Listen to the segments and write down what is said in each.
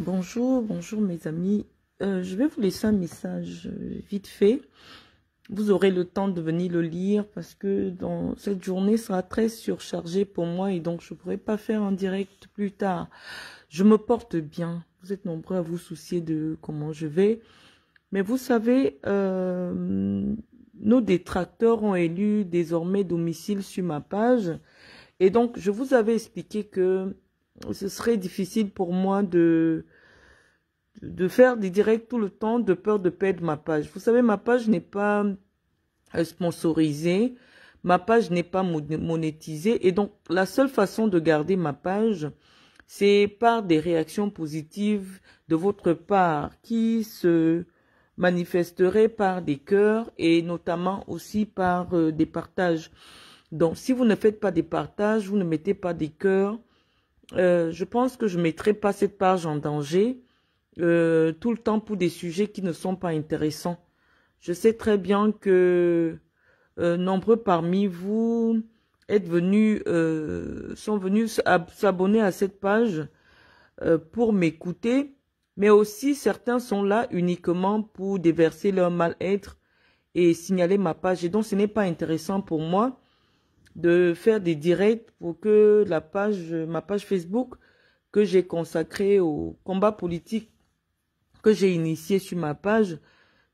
Bonjour, bonjour mes amis. Euh, je vais vous laisser un message euh, vite fait. Vous aurez le temps de venir le lire parce que dans cette journée sera très surchargée pour moi et donc je ne pourrai pas faire un direct plus tard. Je me porte bien. Vous êtes nombreux à vous soucier de comment je vais. Mais vous savez, euh, nos détracteurs ont élu désormais domicile sur ma page. Et donc, je vous avais expliqué que ce serait difficile pour moi de, de faire des directs tout le temps de peur de perdre ma page. Vous savez, ma page n'est pas sponsorisée, ma page n'est pas monétisée. Et donc, la seule façon de garder ma page, c'est par des réactions positives de votre part qui se manifesteraient par des cœurs et notamment aussi par euh, des partages. Donc, si vous ne faites pas des partages, vous ne mettez pas des cœurs, euh, je pense que je ne mettrai pas cette page en danger euh, tout le temps pour des sujets qui ne sont pas intéressants. Je sais très bien que euh, nombreux parmi vous sont venus s'abonner à cette page pour m'écouter, mais aussi certains sont là uniquement pour déverser leur mal-être et signaler ma page. Et donc ce n'est pas intéressant pour moi de faire des directs pour que la page, ma page Facebook que j'ai consacrée au combat politique que j'ai initié sur ma page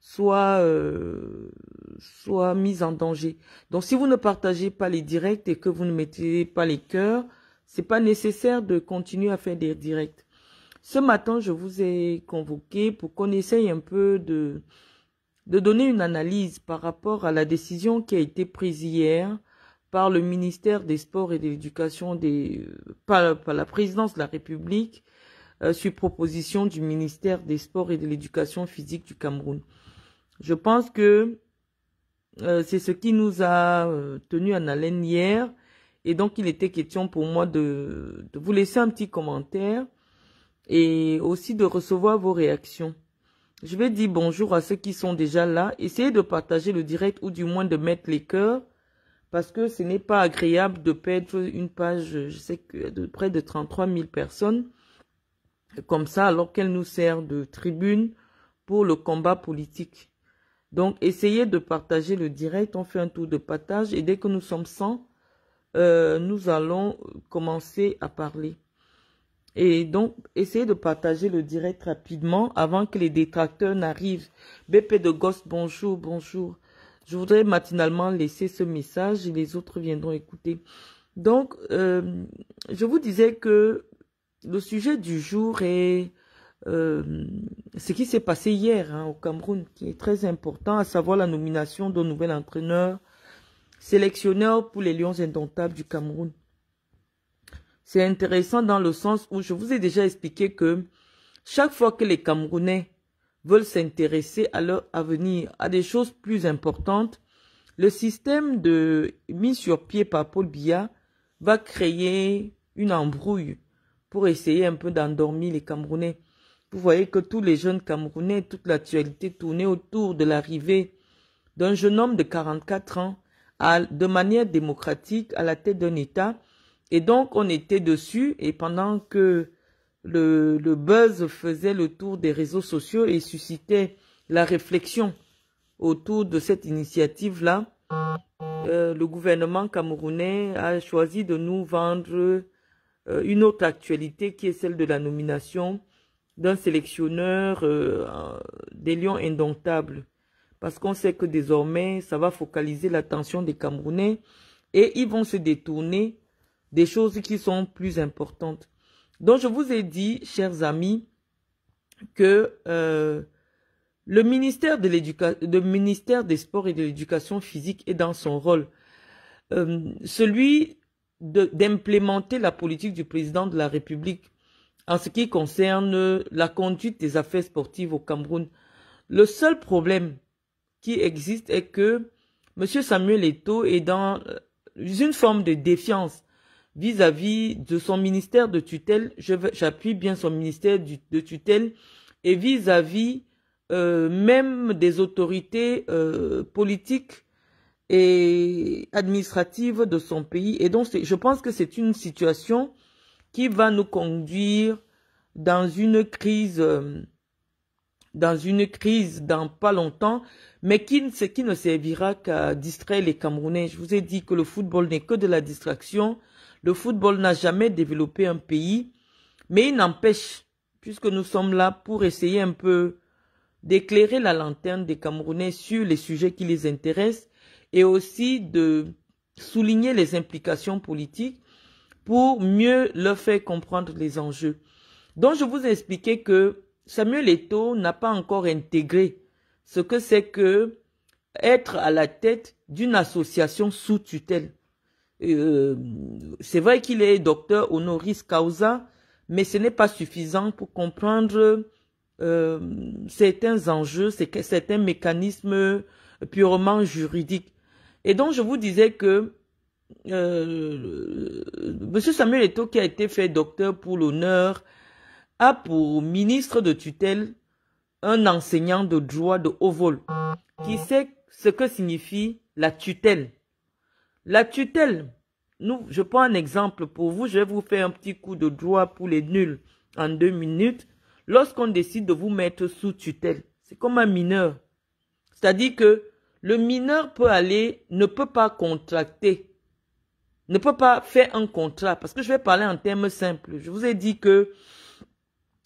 soit, euh, soit mise en danger. Donc si vous ne partagez pas les directs et que vous ne mettez pas les cœurs, c'est pas nécessaire de continuer à faire des directs. Ce matin, je vous ai convoqué pour qu'on essaye un peu de, de donner une analyse par rapport à la décision qui a été prise hier par le ministère des Sports et de l'Éducation des par, la présidence de la République euh, sur proposition du ministère des Sports et de l'Éducation physique du Cameroun. Je pense que euh, c'est ce qui nous a euh, tenu en haleine hier et donc il était question pour moi de, de vous laisser un petit commentaire et aussi de recevoir vos réactions. Je vais dire bonjour à ceux qui sont déjà là. Essayez de partager le direct ou du moins de mettre les cœurs parce que ce n'est pas agréable de perdre une page, je sais que de près de 33 000 personnes, comme ça, alors qu'elle nous sert de tribune pour le combat politique. Donc, essayez de partager le direct, on fait un tour de partage, et dès que nous sommes 100, euh, nous allons commencer à parler. Et donc, essayez de partager le direct rapidement avant que les détracteurs n'arrivent. BP de Gosse, bonjour, bonjour. Je voudrais matinalement laisser ce message et les autres viendront écouter. Donc, euh, je vous disais que le sujet du jour est euh, ce qui s'est passé hier hein, au Cameroun, qui est très important, à savoir la nomination d'un nouvel entraîneur sélectionneur pour les Lions indomptables du Cameroun. C'est intéressant dans le sens où je vous ai déjà expliqué que chaque fois que les Camerounais veulent s'intéresser à leur avenir, à des choses plus importantes, le système de mis sur pied par Paul Biya va créer une embrouille pour essayer un peu d'endormir les Camerounais. Vous voyez que tous les jeunes Camerounais, toute l'actualité tournait autour de l'arrivée d'un jeune homme de 44 ans à, de manière démocratique à la tête d'un État. Et donc, on était dessus et pendant que le, buzz faisait le tour des réseaux sociaux et suscitait la réflexion autour de cette initiative-là, euh, le gouvernement camerounais a choisi de nous vendre euh, une autre actualité qui est celle de la nomination d'un sélectionneur euh, des lions indomptables. Parce qu'on sait que désormais, ça va focaliser l'attention des Camerounais et ils vont se détourner des choses qui sont plus importantes. Donc, je vous ai dit, chers amis, que euh, le ministère, de ministère des Sports et de l'Éducation physique est dans son rôle. Euh, celui d'implémenter la politique du président de la République en ce qui concerne la conduite des affaires sportives au Cameroun. Le seul problème qui existe est que M. Samuel Eto est dans euh, une forme de défiance vis-à-vis de son ministère de tutelle, j'appuie bien son ministère de tutelle, et vis-à-vis euh, même des autorités euh, politiques et administratives de son pays. Et donc, je pense que c'est une situation qui va nous conduire dans une crise, euh, dans une crise dans pas longtemps, mais qui ne servira qu'à distraire les Camerounais. Je vous ai dit que le football n'est que de la distraction le football n'a jamais développé un pays, mais il n'empêche, puisque nous sommes là pour essayer un peu d'éclairer la lanterne des Camerounais sur les sujets qui les intéressent et aussi de souligner les implications politiques pour mieux leur faire comprendre les enjeux. Donc je vous ai expliqué que Samuel Eto'o n'a pas encore intégré ce que c'est que être à la tête d'une association sous tutelle. Euh, c'est vrai qu'il est docteur honoris causa, mais ce n'est pas suffisant pour comprendre euh, certains enjeux, certains mécanismes purement juridiques. Et donc, je vous disais que euh, M. Samuel Eto, qui a été fait docteur pour l'honneur, a pour ministre de tutelle un enseignant de droit de haut vol qui sait ce que signifie la tutelle. La tutelle. Nous, je prends un exemple pour vous. Je vais vous faire un petit coup de droit pour les nuls en deux minutes. Lorsqu'on décide de vous mettre sous tutelle, c'est comme un mineur. C'est-à-dire que le mineur peut aller, ne peut pas contracter, ne peut pas faire un contrat. Parce que je vais parler en termes simples. Je vous ai dit que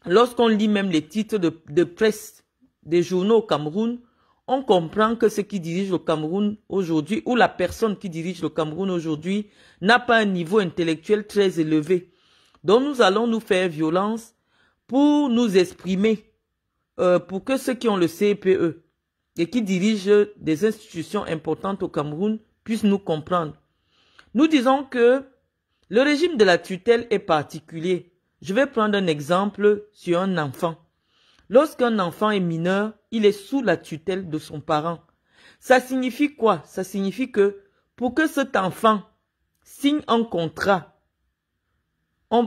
lorsqu'on lit même les titres de, de presse des journaux au Cameroun, on comprend que ce qui dirige le Cameroun aujourd'hui, ou la personne qui dirige le Cameroun aujourd'hui, n'a pas un niveau intellectuel très élevé. Donc nous allons nous faire violence pour nous exprimer, euh, pour que ceux qui ont le CPE et qui dirigent des institutions importantes au Cameroun puissent nous comprendre. Nous disons que le régime de la tutelle est particulier. Je vais prendre un exemple sur un enfant. Lorsqu'un enfant est mineur, il est sous la tutelle de son parent. Ça signifie quoi Ça signifie que pour que cet enfant signe un contrat, euh,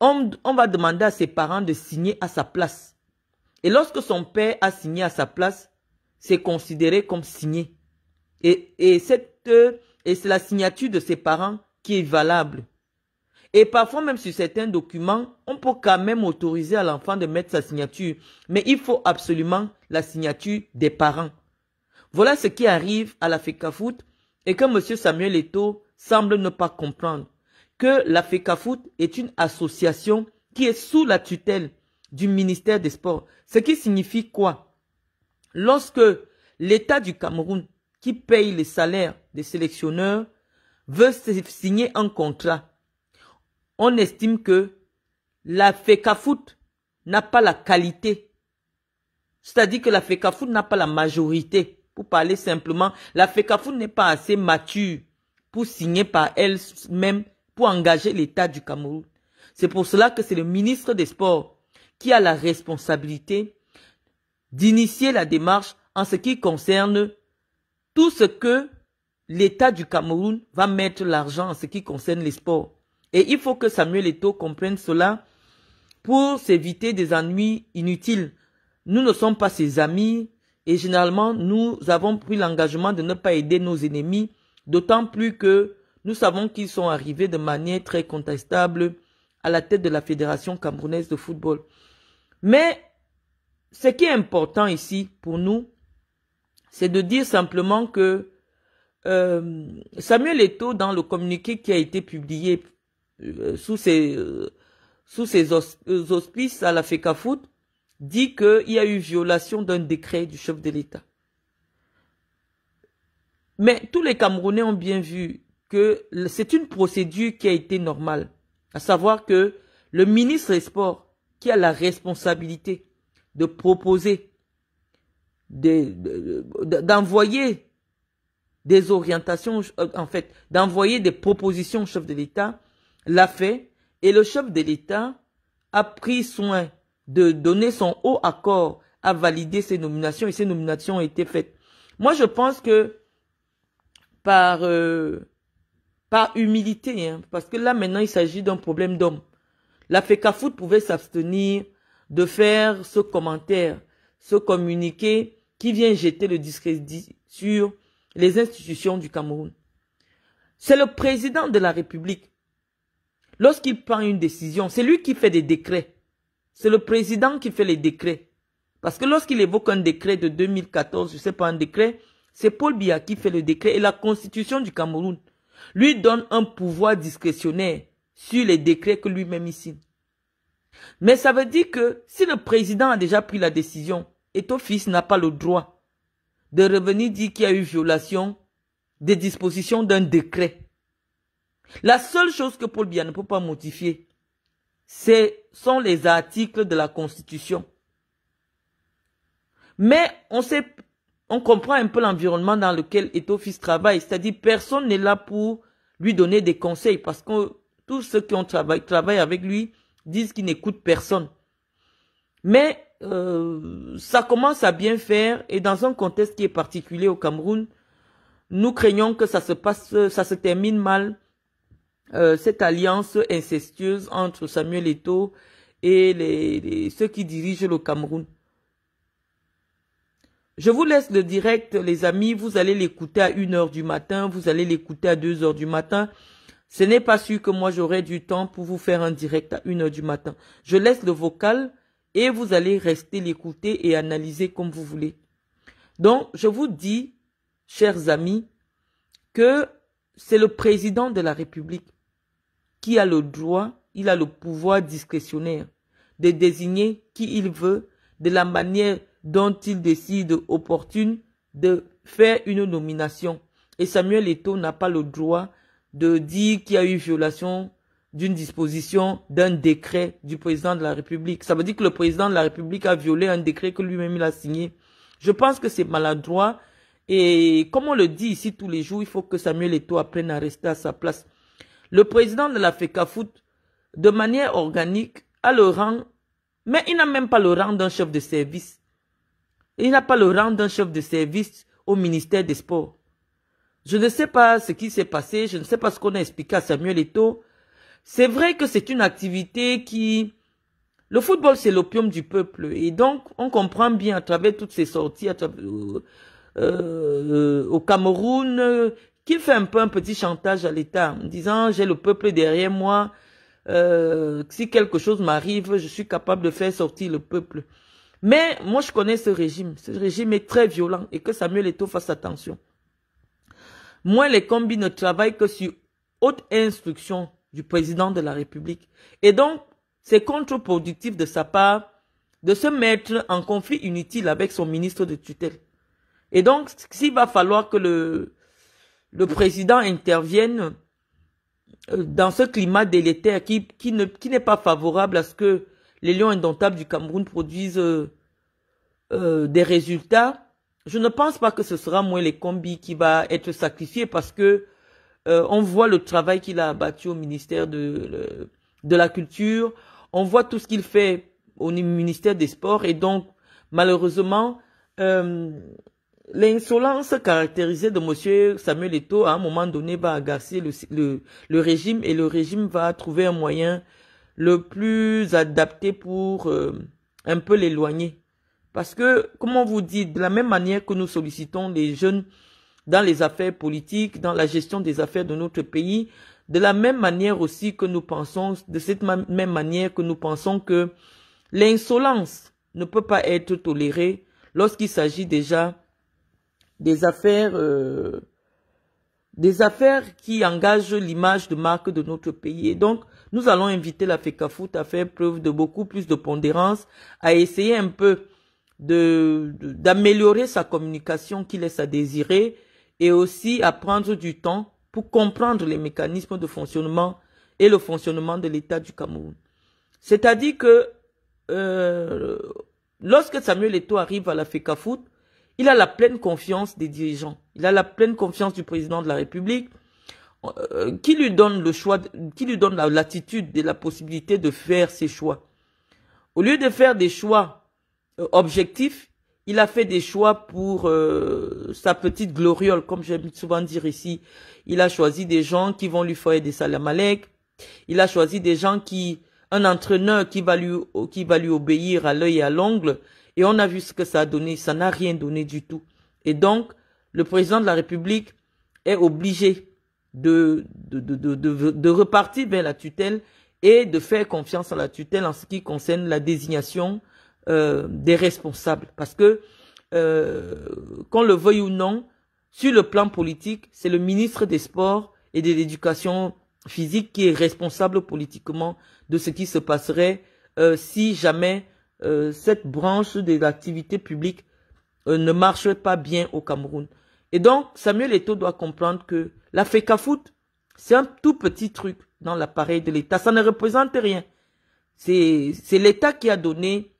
on, va demander à ses parents de signer à sa place. Et lorsque son père a signé à sa place, c'est considéré comme signé. Et, et, cette, euh, et c'est la signature de ses parents qui est valable. Et parfois même sur certains documents, on peut quand même autoriser à l'enfant de mettre sa signature. Mais il faut absolument la signature des parents. Voilà ce qui arrive à la FECAFOOT et que M. Samuel Eto semble ne pas comprendre. Que la FECAFOOT est une association qui est sous la tutelle du ministère des Sports. Ce qui signifie quoi Lorsque l'État du Cameroun, qui paye les salaires des sélectionneurs, veut signer un contrat on estime que la FECAFOOT n'a pas la qualité. C'est-à-dire que la FECAFOOT n'a pas la majorité. Pour parler simplement, la FECAFOOT n'est pas assez mature pour signer par elle-même, pour engager l'État du Cameroun. C'est pour cela que c'est le ministre des Sports qui a la responsabilité d'initier la démarche en ce qui concerne tout ce que l'État du Cameroun va mettre l'argent en ce qui concerne les sports. Et il faut que Samuel Eto comprenne cela pour s'éviter des ennuis inutiles. Nous ne sommes pas ses amis et généralement nous avons pris l'engagement de ne pas aider nos ennemis, d'autant plus que nous savons qu'ils sont arrivés de manière très contestable à la tête de la Fédération camerounaise de football. Mais ce qui est important ici pour nous, c'est de dire simplement que euh, Samuel Eto, dans le communiqué qui a été publié euh, sous ses, euh, sous euh, auspices à la FECAFOOT, dit qu'il y a eu violation d'un décret du chef de l'État. Mais tous les Camerounais ont bien vu que c'est une procédure qui a été normale, à savoir que le ministre des Sports, qui a la responsabilité de proposer, d'envoyer des orientations, en fait, d'envoyer des propositions au chef de l'État, l'a fait et le chef de l'État a pris soin de donner son haut accord à valider ces nominations et ces nominations ont été faites. Moi, je pense que par euh, par humilité, hein, parce que là maintenant il s'agit d'un problème d'homme. La Fecafoot pouvait s'abstenir de faire ce commentaire, ce communiqué qui vient jeter le discrédit sur les institutions du Cameroun. C'est le président de la République Lorsqu'il prend une décision, c'est lui qui fait des décrets. C'est le président qui fait les décrets. Parce que lorsqu'il évoque un décret de 2014, je sais pas, un décret, c'est Paul Biya qui fait le décret et la constitution du Cameroun lui donne un pouvoir discrétionnaire sur les décrets que lui-même signe. Mais ça veut dire que si le président a déjà pris la décision et ton fils n'a pas le droit de revenir dire qu'il y a eu violation des dispositions d'un décret, la seule chose que Paul Biya ne peut pas modifier, ce sont les articles de la Constitution. Mais on sait, on comprend un peu l'environnement dans lequel Etofis travaille, c'est-à-dire personne n'est là pour lui donner des conseils parce que tous ceux qui ont travaillé, travaillent avec lui disent qu'ils n'écoutent personne. Mais euh, ça commence à bien faire et dans un contexte qui est particulier au Cameroun, nous craignons que ça se passe, ça se termine mal euh, cette alliance incestueuse entre Samuel Eto'o et ceux qui dirigent le Cameroun. Je vous laisse le direct, les amis. Vous allez l'écouter à 1h du matin, vous allez l'écouter à 2h du matin. Ce n'est pas sûr que moi j'aurai du temps pour vous faire un direct à 1h du matin. Je laisse le vocal et vous allez rester l'écouter et analyser comme vous voulez. Donc, je vous dis, chers amis, que c'est le président de la République qui a le droit, il a le pouvoir discrétionnaire de désigner qui il veut de la manière dont il décide opportune de faire une nomination. Et Samuel Eto n'a pas le droit de dire qu'il y a eu violation d'une disposition, d'un décret du président de la République. Ça veut dire que le président de la République a violé un décret que lui-même il a signé. Je pense que c'est maladroit. Et comme on le dit ici tous les jours, il faut que Samuel Eto'o apprenne à rester à sa place. Le président de la e foot, de manière organique, a le rang, mais il n'a même pas le rang d'un chef de service. Il n'a pas le rang d'un chef de service au ministère des Sports. Je ne sais pas ce qui s'est passé, je ne sais pas ce qu'on a expliqué à Samuel Eto. C'est vrai que c'est une activité qui... Le football, c'est l'opium du peuple. Et donc, on comprend bien à travers toutes ces sorties euh, euh, au Cameroun, qu'il fait un peu un petit chantage à l'État, en disant j'ai le peuple derrière moi, euh, si quelque chose m'arrive, je suis capable de faire sortir le peuple. Mais moi, je connais ce régime. Ce régime est très violent et que Samuel Eto'o fasse attention. Moi, les combis ne travaillent que sur haute instruction du président de la République. Et donc, c'est contre-productif de sa part de se mettre en conflit inutile avec son ministre de tutelle. Et donc, s'il va falloir que le, le président intervienne euh, dans ce climat délétère qui, qui ne, n'est pas favorable à ce que les lions indomptables du Cameroun produisent euh, euh, des résultats, je ne pense pas que ce sera moins les combis qui va être sacrifié parce que on voit le travail qu'il a abattu au ministère de, de la Culture, on voit tout ce qu'il fait au ministère des Sports et donc malheureusement L'insolence caractérisée de M. Samuel Eto à un moment donné va agacer le, le, régime et le régime va trouver un moyen le plus adapté pour euh, un peu l'éloigner. Parce que, comme on vous dit, de la même manière que nous sollicitons les jeunes dans les affaires politiques, dans la gestion des affaires de notre pays, de la même manière aussi que nous pensons, de cette même manière que nous pensons que l'insolence ne peut pas être tolérée lorsqu'il s'agit déjà des affaires, euh, des affaires qui engagent l'image de marque de notre pays. Et donc, nous allons inviter la FECAFOOT à faire preuve de beaucoup plus de pondérance, à essayer un peu de d'améliorer sa communication qui laisse à désirer et aussi à prendre du temps pour comprendre les mécanismes de fonctionnement et le fonctionnement de l'État du Cameroun. C'est-à-dire que euh, lorsque Samuel Eto arrive à la FECAFOOT, il a la pleine confiance des dirigeants. Il a la pleine confiance du président de la République euh, qui lui donne le choix, qui lui donne la latitude et la possibilité de faire ses choix. Au lieu de faire des choix euh, objectifs, il a fait des choix pour euh, sa petite gloriole, comme j'aime souvent dire ici. Il a choisi des gens qui vont lui faire des salamalek. Il a choisi des gens qui, un entraîneur qui va lui, qui va lui obéir à l'œil et à l'ongle et on a vu ce que ça a donné. Ça n'a rien donné du tout. Et donc, le président de la République est obligé de, de, repartir vers la tutelle et de faire confiance à la tutelle en ce qui concerne la désignation euh, des responsables. Parce que, euh, qu'on le veuille ou non, sur le plan politique, c'est le ministre des Sports et de l'Éducation physique qui est responsable politiquement de ce qui se passerait euh, si jamais euh, cette branche des activités publiques euh, ne marche pas bien au Cameroun. Et donc, Samuel Eto doit comprendre que la FECAFOOT, c'est un tout petit truc dans l'appareil de l'État. Ça ne représente rien. C'est l'État qui a donné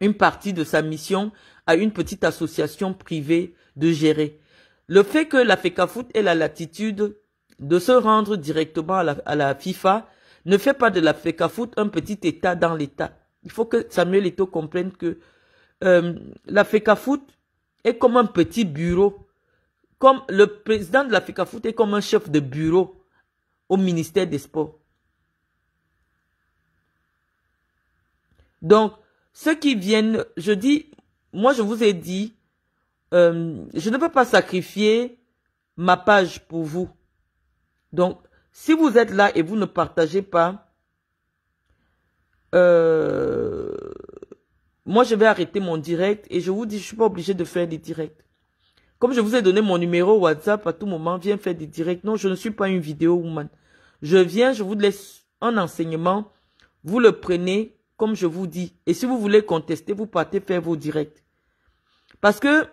une partie de sa mission à une petite association privée de gérer. Le fait que la FECAFOOT ait la latitude de se rendre directement à la, à la FIFA ne fait pas de la FECAFOOT un petit État dans l'État. Il faut que Samuel Eto comprenne que euh, la FECAFOOT est comme un petit bureau. Comme le président de la foot est comme un chef de bureau au ministère des Sports. Donc, ceux qui viennent, je dis, moi je vous ai dit, euh, je ne veux pas sacrifier ma page pour vous. Donc, si vous êtes là et vous ne partagez pas, euh, moi, je vais arrêter mon direct et je vous dis, je suis pas obligé de faire des directs. Comme je vous ai donné mon numéro WhatsApp, à tout moment, viens faire des directs. Non, je ne suis pas une vidéo woman. Je viens, je vous laisse un enseignement. Vous le prenez comme je vous dis. Et si vous voulez contester, vous partez faire vos directs. Parce que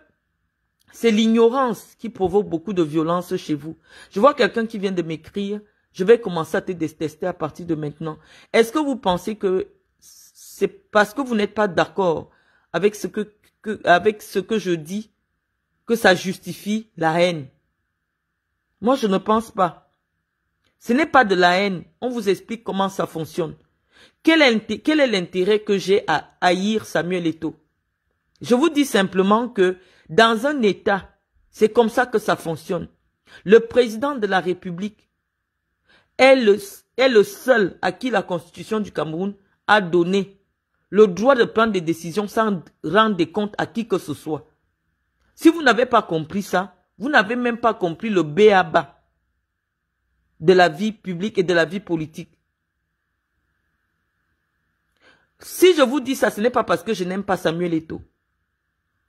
c'est l'ignorance qui provoque beaucoup de violence chez vous. Je vois quelqu'un qui vient de m'écrire. Je vais commencer à te détester à partir de maintenant. Est-ce que vous pensez que c'est parce que vous n'êtes pas d'accord avec ce que, avec ce que je dis que ça justifie la haine? Moi, je ne pense pas. Ce n'est pas de la haine. On vous explique comment ça fonctionne. Quel est l'intérêt que j'ai à haïr Samuel Eto Je vous dis simplement que dans un État, c'est comme ça que ça fonctionne. Le président de la République est le, est le seul à qui la Constitution du Cameroun a donné le droit de prendre des décisions sans rendre compte à qui que ce soit. Si vous n'avez pas compris ça, vous n'avez même pas compris le béaba de la vie publique et de la vie politique. Si je vous dis ça, ce n'est pas parce que je n'aime pas Samuel Eto.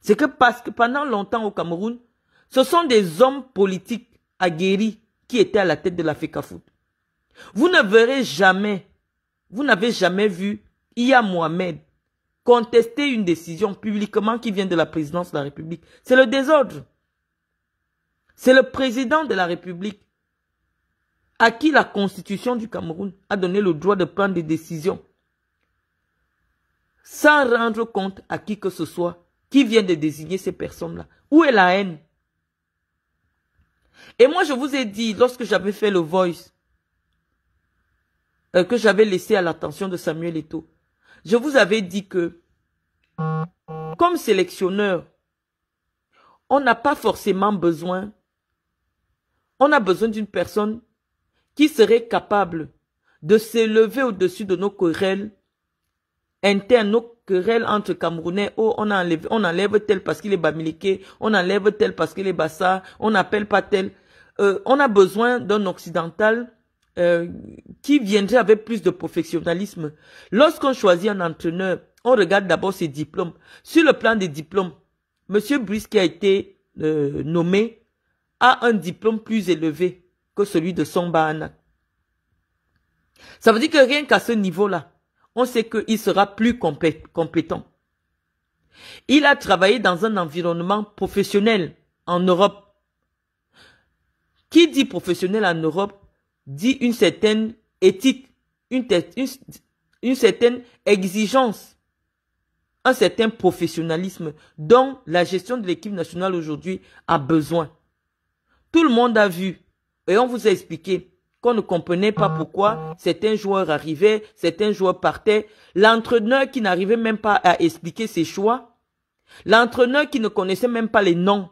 C'est que parce que pendant longtemps au Cameroun, ce sont des hommes politiques aguerris qui étaient à la tête de la FECAFOOT. Vous ne verrez jamais, vous n'avez jamais vu Ia Mohamed contester une décision publiquement qui vient de la présidence de la République. C'est le désordre. C'est le président de la République à qui la constitution du Cameroun a donné le droit de prendre des décisions sans rendre compte à qui que ce soit qui vient de désigner ces personnes-là. Où est la haine Et moi, je vous ai dit, lorsque j'avais fait le voice, euh, que j'avais laissé à l'attention de Samuel Eto. Je vous avais dit que, comme sélectionneur, on n'a pas forcément besoin, on a besoin d'une personne qui serait capable de s'élever au-dessus de nos querelles internes, nos querelles entre Camerounais. Oh, on enlève, on enlève tel parce qu'il est bamiliqué, on enlève tel parce qu'il est bassa, on n'appelle pas tel. Euh, on a besoin d'un occidental euh, qui viendrait avec plus de professionnalisme. Lorsqu'on choisit un entraîneur, on regarde d'abord ses diplômes. Sur le plan des diplômes, Monsieur Brice qui a été euh, nommé a un diplôme plus élevé que celui de son Bahana. Ça veut dire que rien qu'à ce niveau-là, on sait qu'il sera plus compétent. Il a travaillé dans un environnement professionnel en Europe. Qui dit professionnel en Europe dit une certaine éthique, une, certaine exigence, un certain professionnalisme dont la gestion de l'équipe nationale aujourd'hui a besoin. Tout le monde a vu et on vous a expliqué qu'on ne comprenait pas pourquoi certains joueurs arrivaient, certains joueurs partaient. L'entraîneur qui n'arrivait même pas à expliquer ses choix, l'entraîneur qui ne connaissait même pas les noms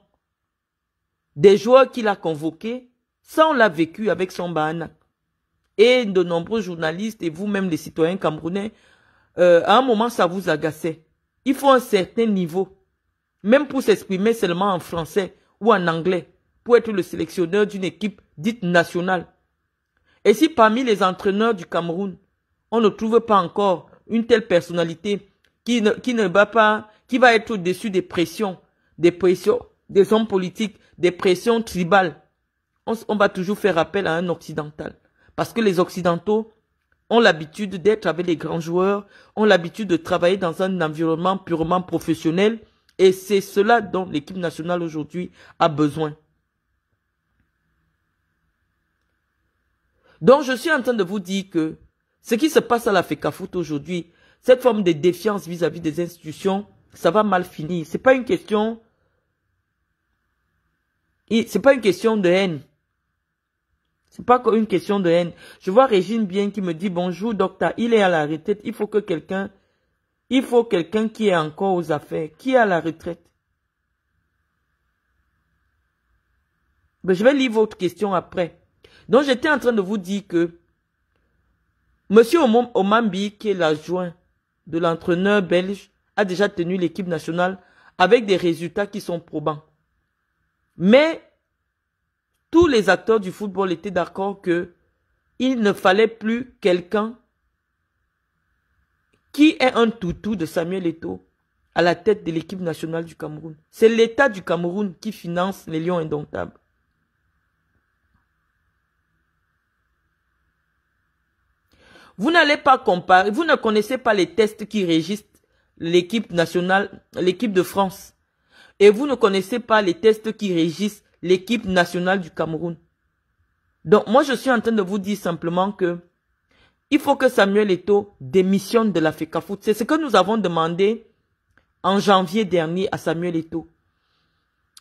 des joueurs qu'il a convoqués, ça, on l'a vécu avec son Bahana. Et de nombreux journalistes et vous-même les citoyens camerounais, euh, à un moment, ça vous agaçait. Il faut un certain niveau, même pour s'exprimer seulement en français ou en anglais, pour être le sélectionneur d'une équipe dite nationale. Et si parmi les entraîneurs du Cameroun, on ne trouve pas encore une telle personnalité qui ne, qui ne va pas, qui va être au-dessus des pressions, des pressions des hommes politiques, des pressions tribales, on, va toujours faire appel à un occidental. Parce que les occidentaux ont l'habitude d'être avec les grands joueurs, ont l'habitude de travailler dans un environnement purement professionnel. Et c'est cela dont l'équipe nationale aujourd'hui a besoin. Donc je suis en train de vous dire que ce qui se passe à la FECAFOOT aujourd'hui, cette forme de défiance vis-à-vis des institutions, ça va mal finir. C'est pas une question, c'est pas une question de haine. C'est pas qu'une question de haine. Je vois Régine Bien qui me dit bonjour docteur, il est à la retraite, il faut que quelqu'un, il faut quelqu'un qui est encore aux affaires, qui est à la retraite. Mais ben, je vais lire votre question après. Donc j'étais en train de vous dire que Monsieur Omambi, qui est l'adjoint de l'entraîneur belge, a déjà tenu l'équipe nationale avec des résultats qui sont probants. Mais tous les acteurs du football étaient d'accord que il ne fallait plus quelqu'un qui est un toutou de Samuel Eto à la tête de l'équipe nationale du Cameroun. C'est l'État du Cameroun qui finance les Lions indomptables. Vous n'allez pas comparer, vous ne connaissez pas les tests qui régissent l'équipe nationale, l'équipe de France. Et vous ne connaissez pas les tests qui régissent l'équipe nationale du Cameroun. Donc moi je suis en train de vous dire simplement que il faut que Samuel Eto démissionne de la FECAFOOT. C'est ce que nous avons demandé en janvier dernier à Samuel Eto.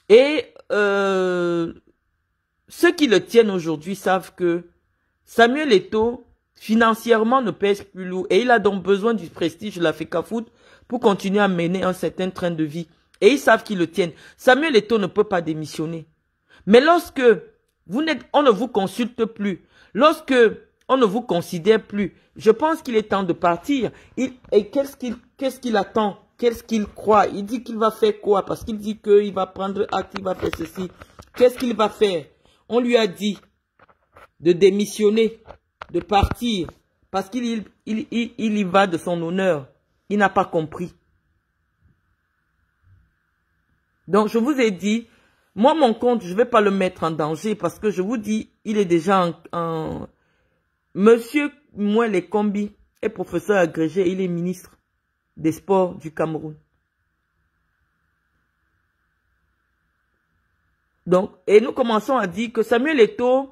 Et euh, ceux qui le tiennent aujourd'hui savent que Samuel Eto financièrement ne pèse plus lourd et il a donc besoin du prestige de la FECAFOOT pour continuer à mener un certain train de vie. Et ils savent qu'ils le tiennent. Samuel Eto ne peut pas démissionner. Mais lorsque vous n'êtes, on ne vous consulte plus, lorsque on ne vous considère plus, je pense qu'il est temps de partir. et qu'est-ce qu'il attend Qu'est-ce qu'il croit Il dit qu'il va faire quoi Parce qu'il dit qu'il va prendre acte, il va faire ceci. Qu'est-ce qu'il va faire On lui a dit de démissionner, de partir, parce qu'il il y va de son honneur. Il n'a pas compris. Donc, je vous ai dit, moi, mon compte, je ne vais pas le mettre en danger parce que je vous dis, il est déjà en... Monsieur moi, les est professeur agrégé, il est ministre des Sports du Cameroun. Donc, et nous commençons à dire que Samuel Eto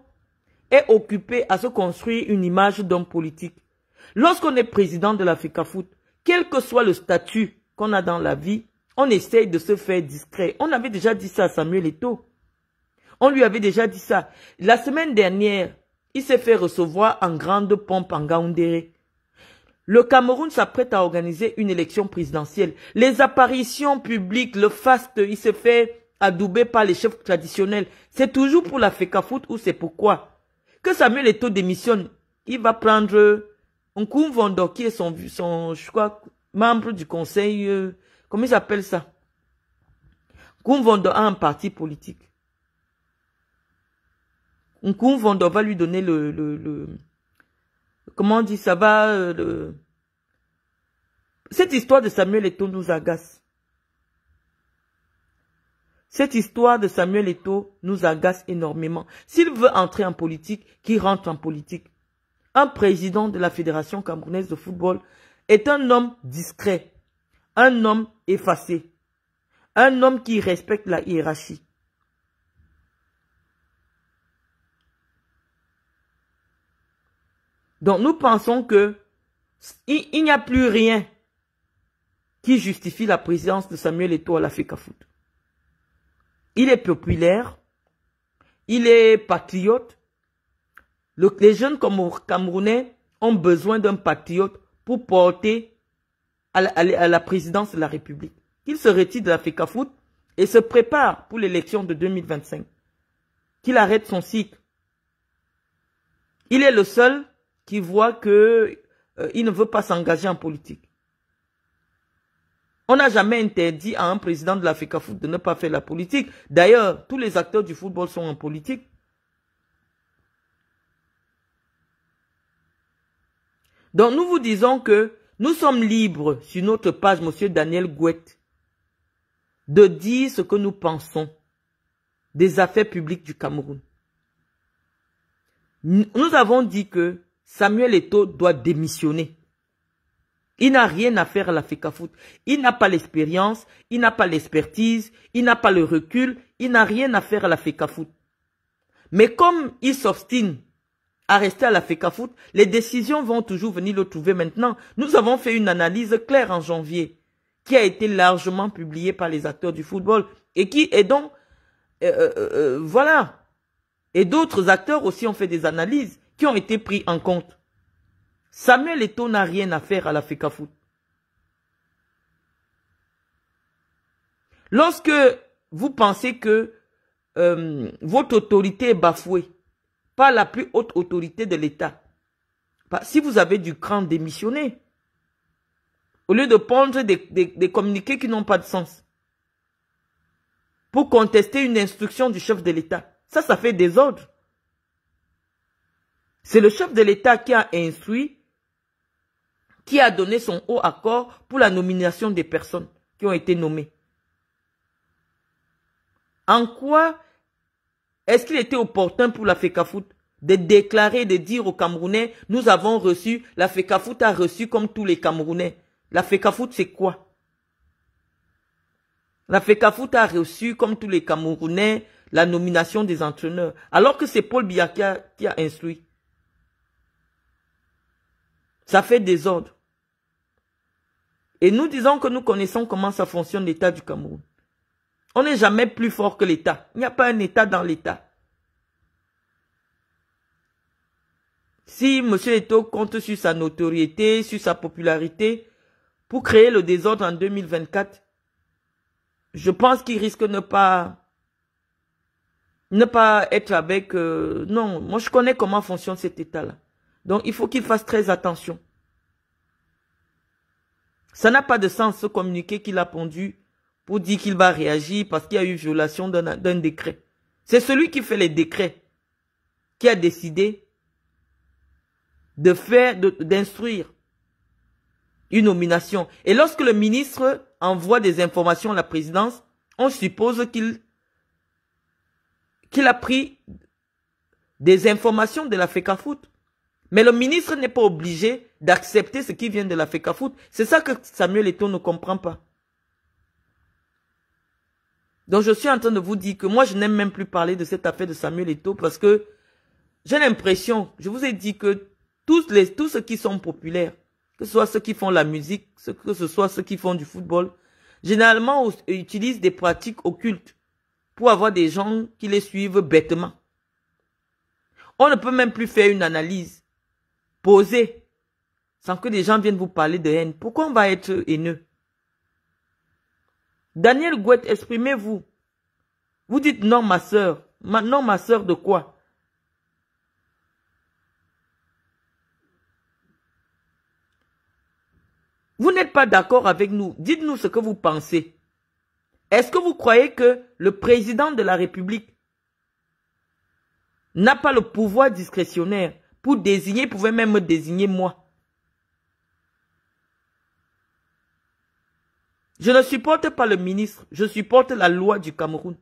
est occupé à se construire une image d'homme politique. Lorsqu'on est président de l'Africa Foot, quel que soit le statut qu'on a dans la vie, on essaye de se faire discret. On avait déjà dit ça à Samuel Eto. On lui avait déjà dit ça. La semaine dernière, il s'est fait recevoir en grande pompe en Gaoundéré. Le Cameroun s'apprête à organiser une élection présidentielle. Les apparitions publiques, le faste, il se fait adouber par les chefs traditionnels. C'est toujours pour la Fecafoot ou c'est pourquoi Que Samuel Eto démissionne, il va prendre un coup. qui est son, son membre du conseil euh, Comment ils ça Kumvondo a un parti politique. Kumvondo va lui donner le, le, le Comment on dit ça va euh, Cette histoire de Samuel Eto nous agace. Cette histoire de Samuel Eto nous agace énormément. S'il veut entrer en politique, qu'il rentre en politique. Un président de la Fédération camerounaise de football est un homme discret, un homme effacé. Un homme qui respecte la hiérarchie. Donc nous pensons que il, n'y a plus rien qui justifie la présence de Samuel Eto'o à la foot. Il est populaire, il est patriote. Le, les jeunes comme Camerounais ont besoin d'un patriote pour porter à la, présidence de la République, qu'il se retire de l'Africa Foot et se prépare pour l'élection de 2025. Qu'il arrête son cycle. Il est le seul qui voit qu'il euh, ne veut pas s'engager en politique. On n'a jamais interdit à un président de l'Africa Foot de ne pas faire la politique. D'ailleurs, tous les acteurs du football sont en politique. Donc nous vous disons que nous sommes libres sur notre page, Monsieur Daniel Gouette, de dire ce que nous pensons des affaires publiques du Cameroun. Nous avons dit que Samuel Eto doit démissionner. Il n'a rien à faire à la FECAFOOT. Il n'a pas l'expérience, il n'a pas l'expertise, il n'a pas le recul, il n'a rien à faire à la FECAFOOT. Mais comme il s'obstine à rester à la Foot, les décisions vont toujours venir le trouver maintenant. Nous avons fait une analyse claire en janvier qui a été largement publiée par les acteurs du football et qui est donc, euh, euh, euh, voilà. Et d'autres acteurs aussi ont fait des analyses qui ont été prises en compte. Samuel Eto'o n'a rien à faire à la Foot. Lorsque vous pensez que votre autorité est bafouée, par la plus haute autorité de l'État. si vous avez du cran, démissionné. Au lieu de pondre des, des communiqués qui n'ont pas de sens. Pour contester une instruction du chef de l'État. Ça, ça fait désordre. C'est le chef de l'État qui a instruit, qui a donné son haut accord pour la nomination des personnes qui ont été nommées. En quoi est-ce qu'il était opportun pour la FECAFOOT de déclarer, de dire aux Camerounais, nous avons reçu, la FECAFOOT a reçu comme tous les Camerounais. La FECAFOOT, c'est quoi La FECAFOOT a reçu, comme tous les Camerounais, la nomination des entraîneurs, alors que c'est Paul Biakia qui a, qui a instruit. Ça fait désordre. Et nous disons que nous connaissons comment ça fonctionne l'État du Cameroun. On n'est jamais plus fort que l'État. Il n'y a pas un État dans l'État. Si M. Eto compte sur sa notoriété, sur sa popularité, pour créer le désordre en 2024, je pense qu'il risque ne pas ne pas être avec... Euh, non, moi je connais comment fonctionne cet État-là. Donc il faut qu'il fasse très attention. Ça n'a pas de sens ce communiquer qu'il a pondu vous dit qu'il va réagir parce qu'il y a eu violation d'un décret. C'est celui qui fait les décrets qui a décidé de faire, d'instruire une nomination. Et lorsque le ministre envoie des informations à la présidence, on suppose qu'il qu'il a pris des informations de la FECAFOOT. Mais le ministre n'est pas obligé d'accepter ce qui vient de la FECAFOOT. C'est ça que Samuel Eto'o ne comprend pas. Donc je suis en train de vous dire que moi, je n'aime même plus parler de cette affaire de Samuel Eto parce que j'ai l'impression, je vous ai dit que tous, les, tous ceux qui sont populaires, que ce soit ceux qui font la musique, que ce soit ceux qui font du football, généralement euh, utilisent des pratiques occultes pour avoir des gens qui les suivent bêtement. On ne peut même plus faire une analyse posée sans que des gens viennent vous parler de haine. Pourquoi on va être haineux Daniel Gouet, exprimez-vous. Vous dites non, ma soeur. non, ma soeur, de quoi Vous n'êtes pas d'accord avec nous. Dites-nous ce que vous pensez. Est-ce que vous croyez que le président de la République n'a pas le pouvoir discrétionnaire pour désigner, pouvait même désigner moi Je ne supporte pas le ministre, je supporte la loi du Cameroun.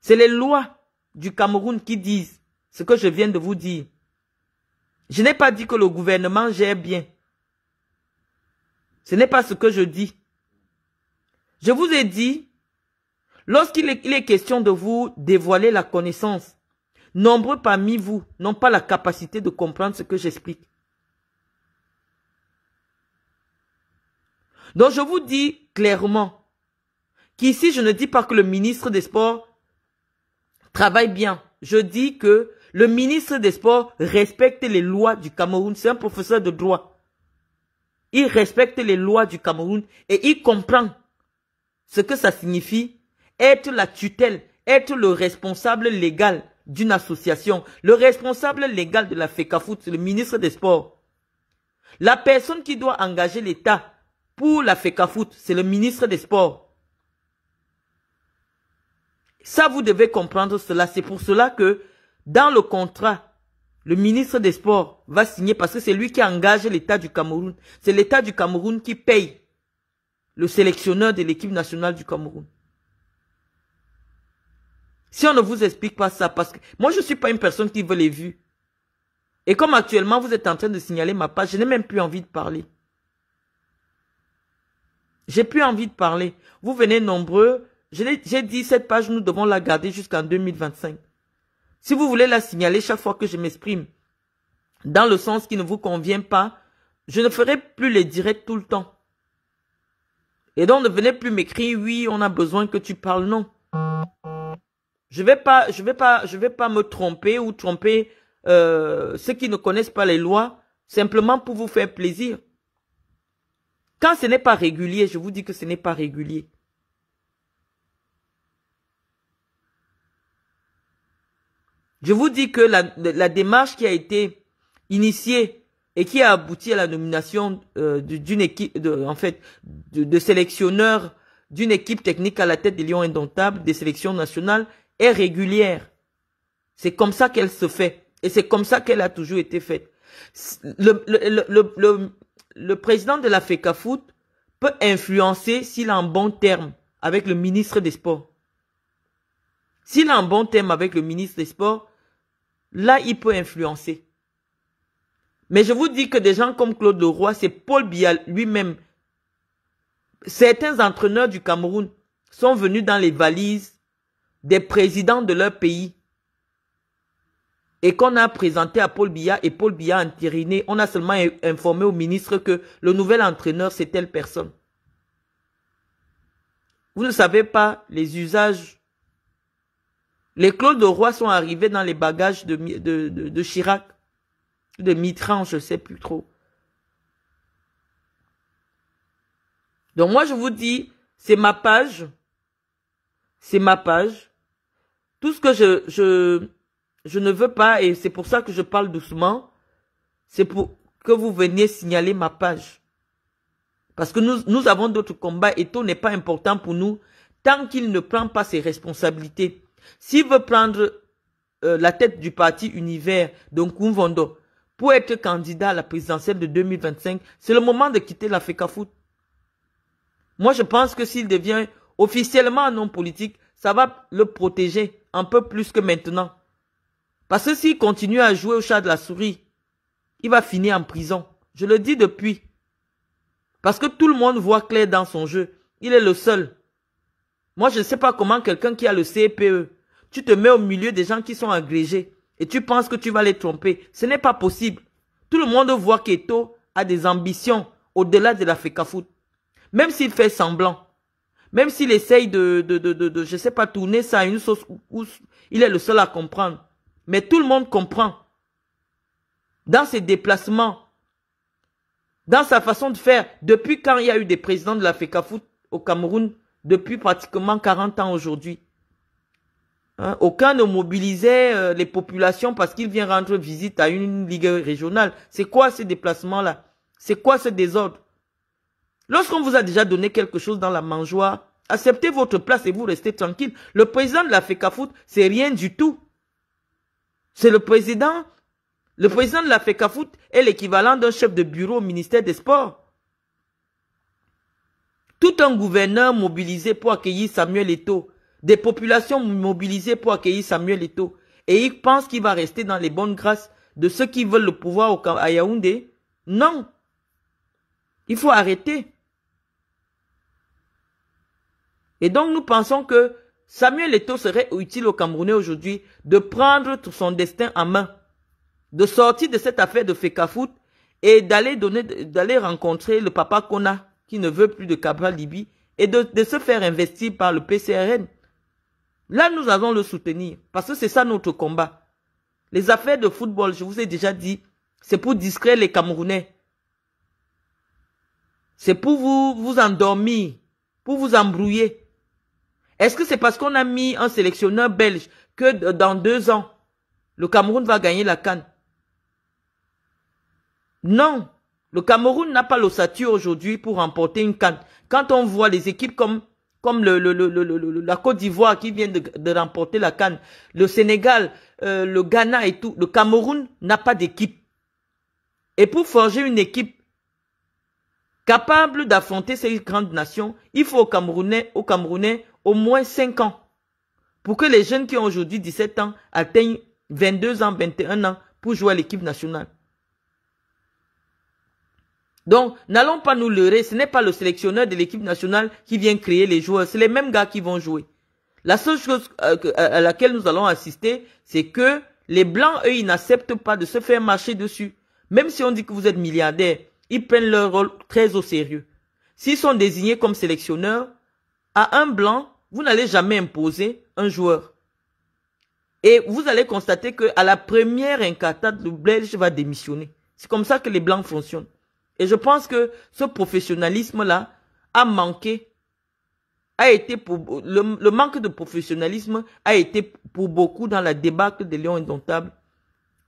C'est les lois du Cameroun qui disent ce que je viens de vous dire. Je n'ai pas dit que le gouvernement gère bien. Ce n'est pas ce que je dis. Je vous ai dit, lorsqu'il est, question de vous dévoiler la connaissance, nombreux parmi vous n'ont pas la capacité de comprendre ce que j'explique. Donc je vous dis clairement qu'ici, je ne dis pas que le ministre des Sports travaille bien. Je dis que le ministre des Sports respecte les lois du Cameroun. C'est un professeur de droit. Il respecte les lois du Cameroun et il comprend ce que ça signifie être la tutelle, être le responsable légal d'une association, le responsable légal de la FECAFOOT, c'est le ministre des Sports. La personne qui doit engager l'État pour la FECAFOOT, c'est le ministre des Sports. Ça, vous devez comprendre cela. C'est pour cela que dans le contrat, le ministre des Sports va signer parce que c'est lui qui engage l'État du Cameroun. C'est l'État du Cameroun qui paye le sélectionneur de l'équipe nationale du Cameroun. Si on ne vous explique pas ça, parce que moi, je ne suis pas une personne qui veut les vues. Et comme actuellement, vous êtes en train de signaler ma page, je n'ai même plus envie de parler. J'ai plus envie de parler. Vous venez nombreux. J'ai dit, cette page, nous devons la garder jusqu'en 2025. Si vous voulez la signaler chaque fois que je m'exprime, dans le sens qui ne vous convient pas, je ne ferai plus les directs tout le temps. Et donc, ne venez plus m'écrire, oui, on a besoin que tu parles, non. Je vais pas, je vais pas, je vais pas me tromper ou tromper euh, ceux qui ne connaissent pas les lois simplement pour vous faire plaisir. Quand ce n'est pas régulier, je vous dis que ce n'est pas régulier. Je vous dis que la, démarche qui a été initiée et qui a abouti à la nomination euh, d'une équipe, de, en fait, de, sélectionneurs d'une équipe technique à la tête des Lions indomptables, des sélections nationales, est régulière. C'est comme ça qu'elle se fait. Et c'est comme ça qu'elle a toujours été faite. le, le président de la FECAFOOT peut influencer s'il est en bon terme avec le ministre des Sports. S'il est en bon terme avec le ministre des Sports, là, il peut influencer. Mais je vous dis que des gens comme Claude Leroy, c'est Paul Bial lui-même. Certains entraîneurs du Cameroun sont venus dans les valises des présidents de leur pays et qu'on a présenté à Paul Biya et Paul Biya en entériné, on a seulement informé au ministre que le nouvel entraîneur, c'est telle personne. Vous ne savez pas les usages. Les clones de roi sont arrivés dans les bagages de, de, Chirac, de Mitran, je ne sais plus trop. Donc moi, je vous dis, c'est ma page. C'est ma page. Tout ce que je, je, je ne veux pas, et c'est pour ça que je parle doucement, c'est pour que vous veniez signaler ma page. Parce que nous, nous avons d'autres combats et tout n'est pas important pour nous tant qu'il ne prend pas ses responsabilités. S'il veut prendre euh, la tête du parti univers, donc Vondo pour être candidat à la présidentielle de 2025, c'est le moment de quitter la FECAFOOT. Moi, je pense que s'il devient officiellement non politique, ça va le protéger un peu plus que maintenant. Parce que s'il continue à jouer au chat de la souris, il va finir en prison. Je le dis depuis. Parce que tout le monde voit clair dans son jeu. Il est le seul. Moi, je ne sais pas comment quelqu'un qui a le CPE, tu te mets au milieu des gens qui sont agrégés et tu penses que tu vas les tromper. Ce n'est pas possible. Tout le monde voit qu'Eto a des ambitions au-delà de la FECAFOOT. Même s'il fait semblant, même s'il essaye de, de, de, de, je sais pas, tourner ça à une sauce où il est le seul à comprendre. Mais tout le monde comprend. Dans ses déplacements, dans sa façon de faire, depuis quand il y a eu des présidents de la FECAFOOT au Cameroun, depuis pratiquement 40 ans aujourd'hui. Hein, aucun ne mobilisait euh, les populations parce qu'il vient rendre visite à une ligue régionale. C'est quoi ces déplacements-là C'est quoi ce désordre Lorsqu'on vous a déjà donné quelque chose dans la mangeoire, acceptez votre place et vous restez tranquille. Le président de la FECAFOOT, c'est rien du tout. C'est le président. Le président de la FECAFOOT est l'équivalent d'un chef de bureau au ministère des Sports. Tout un gouverneur mobilisé pour accueillir Samuel Eto, des populations mobilisées pour accueillir Samuel Eto'o, et il pense qu'il va rester dans les bonnes grâces de ceux qui veulent le pouvoir à Yaoundé. Non. Il faut arrêter. Et donc nous pensons que Samuel Leto serait utile aux Camerounais aujourd'hui de prendre son destin en main, de sortir de cette affaire de fecafoot et d'aller donner, d'aller rencontrer le papa Kona qui ne veut plus de Cabral Libye et de, se faire investir par le PCRN. Là, nous allons le soutenir parce que c'est ça notre combat. Les affaires de football, je vous ai déjà dit, c'est pour distraire les Camerounais. C'est pour vous, vous endormir, pour vous embrouiller. Est-ce que c'est parce qu'on a mis un sélectionneur belge que dans deux ans, le Cameroun va gagner la canne Non. Le Cameroun n'a pas l'ossature aujourd'hui pour remporter une canne. Quand on voit les équipes comme comme le, la Côte d'Ivoire qui vient de, remporter la canne, le Sénégal, euh, le Ghana et tout, le Cameroun n'a pas d'équipe. Et pour forger une équipe capable d'affronter ces grandes nations, il faut au Camerounais, aux Camerounais au moins 5 ans pour que les jeunes qui ont aujourd'hui 17 ans atteignent 22 ans, 21 ans pour jouer à l'équipe nationale. Donc, n'allons pas nous leurrer, ce n'est pas le sélectionneur de l'équipe nationale qui vient créer les joueurs, c'est les mêmes gars qui vont jouer. La seule chose euh, euh, à laquelle nous allons assister, c'est que les blancs, eux, ils n'acceptent pas de se faire marcher dessus. Même si on dit que vous êtes milliardaire, ils prennent leur rôle très au sérieux. S'ils sont désignés comme sélectionneurs, à un blanc, vous n'allez jamais imposer un joueur. Et vous allez constater que à la première incartade, le Belge va démissionner. C'est comme ça que les blancs fonctionnent. Et je pense que ce professionnalisme-là a manqué, a été pour, le, manque de professionnalisme a été pour beaucoup dans la débâcle des Lions indomptables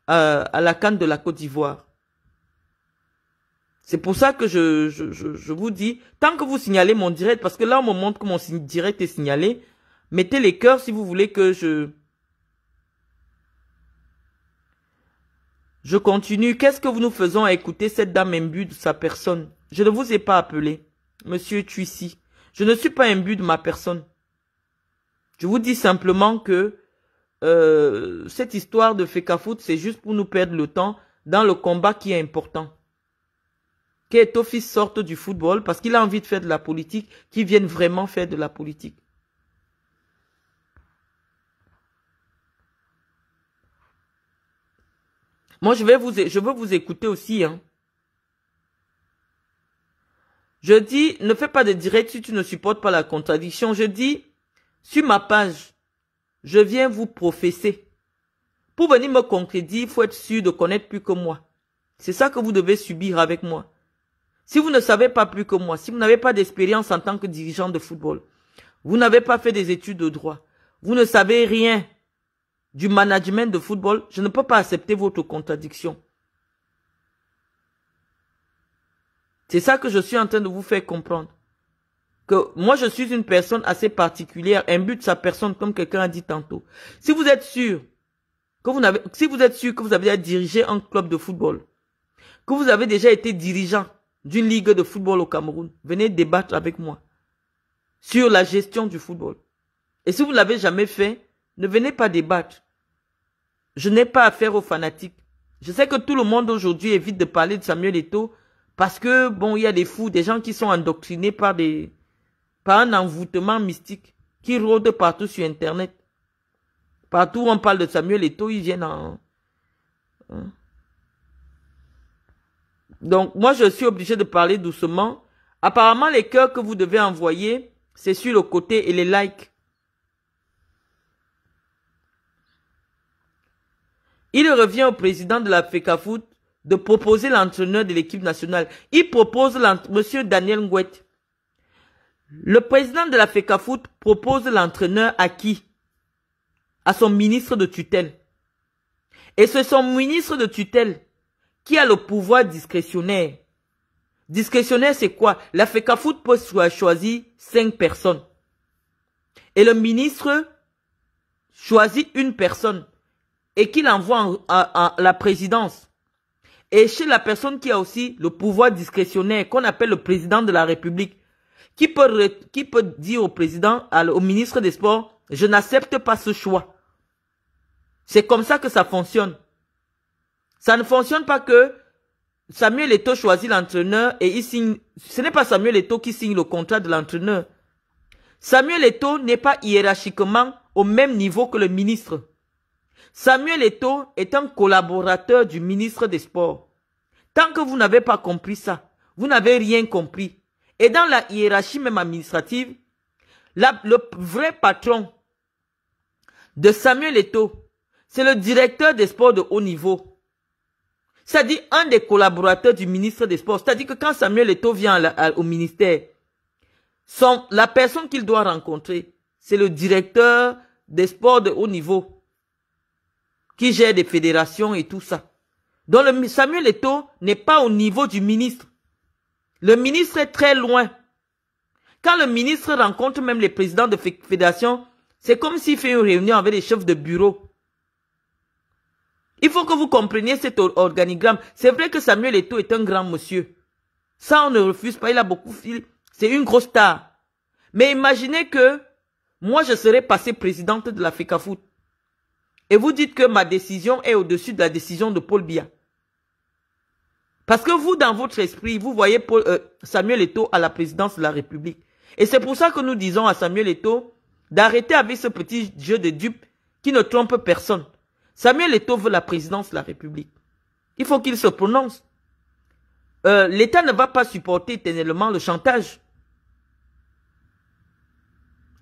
euh, à la canne de la Côte d'Ivoire. C'est pour ça que je, je, je, vous dis, tant que vous signalez mon direct, parce que là, on me montre que mon direct est signalé, mettez les cœurs si vous voulez que je... Je continue. Qu'est-ce que vous nous faisons à écouter cette dame imbue de sa personne Je ne vous ai pas appelé, monsieur ici. Je ne suis pas imbue de ma personne. Je vous dis simplement que euh, cette histoire de Fekafoot, c'est juste pour nous perdre le temps dans le combat qui est important que Tofi sorte du football parce qu'il a envie de faire de la politique, qu'il vienne vraiment faire de la politique. Moi, je vais vous, je veux vous écouter aussi, hein. Je dis, ne fais pas de direct si tu ne supportes pas la contradiction. Je dis, sur ma page, je viens vous professer. Pour venir me concréditer, il faut être sûr de connaître plus que moi. C'est ça que vous devez subir avec moi. Si vous ne savez pas plus que moi, si vous n'avez pas d'expérience en tant que dirigeant de football, vous n'avez pas fait des études de droit, vous ne savez rien du management de football, je ne peux pas accepter votre contradiction. C'est ça que je suis en train de vous faire comprendre. Que moi, je suis une personne assez particulière, un but de sa personne, comme quelqu'un a dit tantôt. Si vous êtes sûr que vous n'avez, si vous êtes sûr que vous avez déjà dirigé un club de football, que vous avez déjà été dirigeant, d'une ligue de football au Cameroun, venez débattre avec moi sur la gestion du football. Et si vous ne l'avez jamais fait, ne venez pas débattre. Je n'ai pas affaire aux fanatiques. Je sais que tout le monde aujourd'hui évite de parler de Samuel Eto'o parce que bon, il y a des fous, des gens qui sont endoctrinés par des par un envoûtement mystique qui rôde partout sur internet. Partout où on parle de Samuel Eto'o, ils viennent en hein, donc, moi, je suis obligé de parler doucement. Apparemment, les cœurs que vous devez envoyer, c'est sur le côté et les likes. Il revient au président de la FECAFOOT de proposer l'entraîneur de l'équipe nationale. Il propose Monsieur Daniel Nguet. Le président de la FECAFOOT propose l'entraîneur à qui À son ministre de tutelle. Et c'est son ministre de tutelle qui a le pouvoir discrétionnaire. Discrétionnaire, c'est quoi La FECAFOOT peut choisir cinq personnes. Et le ministre choisit une personne et qu'il envoie à, la présidence. Et chez la personne qui a aussi le pouvoir discrétionnaire, qu'on appelle le président de la République, qui peut, qui peut dire au président, au ministre des Sports, je n'accepte pas ce choix. C'est comme ça que ça fonctionne. Ça ne fonctionne pas que Samuel Eto choisit l'entraîneur et il signe. Ce n'est pas Samuel Eto qui signe le contrat de l'entraîneur. Samuel Eto n'est pas hiérarchiquement au même niveau que le ministre. Samuel Eto est un collaborateur du ministre des Sports. Tant que vous n'avez pas compris ça, vous n'avez rien compris. Et dans la hiérarchie même administrative, le vrai patron de Samuel Eto, c'est le directeur des sports de haut niveau. C'est-à-dire un des collaborateurs du ministre des Sports. C'est-à-dire que quand Samuel Leto vient au ministère, la personne qu'il doit rencontrer, c'est le directeur des sports de haut niveau qui gère des fédérations et tout ça. Donc Samuel Leto n'est pas au niveau du ministre. Le ministre est très loin. Quand le ministre rencontre même les présidents de fédérations, c'est comme s'il fait une réunion avec les chefs de bureau. Il faut que vous compreniez cet organigramme. C'est vrai que Samuel Eto'o est un grand monsieur. Ça, on ne refuse pas. Il a beaucoup... C'est une grosse star. Mais imaginez que moi, je serais passé présidente de la Foot. Et vous dites que ma décision est au-dessus de la décision de Paul Bia. Parce que vous, dans votre esprit, vous voyez euh, Samuel Eto'o à la présidence de la République. Et c'est pour ça que nous disons à Samuel Eto'o d'arrêter avec ce petit jeu de dupes qui ne trompe personne. Samuel Eto'o veut la présidence de la République. Il faut qu'il se prononce. Euh, L'État ne va pas supporter éternellement le chantage.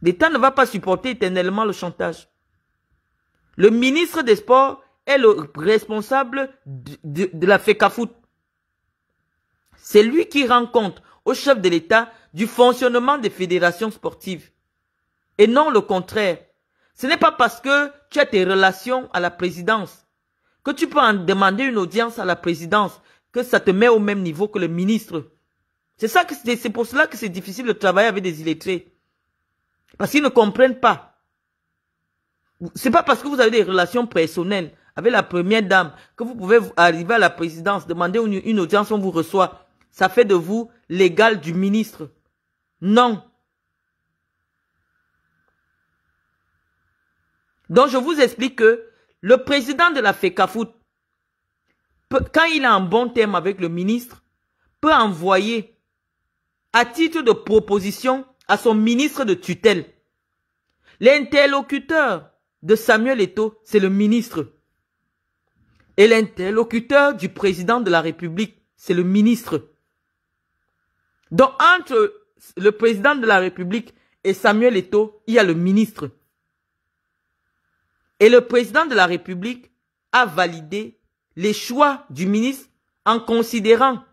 L'État ne va pas supporter éternellement le chantage. Le ministre des Sports est le responsable de, de la FECAFOOT. C'est lui qui rend compte au chef de l'État du fonctionnement des fédérations sportives. Et non le contraire. Ce n'est pas parce que tu as tes relations à la présidence, que tu peux en demander une audience à la présidence, que ça te met au même niveau que le ministre. C'est ça que c'est pour cela que c'est difficile de travailler avec des illettrés. Parce qu'ils ne comprennent pas. C'est pas parce que vous avez des relations personnelles avec la première dame que vous pouvez arriver à la présidence, demander une audience, on vous reçoit. Ça fait de vous l'égal du ministre. Non. Donc, je vous explique que le président de la FECAFOOT, quand il est en bon terme avec le ministre, peut envoyer à titre de proposition à son ministre de tutelle. L'interlocuteur de Samuel Eto, c'est le ministre. Et l'interlocuteur du président de la République, c'est le ministre. Donc entre le président de la République et Samuel Eto, il y a le ministre. Et le président de la République a validé les choix du ministre en considérant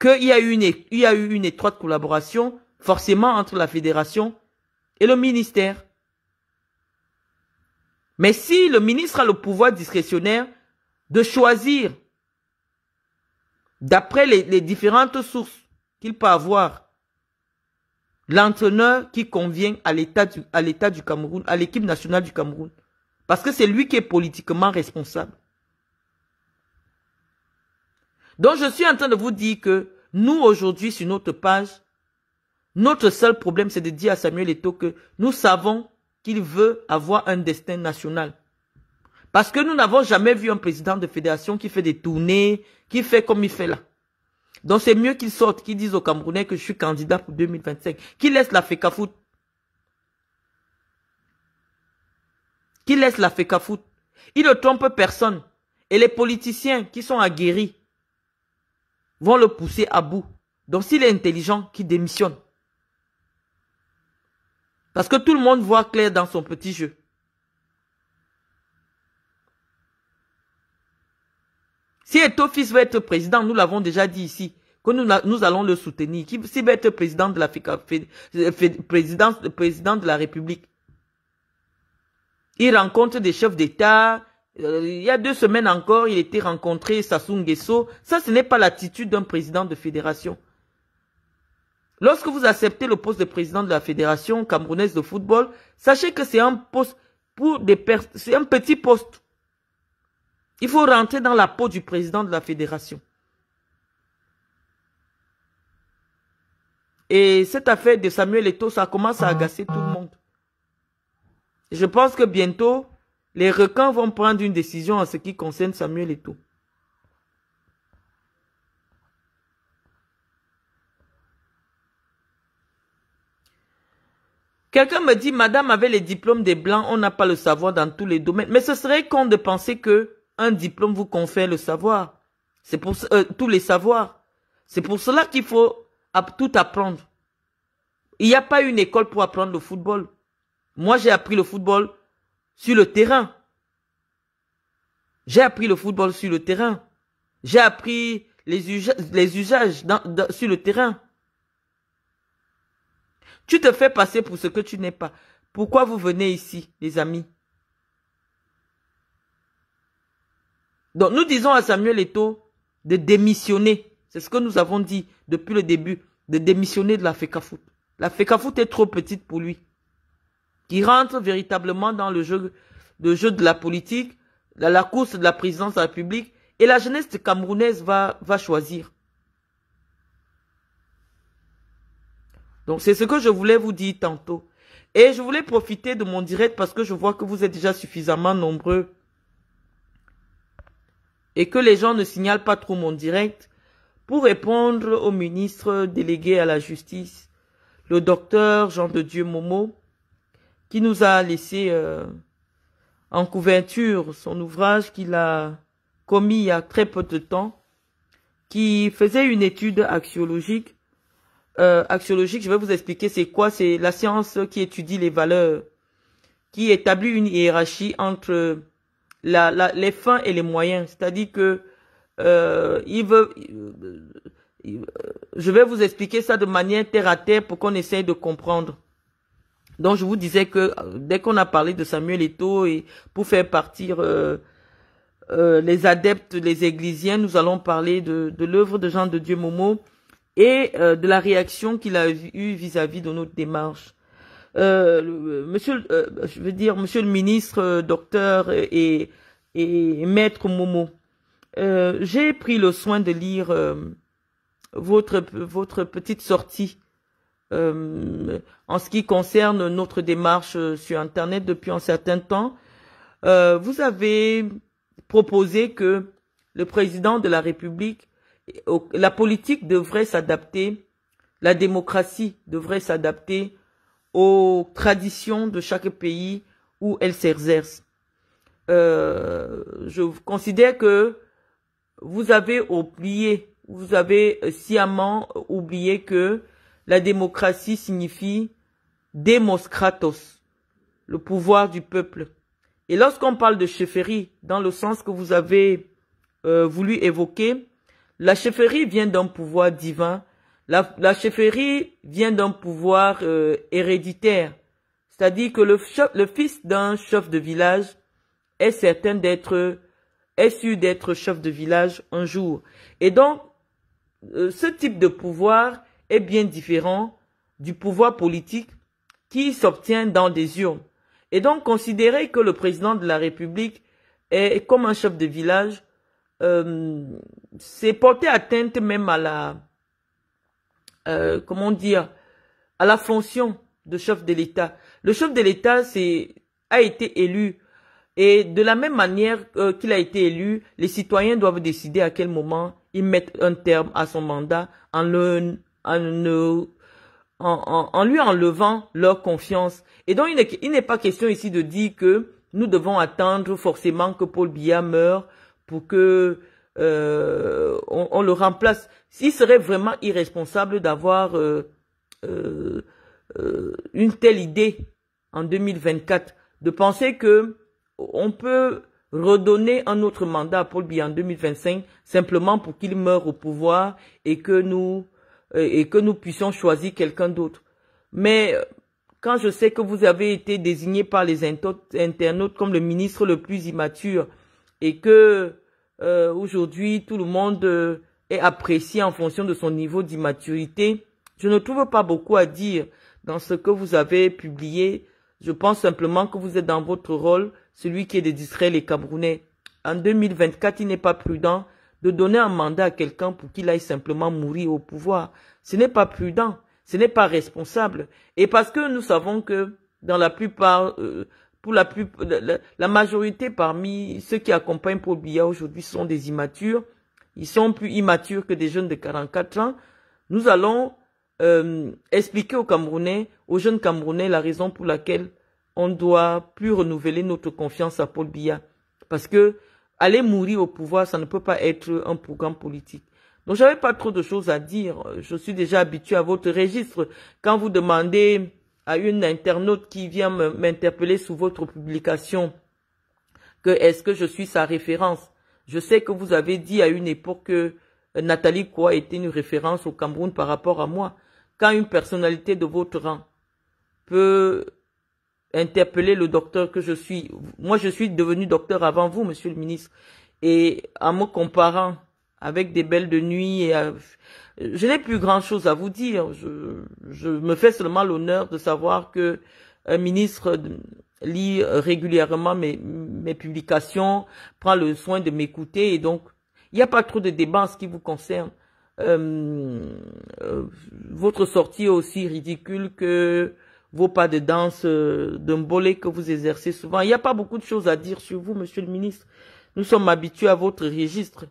qu'il y, a eu une, y a eu une étroite collaboration forcément entre la fédération et le ministère. Mais si le ministre a le pouvoir discrétionnaire de choisir, d'après les différentes sources qu'il peut avoir, l'entraîneur qui convient à l'État du, à du Cameroun, à l'équipe nationale du Cameroun. Parce que c'est lui qui est politiquement responsable. Donc je suis en train de vous dire que nous aujourd'hui sur notre page, notre seul problème c'est de dire à Samuel Eto'o que nous savons qu'il veut avoir un destin national. Parce que nous n'avons jamais vu un président de fédération qui fait des tournées, qui fait comme il fait là. Donc c'est mieux qu'ils sortent, qu'ils disent aux Camerounais que je suis candidat pour 2025. Qui laisse la e foot. Qui laisse la e foot Il ne trompe personne. Et les politiciens qui sont aguerris vont le pousser à bout. Donc s'il est intelligent, qu'il démissionne. Parce que tout le monde voit clair dans son petit jeu. Si Etofis veut être président, nous l'avons déjà dit ici, que nous, nous allons le soutenir. S'il si veut être président de la, euh, président, président de la République, il rencontre des chefs d'État. Euh, il y a deux semaines encore, il était rencontré Sassou Ça, ce n'est pas l'attitude d'un président de fédération. Lorsque vous acceptez le poste de président de la Fédération camerounaise de football, sachez que c'est un poste pour des c'est un petit poste il faut rentrer dans la peau du président de la fédération. Et cette affaire de Samuel Eto, ça commence à ah. agacer tout le monde. Je pense que bientôt, les requins vont prendre une décision en ce qui concerne Samuel Eto. Quelqu'un me dit, Madame avait les diplômes des Blancs, on n'a pas le savoir dans tous les domaines. Mais ce serait con de penser que un diplôme vous confère le savoir. C'est pour euh, tous les savoirs. C'est pour cela qu'il faut tout apprendre. Il n'y a pas une école pour apprendre le football. Moi, j'ai appris le football sur le terrain. J'ai appris le football sur le terrain. J'ai appris les, usages, sur le terrain. Tu te fais passer pour ce que tu n'es pas. Pourquoi vous venez ici, les amis Donc nous disons à Samuel Eto de démissionner. C'est ce que nous avons dit depuis le début, de démissionner de la Fecafoot. La Fecafoot est trop petite pour lui. Qui rentre véritablement dans le jeu, jeu de la politique, la, la course de la présidence de la République, et la jeunesse camerounaise va, va choisir. Donc c'est ce que je voulais vous dire tantôt. Et je voulais profiter de mon direct parce que je vois que vous êtes déjà suffisamment nombreux et que les gens ne signalent pas trop mon direct pour répondre au ministre délégué à la justice, le docteur Jean de Dieu Momo, qui nous a laissé euh, en couverture son ouvrage qu'il a commis il y a très peu de temps, qui faisait une étude axiologique. Euh, axiologique, je vais vous expliquer c'est quoi. C'est la science qui étudie les valeurs, qui établit une hiérarchie entre la, la, les fins et les moyens. C'est-à-dire que euh, il veut, euh, je vais vous expliquer ça de manière terre à terre pour qu'on essaye de comprendre. Donc je vous disais que euh, dès qu'on a parlé de Samuel Eto et pour faire partir les adeptes, les églisiens, nous allons parler de, de l'œuvre de Jean de Dieu Momo et de la réaction qu'il a eue vis à -vis de notre démarche. Euh, euh, monsieur, euh, je veux dire, monsieur le ministre, docteur et, maître Momo, j'ai pris le soin de lire votre, votre petite sortie en ce qui concerne notre démarche sur Internet depuis un certain temps. vous avez proposé que le président de la République, la politique devrait s'adapter, la démocratie devrait s'adapter aux traditions de chaque pays où elle s'exerce. Euh, je considère que vous avez oublié, vous avez sciemment oublié que la démocratie signifie démoskratos, le pouvoir du peuple. Et lorsqu'on parle de chefferie, dans le sens que vous avez euh, voulu évoquer, la chefferie vient d'un pouvoir divin la, chefferie vient d'un pouvoir euh, héréditaire, c'est-à-dire que le, fils d'un chef de village est certain d'être, est sûr d'être chef de village un jour. Et donc, euh, ce type de pouvoir est bien différent du pouvoir politique qui s'obtient dans des urnes. Et donc, considérer que le président de la République est comme un chef de village, euh, c'est porter atteinte même à la, euh, comment dire, à la fonction de chef de l'État. Le chef de l'État s'est a été élu et de la même manière euh, qu'il a été élu, les citoyens doivent décider à quel moment ils mettent un terme à son mandat en en, en lui enlevant leur confiance. Et donc il n'est pas question ici de dire que nous devons attendre forcément que Paul Biya meure pour que euh, on, le remplace. S'il serait vraiment irresponsable d'avoir euh, euh, une telle idée en 2024, de penser que on peut redonner un autre mandat à Paul Biya en 2025 simplement pour qu'il meure au pouvoir et que nous et que nous puissions choisir quelqu'un d'autre. Mais quand je sais que vous avez été désigné par les internautes comme le ministre le plus immature et que euh, aujourd'hui, tout le monde euh, est apprécié en fonction de son niveau d'immaturité. Je ne trouve pas beaucoup à dire dans ce que vous avez publié. Je pense simplement que vous êtes dans votre rôle, celui qui est de distraire les Camerounais. En 2024, il n'est pas prudent de donner un mandat à quelqu'un pour qu'il aille simplement mourir au pouvoir. Ce n'est pas prudent, ce n'est pas responsable. Et parce que nous savons que dans la plupart euh, pour la, la, majorité parmi ceux qui accompagnent Paul Biya aujourd'hui sont des immatures. Ils sont plus immatures que des jeunes de 44 ans. Nous allons euh, expliquer aux Camerounais, aux jeunes Camerounais, la raison pour laquelle on ne doit plus renouveler notre confiance à Paul Biya. Parce que aller mourir au pouvoir, ça ne peut pas être un programme politique. Donc j'avais pas trop de choses à dire. Je suis déjà habitué à votre registre. Quand vous demandez à une internaute qui vient m'interpeller sous votre publication que est-ce que je suis sa référence. Je sais que vous avez dit à une époque que euh, Nathalie Koua était une référence au Cameroun par rapport à moi. Quand une personnalité de votre rang peut interpeller le docteur que je suis, moi je suis devenu docteur avant vous, monsieur le ministre, et en me comparant avec des belles de nuit et à, je n'ai plus grand-chose à vous dire. Je, me fais seulement l'honneur de savoir que un ministre lit régulièrement mes, publications, prend le soin de m'écouter et donc il n'y a pas trop de débats en ce qui vous concerne. Euh, euh, votre sortie est aussi ridicule que vos pas de danse euh, d'un bolet que vous exercez souvent. Il n'y a pas beaucoup de choses à dire sur vous, monsieur le ministre. Nous sommes habitués à votre registre.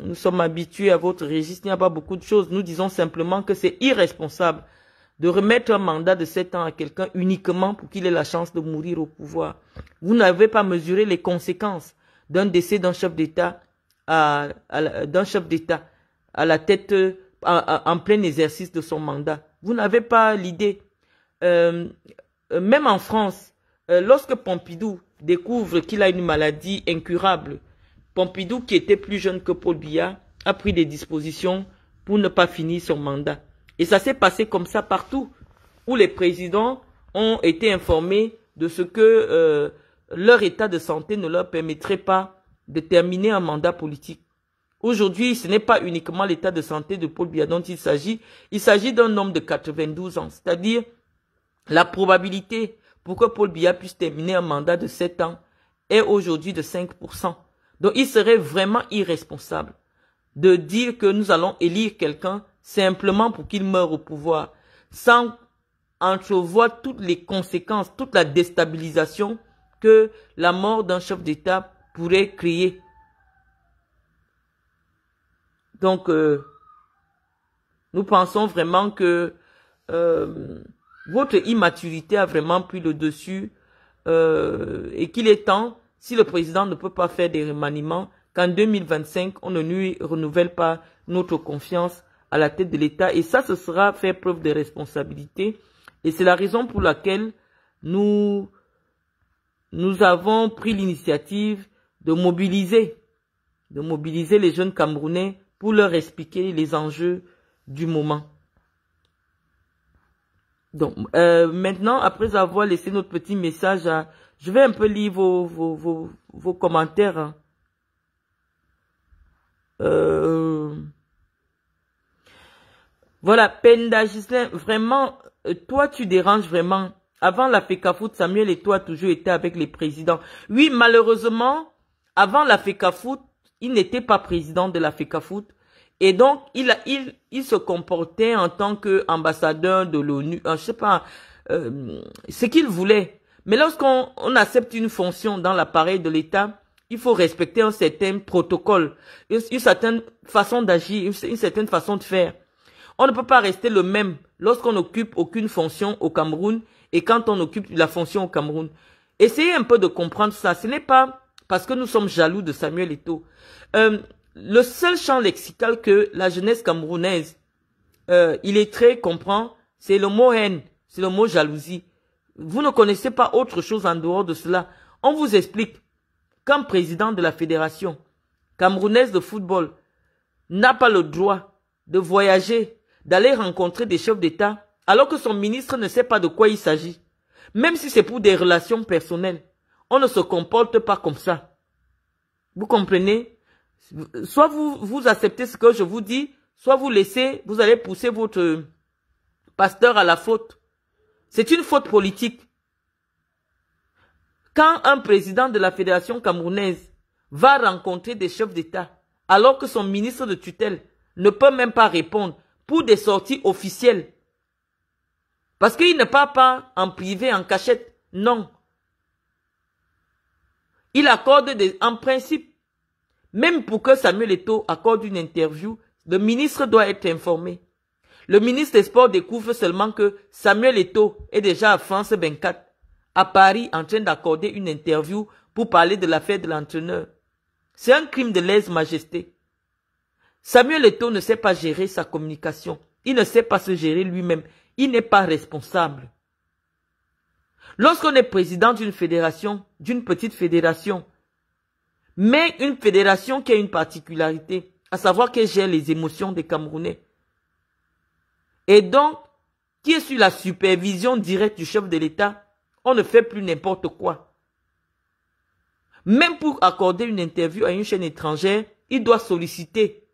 Nous sommes habitués à votre régime, il n'y a pas beaucoup de choses. Nous disons simplement que c'est irresponsable de remettre un mandat de 7 ans à quelqu'un uniquement pour qu'il ait la chance de mourir au pouvoir. Vous n'avez pas mesuré les conséquences d'un décès d'un chef d'État à, d'un chef d'État à la tête en plein exercice de son mandat. Vous n'avez pas l'idée. Euh, euh, même en France, euh, lorsque Pompidou découvre qu'il a une maladie incurable Pompidou, qui était plus jeune que Paul Biya, a pris des dispositions pour ne pas finir son mandat. Et ça s'est passé comme ça partout, où les présidents ont été informés de ce que euh, leur état de santé ne leur permettrait pas de terminer un mandat politique. Aujourd'hui, ce n'est pas uniquement l'état de santé de Paul Biya dont il s'agit, il s'agit d'un homme de 92 ans, c'est-à-dire la probabilité pour que Paul Biya puisse terminer un mandat de 7 ans est aujourd'hui de 5%. Donc il serait vraiment irresponsable de dire que nous allons élire quelqu'un simplement pour qu'il meure au pouvoir, sans entrevoir toutes les conséquences, toute la déstabilisation que la mort d'un chef d'État pourrait créer. Donc, euh, nous pensons vraiment que euh, votre immaturité a vraiment pris le dessus euh, et qu'il est temps si le président ne peut pas faire des remaniements, qu'en 2025, on ne lui renouvelle pas notre confiance à la tête de l'État. Et ça, ce sera faire preuve de responsabilité. Et c'est la raison pour laquelle nous, nous avons pris l'initiative de mobiliser, de mobiliser les jeunes Camerounais pour leur expliquer les enjeux du moment. Donc, euh, maintenant, après avoir laissé notre petit message à je vais un peu lire vos, vos, commentaires. Hein. Euh, voilà, Penda vraiment, euh, toi tu déranges vraiment. Avant la Foot, Samuel et toi toujours été avec les présidents. Oui, malheureusement, avant la Foot, il n'était pas président de la Foot. Et donc, il, a, il, il se comportait en tant qu'ambassadeur de l'ONU. Ah, je sais pas euh, ce qu'il voulait. Mais lorsqu'on accepte une fonction dans l'appareil de l'État, il faut respecter un certain protocole, une, certaine façon d'agir, une, certaine façon de faire. On ne peut pas rester le même lorsqu'on n'occupe aucune fonction au Cameroun et quand on occupe la fonction au Cameroun. Essayez un peu de comprendre ça. Ce n'est pas parce que nous sommes jaloux de Samuel Eto. Euh, le seul champ lexical que la jeunesse camerounaise, euh, il est très comprend, c'est le mot haine, c'est le mot jalousie. Vous ne connaissez pas autre chose en dehors de cela. On vous explique qu'un président de la fédération camerounaise de football n'a pas le droit de voyager, d'aller rencontrer des chefs d'État alors que son ministre ne sait pas de quoi il s'agit. Même si c'est pour des relations personnelles, on ne se comporte pas comme ça. Vous comprenez Soit vous, vous acceptez ce que je vous dis, soit vous laissez, vous allez pousser votre pasteur à la faute. C'est une faute politique. Quand un président de la Fédération camerounaise va rencontrer des chefs d'État, alors que son ministre de tutelle ne peut même pas répondre pour des sorties officielles, parce qu'il ne part pas en privé, en cachette, non. Il accorde des, en principe, même pour que Samuel Eto accorde une interview, le ministre doit être informé. Le ministre des Sports découvre seulement que Samuel Eto'o est déjà à France 24, à Paris, en train d'accorder une interview pour parler de l'affaire de l'entraîneur. C'est un crime de lèse-majesté. Samuel Eto'o ne sait pas gérer sa communication. Il ne sait pas se gérer lui-même. Il n'est pas responsable. Lorsqu'on est président d'une fédération, d'une petite fédération, mais une fédération qui a une particularité, à savoir qu'elle gère les émotions des Camerounais, et donc, qui est sur la supervision directe du chef de l'État, on ne fait plus n'importe quoi. Même pour accorder une interview à une chaîne étrangère, il doit solliciter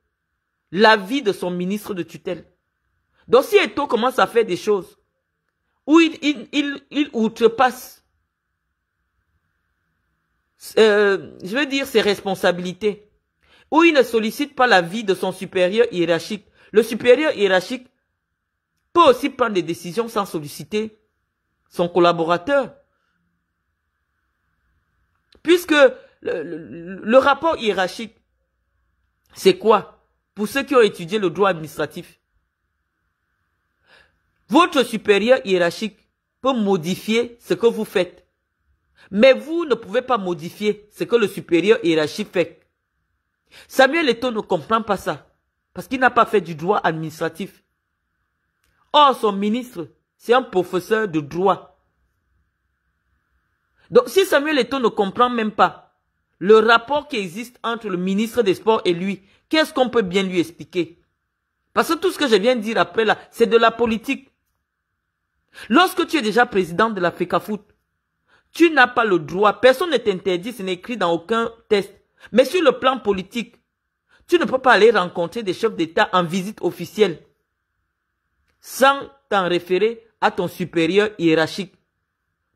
l'avis de son ministre de tutelle. Donc si Eto commence à faire des choses où il, il, il, il outrepasse, euh, je veux dire, ses responsabilités, où il ne sollicite pas l'avis de son supérieur hiérarchique, le supérieur hiérarchique peut aussi prendre des décisions sans solliciter son collaborateur. Puisque le, rapport hiérarchique, c'est quoi Pour ceux qui ont étudié le droit administratif, votre supérieur hiérarchique peut modifier ce que vous faites. Mais vous ne pouvez pas modifier ce que le supérieur hiérarchique fait. Samuel Eto ne comprend pas ça. Parce qu'il n'a pas fait du droit administratif. Or, son ministre, c'est un professeur de droit. Donc, si Samuel Eto'o ne comprend même pas le rapport qui existe entre le ministre des Sports et lui, qu'est-ce qu'on peut bien lui expliquer Parce que tout ce que je viens de dire après là, c'est de la politique. Lorsque tu es déjà président de la e Foot, tu n'as pas le droit, personne ne t'interdit, ce n'est écrit dans aucun test. Mais sur le plan politique, tu ne peux pas aller rencontrer des chefs d'État en visite officielle sans t'en référer à ton supérieur hiérarchique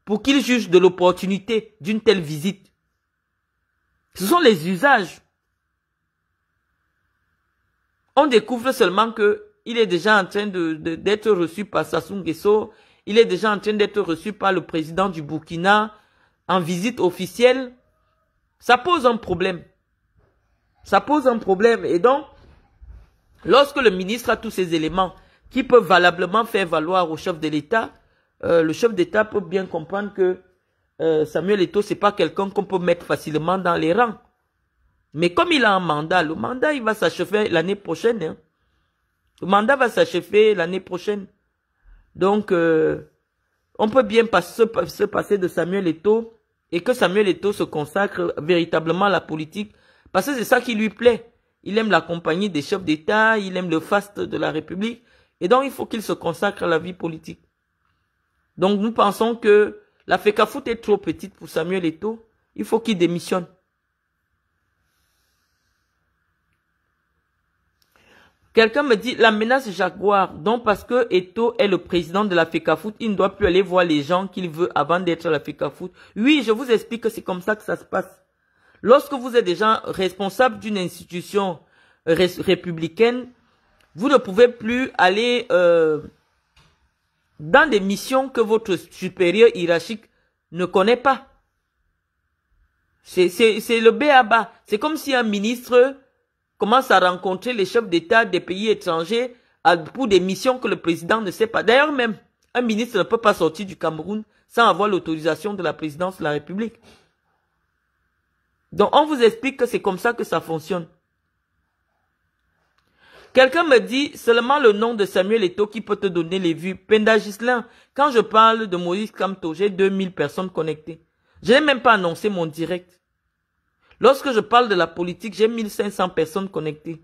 pour qu'il juge de l'opportunité d'une telle visite. Ce sont les usages. On découvre seulement que il est déjà en train d'être reçu par Sassou Nguesso, il est déjà en train d'être reçu par le président du Burkina en visite officielle. Ça pose un problème. Ça pose un problème. Et donc, lorsque le ministre a tous ces éléments, qui peut valablement faire valoir au chef de l'État, euh, le chef d'État peut bien comprendre que euh, Samuel Eto'o, c'est pas quelqu'un qu'on peut mettre facilement dans les rangs. Mais comme il a un mandat, le mandat, il va s'achever l'année prochaine. Hein. Le mandat va s'achever l'année prochaine. Donc, euh, on peut bien se, passer de Samuel Eto'o et que Samuel Eto'o se consacre véritablement à la politique parce que c'est ça qui lui plaît. Il aime la compagnie des chefs d'État, il aime le faste de la République, et donc, il faut qu'il se consacre à la vie politique. Donc, nous pensons que la FECAFOOT est trop petite pour Samuel Eto. Il faut qu'il démissionne. Quelqu'un me dit, la menace Jaguar, donc parce que Eto est le président de la FECAFOOT, il ne doit plus aller voir les gens qu'il veut avant d'être à la FECAFOOT. Oui, je vous explique que c'est comme ça que ça se passe. Lorsque vous êtes déjà responsable d'une institution républicaine, vous ne pouvez plus aller euh, dans des missions que votre supérieur hiérarchique ne connaît pas. C'est le bas C'est comme si un ministre commence à rencontrer les chefs d'État des pays étrangers pour des missions que le président ne sait pas. D'ailleurs même, un ministre ne peut pas sortir du Cameroun sans avoir l'autorisation de la présidence de la République. Donc on vous explique que c'est comme ça que ça fonctionne. Quelqu'un me dit seulement le nom de Samuel Eto qui peut te donner les vues. Penda quand je parle de Maurice Camto, j'ai 2000 personnes connectées. Je n'ai même pas annoncé mon direct. Lorsque je parle de la politique, j'ai 1500 personnes connectées.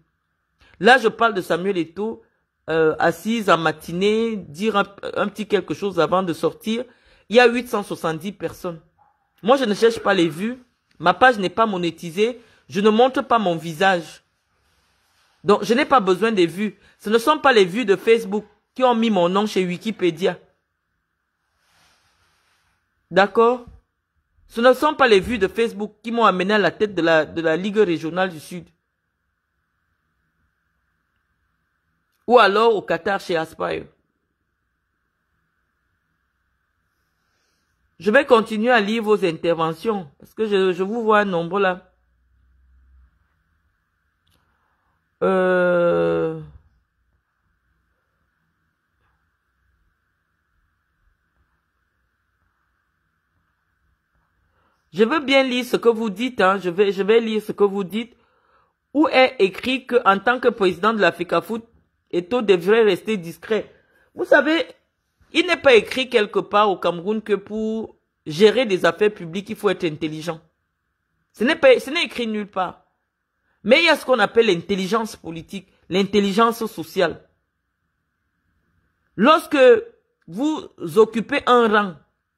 Là, je parle de Samuel Eto, euh, assise en matinée, dire un, un petit quelque chose avant de sortir. Il y a 870 personnes. Moi, je ne cherche pas les vues. Ma page n'est pas monétisée. Je ne montre pas mon visage. Donc, je n'ai pas besoin des vues. Ce ne sont pas les vues de Facebook qui ont mis mon nom chez Wikipédia. D'accord Ce ne sont pas les vues de Facebook qui m'ont amené à la tête de la, de la Ligue régionale du Sud. Ou alors au Qatar chez Aspire. Je vais continuer à lire vos interventions parce que je, je vous vois un nombre là. Euh, je veux bien lire ce que vous dites, hein. je, vais, je vais lire ce que vous dites. Où est écrit que en tant que président de la Foot Eto devrait rester discret Vous savez, il n'est pas écrit quelque part au Cameroun que pour gérer des affaires publiques, il faut être intelligent. Ce n'est pas, ce n'est écrit nulle part. Mais il y a ce qu'on appelle l'intelligence politique, l'intelligence sociale. Lorsque vous occupez un rang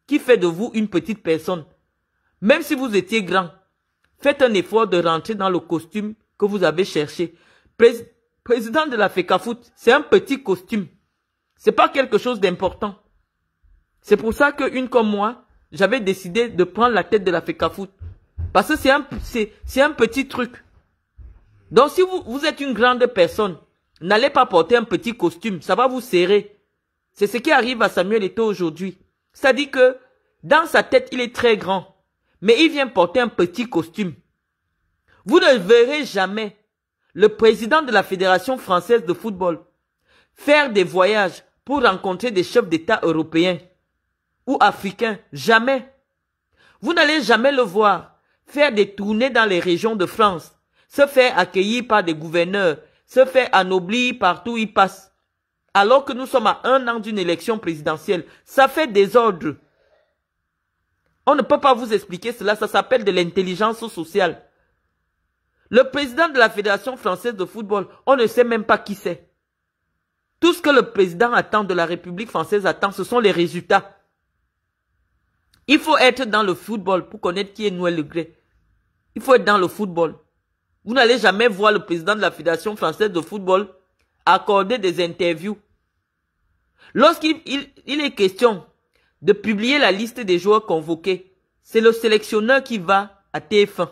qui fait de vous une petite personne, même si vous étiez grand, faites un effort de rentrer dans le costume que vous avez cherché. président de la FECAFOOT, c'est un petit costume. C'est pas quelque chose d'important. C'est pour ça qu'une comme moi, j'avais décidé de prendre la tête de la FECAFOOT. Parce que c'est c'est un petit truc. Donc si vous, êtes une grande personne, n'allez pas porter un petit costume, ça va vous serrer. C'est ce qui arrive à Samuel Eto'o aujourd'hui. C'est-à-dire que dans sa tête, il est très grand, mais il vient porter un petit costume. Vous ne verrez jamais le président de la Fédération française de football faire des voyages pour rencontrer des chefs d'État européens ou africains. Jamais. Vous n'allez jamais le voir faire des tournées dans les régions de France se fait accueillir par des gouverneurs, se fait anoblir partout où il passe. Alors que nous sommes à un an d'une élection présidentielle, ça fait désordre. On ne peut pas vous expliquer cela, ça s'appelle de l'intelligence sociale. Le président de la Fédération française de football, on ne sait même pas qui c'est. Tout ce que le président attend de la République française attend, ce sont les résultats. Il faut être dans le football pour connaître qui est Noël Legré. Il faut être dans le football. Vous n'allez jamais voir le président de la Fédération française de football accorder des interviews. Lorsqu'il il, est question de publier la liste des joueurs convoqués, c'est le sélectionneur qui va à TF1.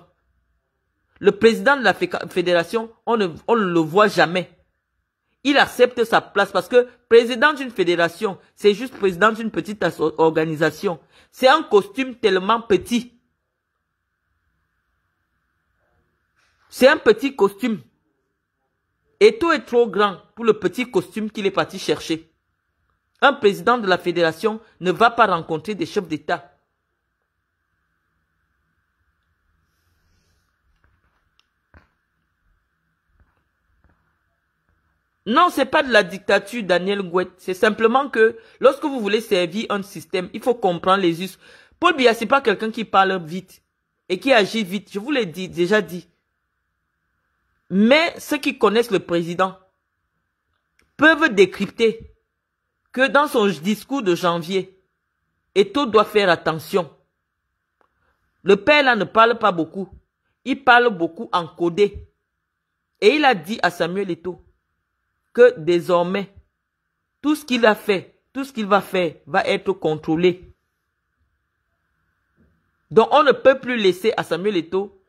Le président de la fédération, on ne, on ne le voit jamais. Il accepte sa place parce que président d'une fédération, c'est juste président d'une petite organisation. C'est un costume tellement petit C'est un petit costume. Et tout est trop grand pour le petit costume qu'il est parti chercher. Un président de la fédération ne va pas rencontrer des chefs d'État. Non, c'est pas de la dictature, Daniel Gouet. C'est simplement que lorsque vous voulez servir un système, il faut comprendre les us. Paul Biya, n'est pas quelqu'un qui parle vite et qui agit vite. Je vous l'ai dit, déjà dit. Mais ceux qui connaissent le président peuvent décrypter que dans son discours de janvier, Eto doit faire attention. Le père là ne parle pas beaucoup. Il parle beaucoup en codé. Et il a dit à Samuel Eto que désormais, tout ce qu'il a fait, tout ce qu'il va faire va être contrôlé. Donc on ne peut plus laisser à Samuel Eto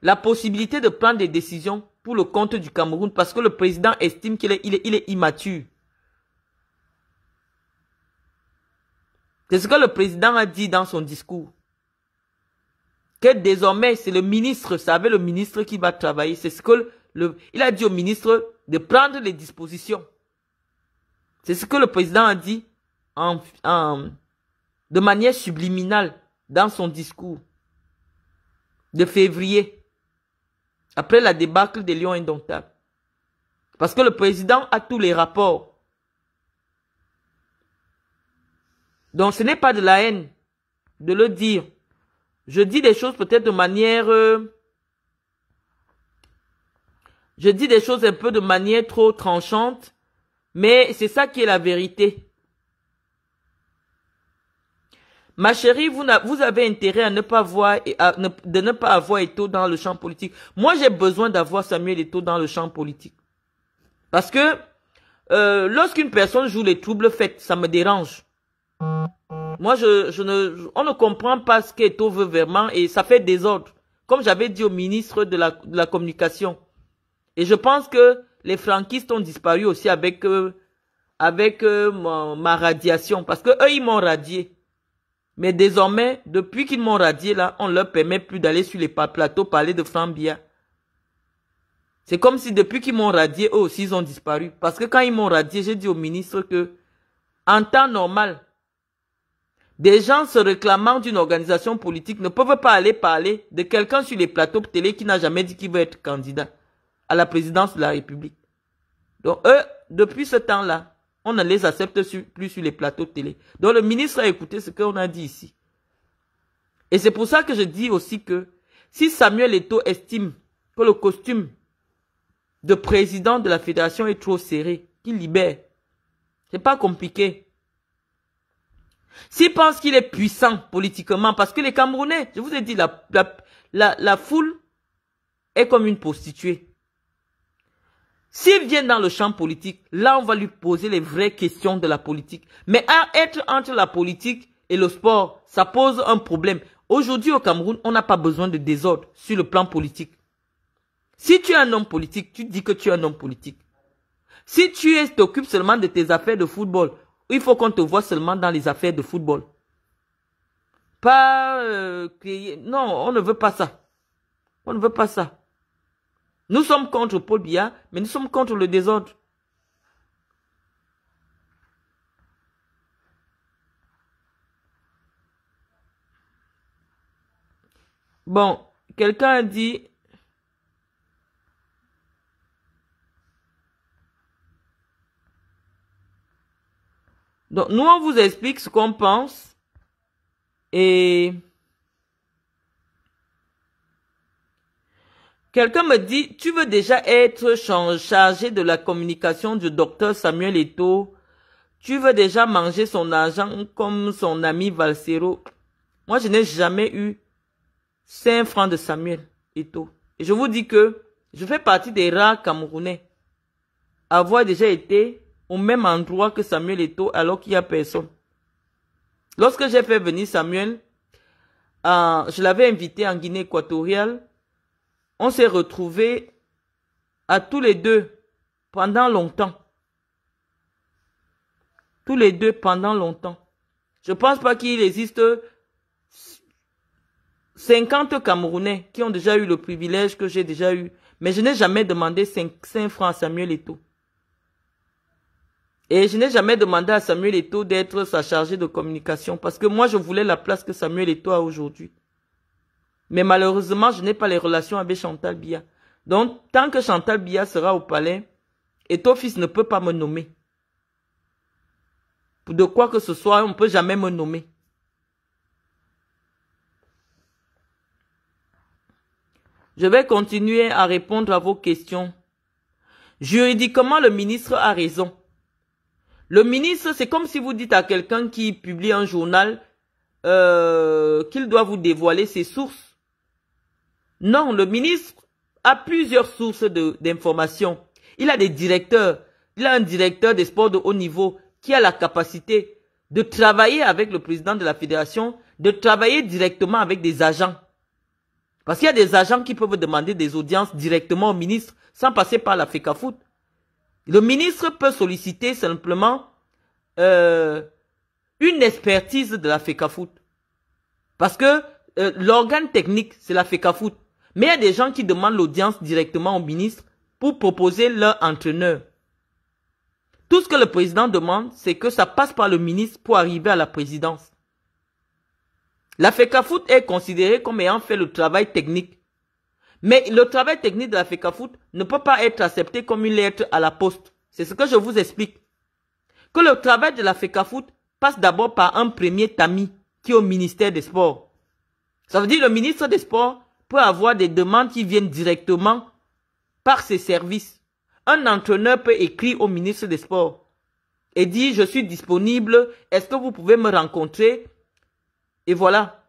la possibilité de prendre des décisions pour le compte du Cameroun parce que le président estime qu'il est, immature. C'est ce que le président a dit dans son discours. Que désormais, c'est le ministre, vous savez, le ministre qui va travailler. C'est ce que il a dit au ministre de prendre les dispositions. C'est ce que le président a dit en, de manière subliminale dans son discours de février. Après la débâcle des lions indomptables. Parce que le président a tous les rapports. Donc ce n'est pas de la haine de le dire. Je dis des choses peut-être de manière... Euh, je dis des choses un peu de manière trop tranchante, mais c'est ça qui est la vérité. Ma chérie, vous, avez intérêt à ne pas voir et de ne pas avoir Eto dans le champ politique. Moi, j'ai besoin d'avoir Samuel Eto dans le champ politique. Parce que euh, lorsqu'une personne joue les troubles faits, ça me dérange. Moi, je, ne, on ne comprend pas ce qu'Eto veut vraiment et ça fait désordre. Comme j'avais dit au ministre de la, Communication. Et je pense que les franquistes ont disparu aussi avec, euh, euh, ma, ma, radiation. Parce que eux, ils m'ont radié. Mais désormais, depuis qu'ils m'ont radié là, on leur permet plus d'aller sur les plateaux parler de Frambia. C'est comme si depuis qu'ils m'ont radié, eux aussi, ils ont disparu. Parce que quand ils m'ont radié, j'ai dit au ministre que, en temps normal, des gens se réclamant d'une organisation politique ne peuvent pas aller parler de quelqu'un sur les plateaux télé qui n'a jamais dit qu'il veut être candidat à la présidence de la République. Donc eux, depuis ce temps-là, on ne les accepte plus sur les plateaux de télé. Donc le ministre a écouté ce qu'on a dit ici. Et c'est pour ça que je dis aussi que si Samuel Eto estime que le costume de président de la fédération est trop serré, qu'il libère, c'est pas compliqué. S'il pense qu'il est puissant politiquement, parce que les Camerounais, je vous ai dit, la, la foule est comme une prostituée. S'il vient dans le champ politique, là, on va lui poser les vraies questions de la politique. Mais à être entre la politique et le sport, ça pose un problème. Aujourd'hui, au Cameroun, on n'a pas besoin de désordre sur le plan politique. Si tu es un homme politique, tu dis que tu es un homme politique. Si tu t'occupes seulement de tes affaires de football, il faut qu'on te voit seulement dans les affaires de football. Pas euh, Non, on ne veut pas ça. On ne veut pas ça. Nous sommes contre Paul Biya, mais nous sommes contre le désordre. Bon, quelqu'un a dit... Donc, nous, on vous explique ce qu'on pense et Quelqu'un me dit, tu veux déjà être chargé de la communication du docteur Samuel Eto. Tu veux déjà manger son argent comme son ami Valsero. Moi, je n'ai jamais eu 5 francs de Samuel Eto. Et je vous dis que je fais partie des rares Camerounais à avoir déjà été au même endroit que Samuel Eto alors qu'il n'y a personne. Lorsque j'ai fait venir Samuel, euh, je l'avais invité en Guinée équatoriale on s'est retrouvés à tous les deux pendant longtemps. Tous les deux pendant longtemps. Je pense pas qu'il existe 50 Camerounais qui ont déjà eu le privilège que j'ai déjà eu. Mais je n'ai jamais demandé 5, francs à Samuel Eto. Et je n'ai jamais demandé à Samuel Eto d'être sa chargée de communication parce que moi je voulais la place que Samuel Eto a aujourd'hui. Mais malheureusement, je n'ai pas les relations avec Chantal Bia. Donc, tant que Chantal Bia sera au palais, et ton fils ne peut pas me nommer. Pour de quoi que ce soit, on ne peut jamais me nommer. Je vais continuer à répondre à vos questions. Juridiquement, le ministre a raison. Le ministre, c'est comme si vous dites à quelqu'un qui publie un journal euh, qu'il doit vous dévoiler ses sources. Non, le ministre a plusieurs sources d'informations. Il a des directeurs. Il a un directeur des sports de haut niveau qui a la capacité de travailler avec le président de la fédération, de travailler directement avec des agents. Parce qu'il y a des agents qui peuvent demander des audiences directement au ministre sans passer par la FECAFOOT. Le ministre peut solliciter simplement euh, une expertise de la FECAFOOT. Parce que euh, l'organe technique, c'est la FECAFOOT. Mais il y a des gens qui demandent l'audience directement au ministre pour proposer leur entraîneur. Tout ce que le président demande, c'est que ça passe par le ministre pour arriver à la présidence. La FECAFOOT est considérée comme ayant fait le travail technique. Mais le travail technique de la FECAFOOT ne peut pas être accepté comme une lettre à la poste. C'est ce que je vous explique. Que le travail de la FECAFOOT passe d'abord par un premier tamis qui est au ministère des Sports. Ça veut dire le ministre des Sports peut avoir des demandes qui viennent directement par ses services. Un entraîneur peut écrire au ministre des Sports et dire je suis disponible, est-ce que vous pouvez me rencontrer Et voilà.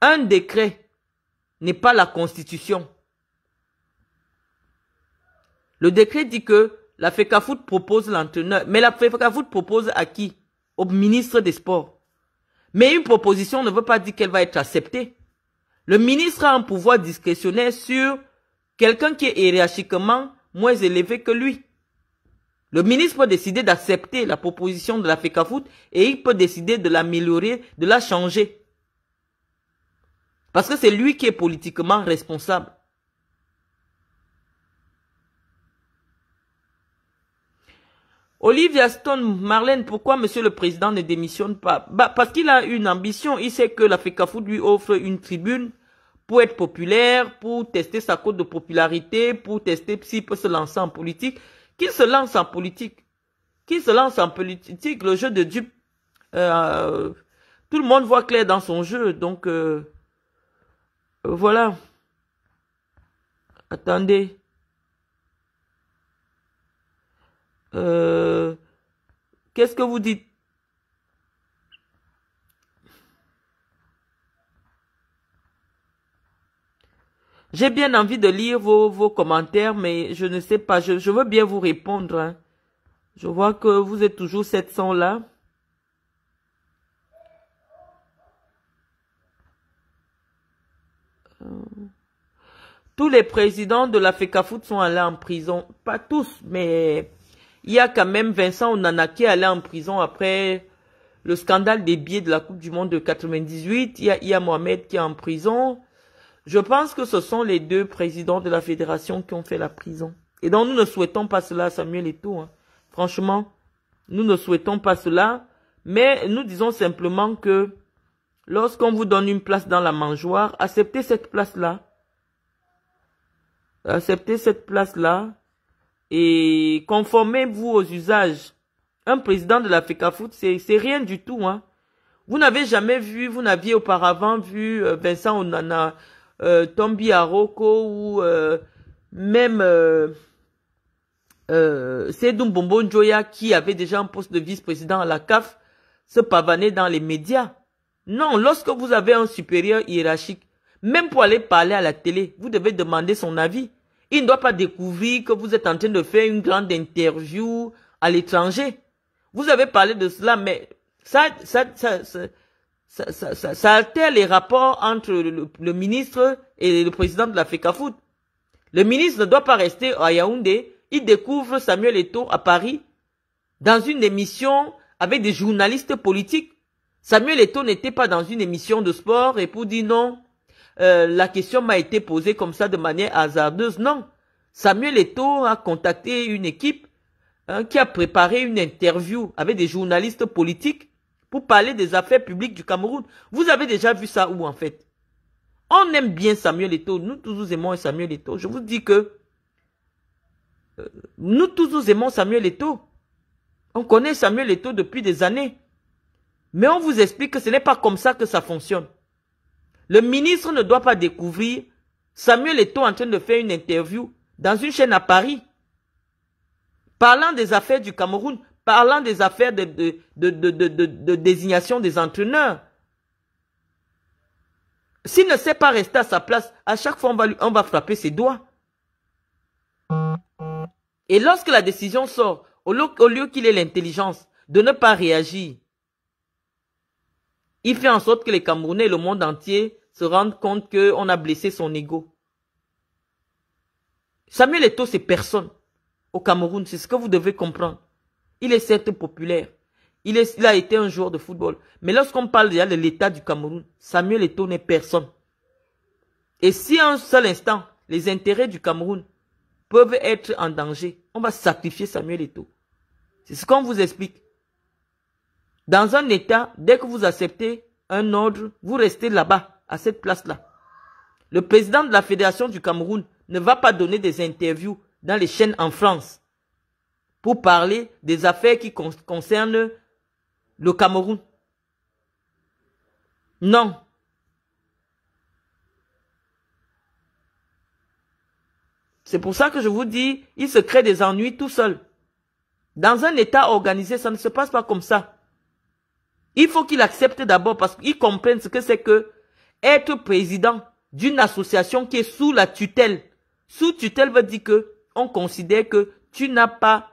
Un décret n'est pas la constitution. Le décret dit que la FECAFOOT propose l'entraîneur. Mais la FECAFOOT propose à qui Au ministre des Sports. Mais une proposition ne veut pas dire qu'elle va être acceptée. Le ministre a un pouvoir discrétionnaire sur quelqu'un qui est hiérarchiquement moins élevé que lui. Le ministre peut décider d'accepter la proposition de la FECAFOOT et il peut décider de l'améliorer, de la changer. Parce que c'est lui qui est politiquement responsable. Olivia Stone, Marlène, pourquoi Monsieur le Président ne démissionne pas bah, Parce qu'il a une ambition. Il sait que l'Africa Food lui offre une tribune pour être populaire, pour tester sa cote de popularité, pour tester s'il peut se lancer en politique. Qu'il se lance en politique. Qu'il se lance en politique. Le jeu de dupes, euh, tout le monde voit clair dans son jeu. Donc, euh, voilà. Attendez. Euh, qu'est-ce que vous dites J'ai bien envie de lire vos, vos, commentaires, mais je ne sais pas. Je, veux bien vous répondre. Hein. Je vois que vous êtes toujours 700 là. Euh, tous les présidents de la FECAFOOT sont allés en prison. Pas tous, mais il y a quand même Vincent Onana qui est allé en prison après le scandale des billets de la Coupe du Monde de 98. Il y a, il Mohamed qui est en prison. Je pense que ce sont les deux présidents de la fédération qui ont fait la prison. Et donc, nous ne souhaitons pas cela, Samuel et tout. Hein. Franchement, nous ne souhaitons pas cela. Mais nous disons simplement que lorsqu'on vous donne une place dans la mangeoire, acceptez cette place-là. Acceptez cette place-là et conformez-vous aux usages. Un président de la FECAFOOT, c'est rien du tout. Hein. Vous n'avez jamais vu, vous n'aviez auparavant vu euh, Vincent Onana, euh, Tombi Aroko ou euh, même euh, Joya qui avait déjà un poste de vice-président à la CAF se pavaner dans les médias. Non, lorsque vous avez un supérieur hiérarchique, même pour aller parler à la télé, vous devez demander son avis. Il ne doit pas découvrir que vous êtes en train de faire une grande interview à l'étranger. Vous avez parlé de cela, mais ça, ça, ça, altère les rapports entre le, ministre et le président de la FECAFOOT. Le ministre ne doit pas rester à Yaoundé. Il découvre Samuel Eto'o à Paris dans une émission avec des journalistes politiques. Samuel Eto'o n'était pas dans une émission de sport et pour dire non, euh, la question m'a été posée comme ça de manière hasardeuse. Non, Samuel Eto a contacté une équipe hein, qui a préparé une interview avec des journalistes politiques pour parler des affaires publiques du Cameroun. Vous avez déjà vu ça où en fait On aime bien Samuel Eto. Nous tous aimons Samuel Eto. Je vous dis que euh, nous tous aimons Samuel Eto. On connaît Samuel Eto depuis des années. Mais on vous explique que ce n'est pas comme ça que ça fonctionne. Le ministre ne doit pas découvrir Samuel Eto'o en train de faire une interview dans une chaîne à Paris, parlant des affaires du Cameroun, parlant des affaires de, de, de, de désignation des entraîneurs. S'il ne sait pas rester à sa place, à chaque fois, on va, on va frapper ses doigts. Et lorsque la décision sort, au lieu qu'il ait l'intelligence de ne pas réagir, il fait en sorte que les Camerounais et le monde entier se rendent compte qu'on a blessé son ego. Samuel Eto'o, c'est personne au Cameroun. C'est ce que vous devez comprendre. Il est certes populaire. Il, a été un joueur de football. Mais lorsqu'on parle déjà de l'état du Cameroun, Samuel Eto'o n'est personne. Et si un seul instant, les intérêts du Cameroun peuvent être en danger, on va sacrifier Samuel Eto'o. C'est ce qu'on vous explique. Dans un État, dès que vous acceptez un ordre, vous restez là-bas, à cette place-là. Le président de la Fédération du Cameroun ne va pas donner des interviews dans les chaînes en France pour parler des affaires qui concernent le Cameroun. Non. C'est pour ça que je vous dis, il se crée des ennuis tout seul. Dans un État organisé, ça ne se passe pas comme ça. Il faut qu'il accepte d'abord parce qu'il comprenne ce que c'est que être président d'une association qui est sous la tutelle. Sous tutelle veut dire que on considère que tu n'as pas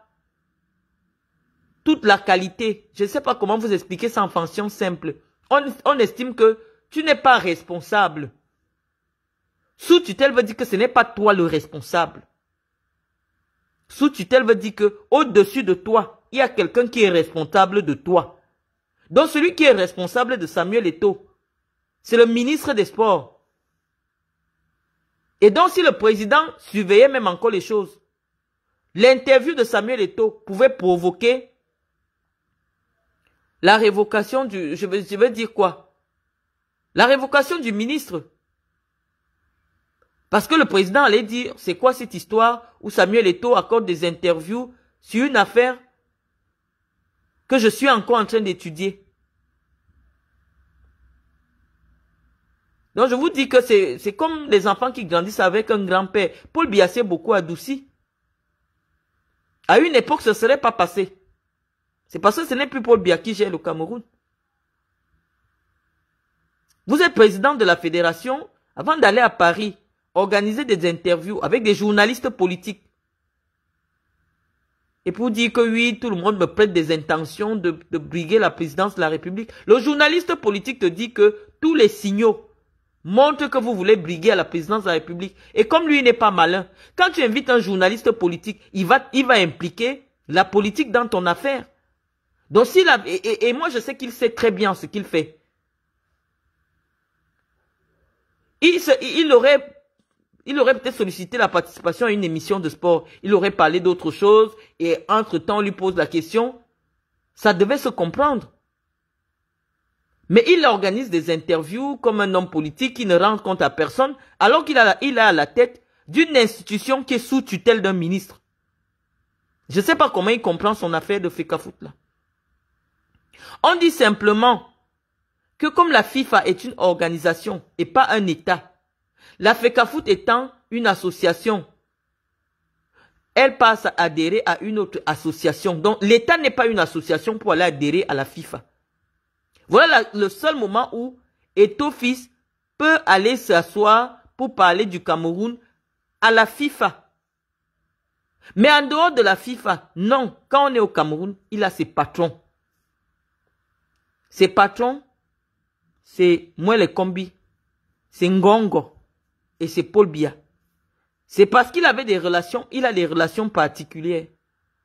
toute la qualité. Je ne sais pas comment vous expliquer ça en fonction simple. On, on estime que tu n'es pas responsable. Sous tutelle veut dire que ce n'est pas toi le responsable. Sous tutelle veut dire que au-dessus de toi, il y a quelqu'un qui est responsable de toi. Donc celui qui est responsable de Samuel Eto, c'est le ministre des Sports. Et donc si le président surveillait même encore les choses, l'interview de Samuel Eto pouvait provoquer la révocation du... Je veux, dire quoi La révocation du ministre. Parce que le président allait dire, c'est quoi cette histoire où Samuel Eto accorde des interviews sur une affaire que je suis encore en train d'étudier. Donc je vous dis que c'est comme les enfants qui grandissent avec un grand-père. Paul Biassé beaucoup adouci. À une époque, ce ne serait pas passé. C'est parce que ce n'est plus Paul Biya qui gère le Cameroun. Vous êtes président de la fédération. Avant d'aller à Paris, organiser des interviews avec des journalistes politiques et pour dire que oui, tout le monde me prête des intentions de, briguer la présidence de la République. Le journaliste politique te dit que tous les signaux montrent que vous voulez briguer à la présidence de la République. Et comme lui n'est pas malin, quand tu invites un journaliste politique, il va, il va impliquer la politique dans ton affaire. Donc s'il a, et, moi je sais qu'il sait très bien ce qu'il fait. Il, se, il, aurait il aurait peut-être sollicité la participation à une émission de sport. Il aurait parlé d'autre chose et entre-temps, on lui pose la question. Ça devait se comprendre. Mais il organise des interviews comme un homme politique qui ne rend compte à personne alors qu'il a, il a à la tête d'une institution qui est sous tutelle d'un ministre. Je ne sais pas comment il comprend son affaire de foot là. On dit simplement que comme la FIFA est une organisation et pas un État, la FECAFOOT étant une association, elle passe à adhérer à une autre association. Donc l'État n'est pas une association pour aller adhérer à la FIFA. Voilà le seul moment où Etofis peut aller s'asseoir pour parler du Cameroun à la FIFA. Mais en dehors de la FIFA, non. Quand on est au Cameroun, il a ses patrons. Ses patrons, c'est moi les c'est Ngongo, et c'est Paul Biya. C'est parce qu'il avait des relations, il a des relations particulières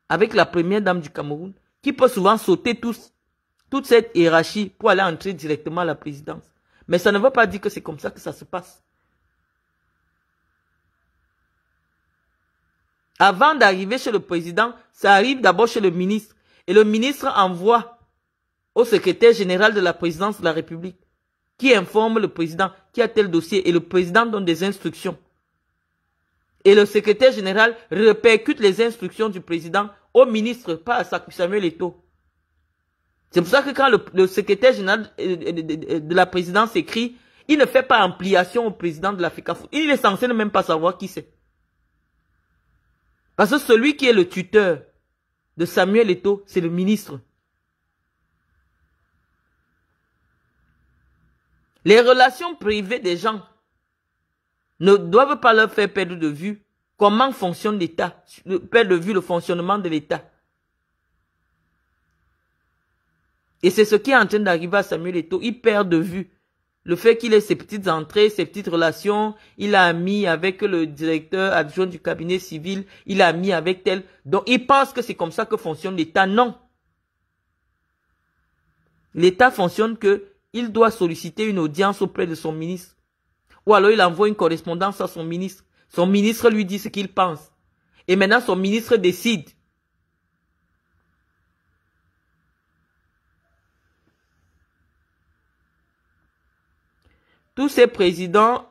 avec la première dame du Cameroun qui peut souvent sauter toute cette hiérarchie pour aller entrer directement à la présidence. Mais ça ne veut pas dire que c'est comme ça que ça se passe. Avant d'arriver chez le président, ça arrive d'abord chez le ministre. Et le ministre envoie au secrétaire général de la présidence de la République qui informe le président qui a tel dossier et le président donne des instructions. Et le secrétaire général répercute les instructions du président au ministre, pas à Samuel Eto. C'est pour ça que quand le, secrétaire général de la présidence écrit, il ne fait pas ampliation au président de l'Afrique. Il est censé ne même pas savoir qui c'est. Parce que celui qui est le tuteur de Samuel Eto, c'est le ministre. Les relations privées des gens ne doivent pas leur faire perdre de vue comment fonctionne l'État, perdre de vue le fonctionnement de l'État. Et c'est ce qui est en train d'arriver à Samuel Eto. Il perd de vue le fait qu'il ait ses petites entrées, ses petites relations, il a mis avec le directeur adjoint du cabinet civil, il a mis avec tel. Donc il pense que c'est comme ça que fonctionne l'État. Non. L'État fonctionne que il doit solliciter une audience auprès de son ministre. Ou alors il envoie une correspondance à son ministre. Son ministre lui dit ce qu'il pense. Et maintenant son ministre décide. Tous ces présidents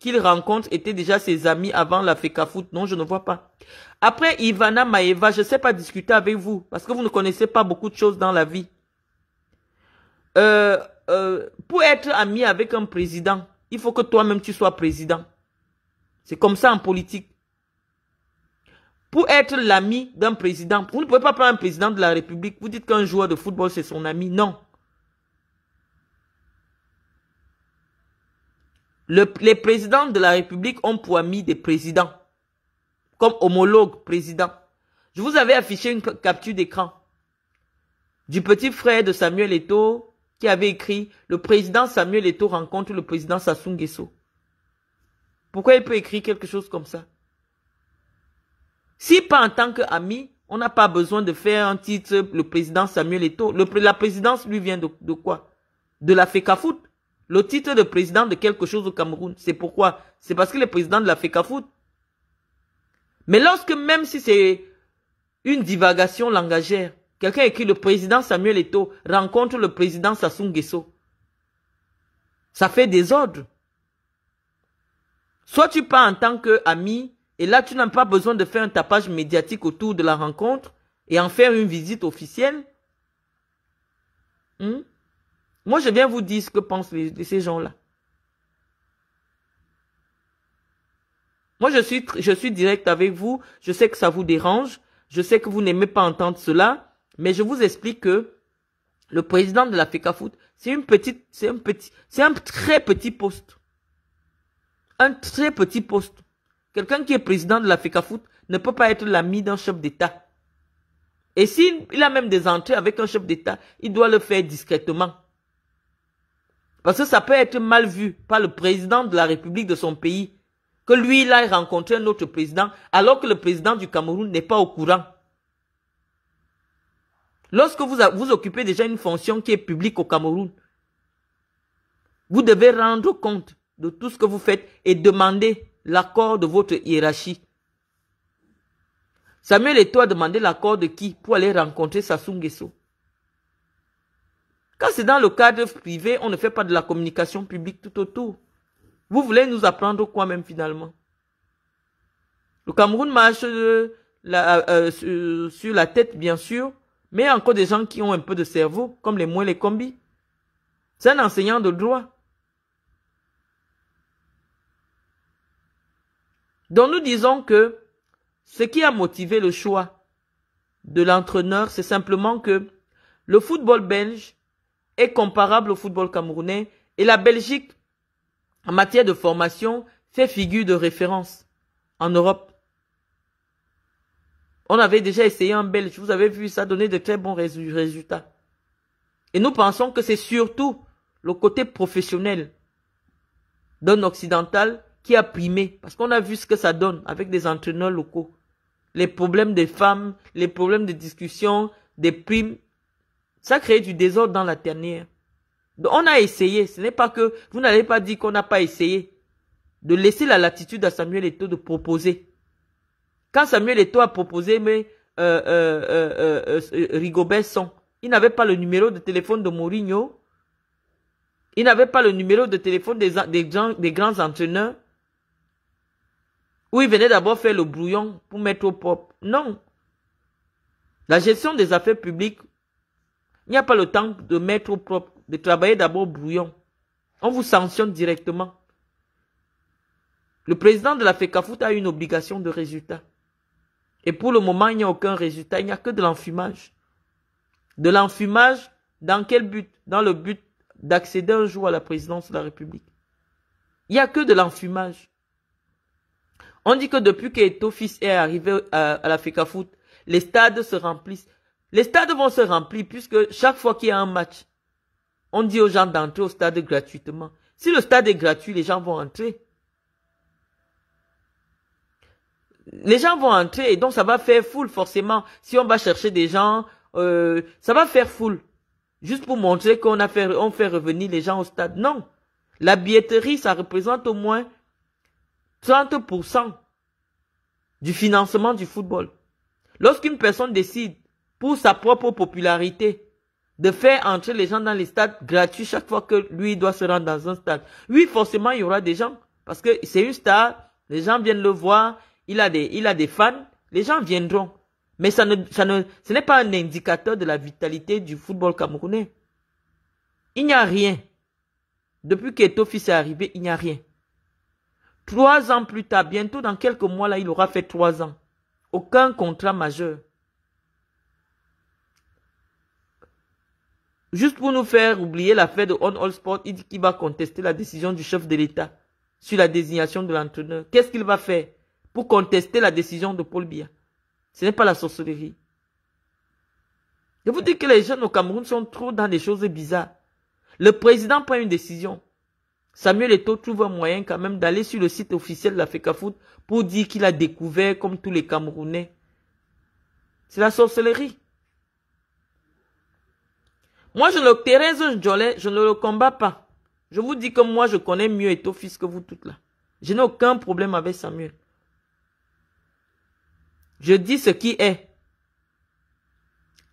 qu'il rencontre étaient déjà ses amis avant la FECAFOOT. Non, je ne vois pas. Après Ivana Maeva, je ne sais pas discuter avec vous parce que vous ne connaissez pas beaucoup de choses dans la vie. Euh, euh, pour être ami avec un président, il faut que toi-même tu sois président. C'est comme ça en politique. Pour être l'ami d'un président, vous ne pouvez pas prendre un président de la République, vous dites qu'un joueur de football c'est son ami. Non. Le, les présidents de la République ont pour ami des présidents, comme homologue président. Je vous avais affiché une capture d'écran du petit frère de Samuel Eto'o qui avait écrit le président Samuel Eto rencontre le président Sassou Nguesso. Pourquoi il peut écrire quelque chose comme ça Si pas en tant qu'ami, on n'a pas besoin de faire un titre le président Samuel Eto. Le, la présidence lui vient de, quoi De la FECAFOOT. Le titre de président de quelque chose au Cameroun. C'est pourquoi C'est parce que le président de la FECAFOOT. Mais lorsque même si c'est une divagation langagère, Quelqu'un écrit le président Samuel Eto rencontre le président Sassou Nguesso. Ça fait des ordres. Soit tu pars en tant qu'ami, et là tu n'as pas besoin de faire un tapage médiatique autour de la rencontre et en faire une visite officielle. Hmm? Moi, je viens vous dire ce que pensent ces gens-là. Moi, je suis, je suis direct avec vous. Je sais que ça vous dérange. Je sais que vous n'aimez pas entendre cela. Mais je vous explique que le président de la c'est une petite, c'est un petit, c'est un très petit poste. Un très petit poste. Quelqu'un qui est président de la ne peut pas être l'ami d'un chef d'État. Et s'il a même des entrées avec un chef d'État, il doit le faire discrètement. Parce que ça peut être mal vu par le président de la République de son pays. Que lui, il ait rencontré un autre président, alors que le président du Cameroun n'est pas au courant. Lorsque vous, vous occupez déjà une fonction qui est publique au Cameroun, vous devez rendre compte de tout ce que vous faites et demander l'accord de votre hiérarchie. Samuel et toi demander l'accord de qui pour aller rencontrer Sassou Quand c'est dans le cadre privé, on ne fait pas de la communication publique tout autour. Vous voulez nous apprendre quoi même finalement Le Cameroun marche euh, euh, euh, sur la tête bien sûr, mais encore des gens qui ont un peu de cerveau, comme les moins les combis. C'est un enseignant de droit. Donc nous disons que ce qui a motivé le choix de l'entraîneur, c'est simplement que le football belge est comparable au football camerounais et la Belgique, en matière de formation, fait figure de référence en Europe. On avait déjà essayé en Belgique, Vous avez vu, ça donner de très bons résultats. Et nous pensons que c'est surtout le côté professionnel d'un occidental qui a primé. Parce qu'on a vu ce que ça donne avec des entraîneurs locaux. Les problèmes des femmes, les problèmes de discussion, des primes. Ça crée du désordre dans la ternière. Donc on a essayé. Ce n'est pas que vous n'allez pas dire qu'on n'a pas essayé. De laisser la latitude à Samuel Eto'o de proposer. Quand Samuel Eto'o a proposé mais, euh, euh, euh, il n'avait pas le numéro de téléphone de Mourinho. Il n'avait pas le numéro de téléphone des, grands entraîneurs. Où il venait d'abord faire le brouillon pour mettre au propre. Non. La gestion des affaires publiques, il n'y a pas le temps de mettre au propre, de travailler d'abord brouillon. On vous sanctionne directement. Le président de la FECAFOOT a une obligation de résultat. Et pour le moment, il n'y a aucun résultat. Il n'y a que de l'enfumage. De l'enfumage, dans quel but Dans le but d'accéder un jour à la présidence de la République. Il n'y a que de l'enfumage. On dit que depuis que Etofis est arrivé à, à la les stades se remplissent. Les stades vont se remplir puisque chaque fois qu'il y a un match, on dit aux gens d'entrer au stade gratuitement. Si le stade est gratuit, les gens vont entrer. les gens vont entrer et donc ça va faire foule forcément. Si on va chercher des gens, euh, ça va faire foule. Juste pour montrer qu'on a fait, on fait revenir les gens au stade. Non. La billetterie, ça représente au moins 30% du financement du football. Lorsqu'une personne décide, pour sa propre popularité, de faire entrer les gens dans les stades gratuits chaque fois que lui doit se rendre dans un stade. Oui, forcément, il y aura des gens. Parce que c'est un stade, les gens viennent le voir, il a des, il a des fans, les gens viendront. Mais ça ne, ça ne, ce n'est pas un indicateur de la vitalité du football camerounais. Il n'y a rien. Depuis que Tofi est arrivé, il n'y a rien. Trois ans plus tard, bientôt dans quelques mois là, il aura fait trois ans. Aucun contrat majeur. Juste pour nous faire oublier l'affaire de On All Sport, il dit qu'il va contester la décision du chef de l'État sur la désignation de l'entraîneur. Qu'est-ce qu'il va faire pour contester la décision de Paul Biya. Ce n'est pas la sorcellerie. Je vous dis que les jeunes au Cameroun sont trop dans des choses bizarres. Le président prend une décision. Samuel Eto trouve un moyen quand même d'aller sur le site officiel de la FECAFOOT pour dire qu'il a découvert comme tous les Camerounais. C'est la sorcellerie. Moi, je le Thérèse je ne le combats pas. Je vous dis que moi, je connais mieux Eto'o fils que vous toutes là. Je n'ai aucun problème avec Samuel. Je dis ce qui est.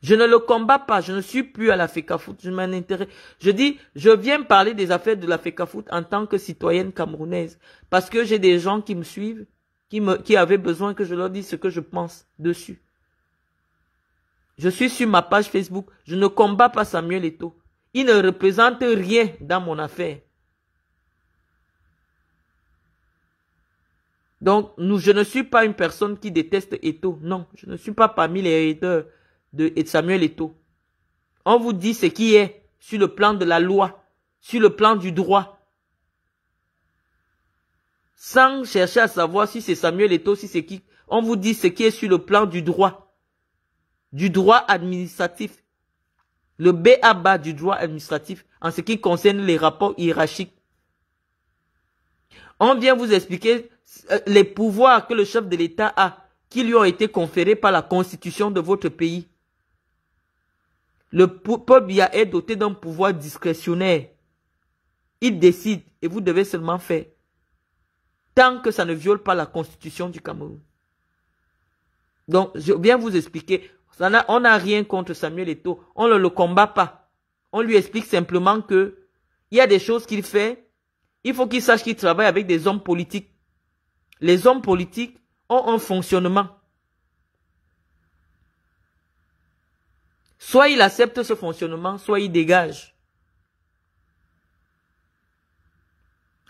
Je ne le combats pas. Je ne suis plus à la FECAFOOT. Je m'en intéresse. Je dis, je viens parler des affaires de la FECAFOOT en tant que citoyenne camerounaise. Parce que j'ai des gens qui me suivent, qui, me, qui avaient besoin que je leur dise ce que je pense dessus. Je suis sur ma page Facebook. Je ne combats pas Samuel Eto. Il ne représente rien dans mon affaire. Donc, nous, je ne suis pas une personne qui déteste Eto. Non, je ne suis pas parmi les hériteurs de Samuel Eto. On vous dit ce qui est sur le plan de la loi, sur le plan du droit. Sans chercher à savoir si c'est Samuel Eto, si c'est qui. On vous dit ce qui est sur le plan du droit. Du droit administratif le BABA du droit administratif en ce qui concerne les rapports hiérarchiques. On vient vous expliquer euh, les pouvoirs que le chef de l'État a, qui lui ont été conférés par la constitution de votre pays. Le peuple est doté d'un pouvoir discrétionnaire. Il décide et vous devez seulement faire. Tant que ça ne viole pas la constitution du Cameroun. Donc, je viens vous expliquer. on n'a rien contre Samuel Eto. On ne le combat pas. On lui explique simplement que il y a des choses qu'il fait. Il faut qu'il sache qu'il travaille avec des hommes politiques les hommes politiques ont un fonctionnement. Soit il accepte ce fonctionnement, soit il dégage.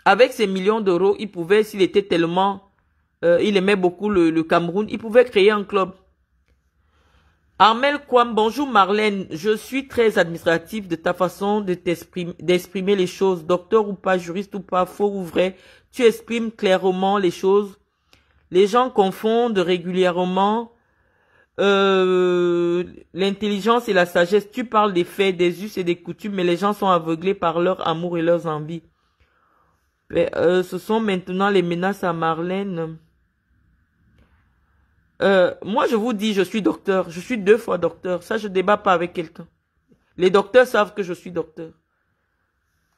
Avec ces millions d'euros, il pouvait, s'il était tellement, euh, il aimait beaucoup le Cameroun, il pouvait créer un club. Armel Kwam, bonjour Marlène, je suis très administratif de ta façon de d'exprimer les choses, docteur ou pas, juriste ou pas, faux ou vrai, tu exprimes clairement les choses. Les gens confondent régulièrement euh, l'intelligence et la sagesse. Tu parles des faits, des us et des coutumes, mais les gens sont aveuglés par leur amour et leurs envies. Ben, euh, ce sont maintenant les menaces à Marlène. Euh, moi, je vous dis, je suis docteur. Je suis deux fois docteur. Ça, je débat pas avec quelqu'un. Les docteurs savent que je suis docteur.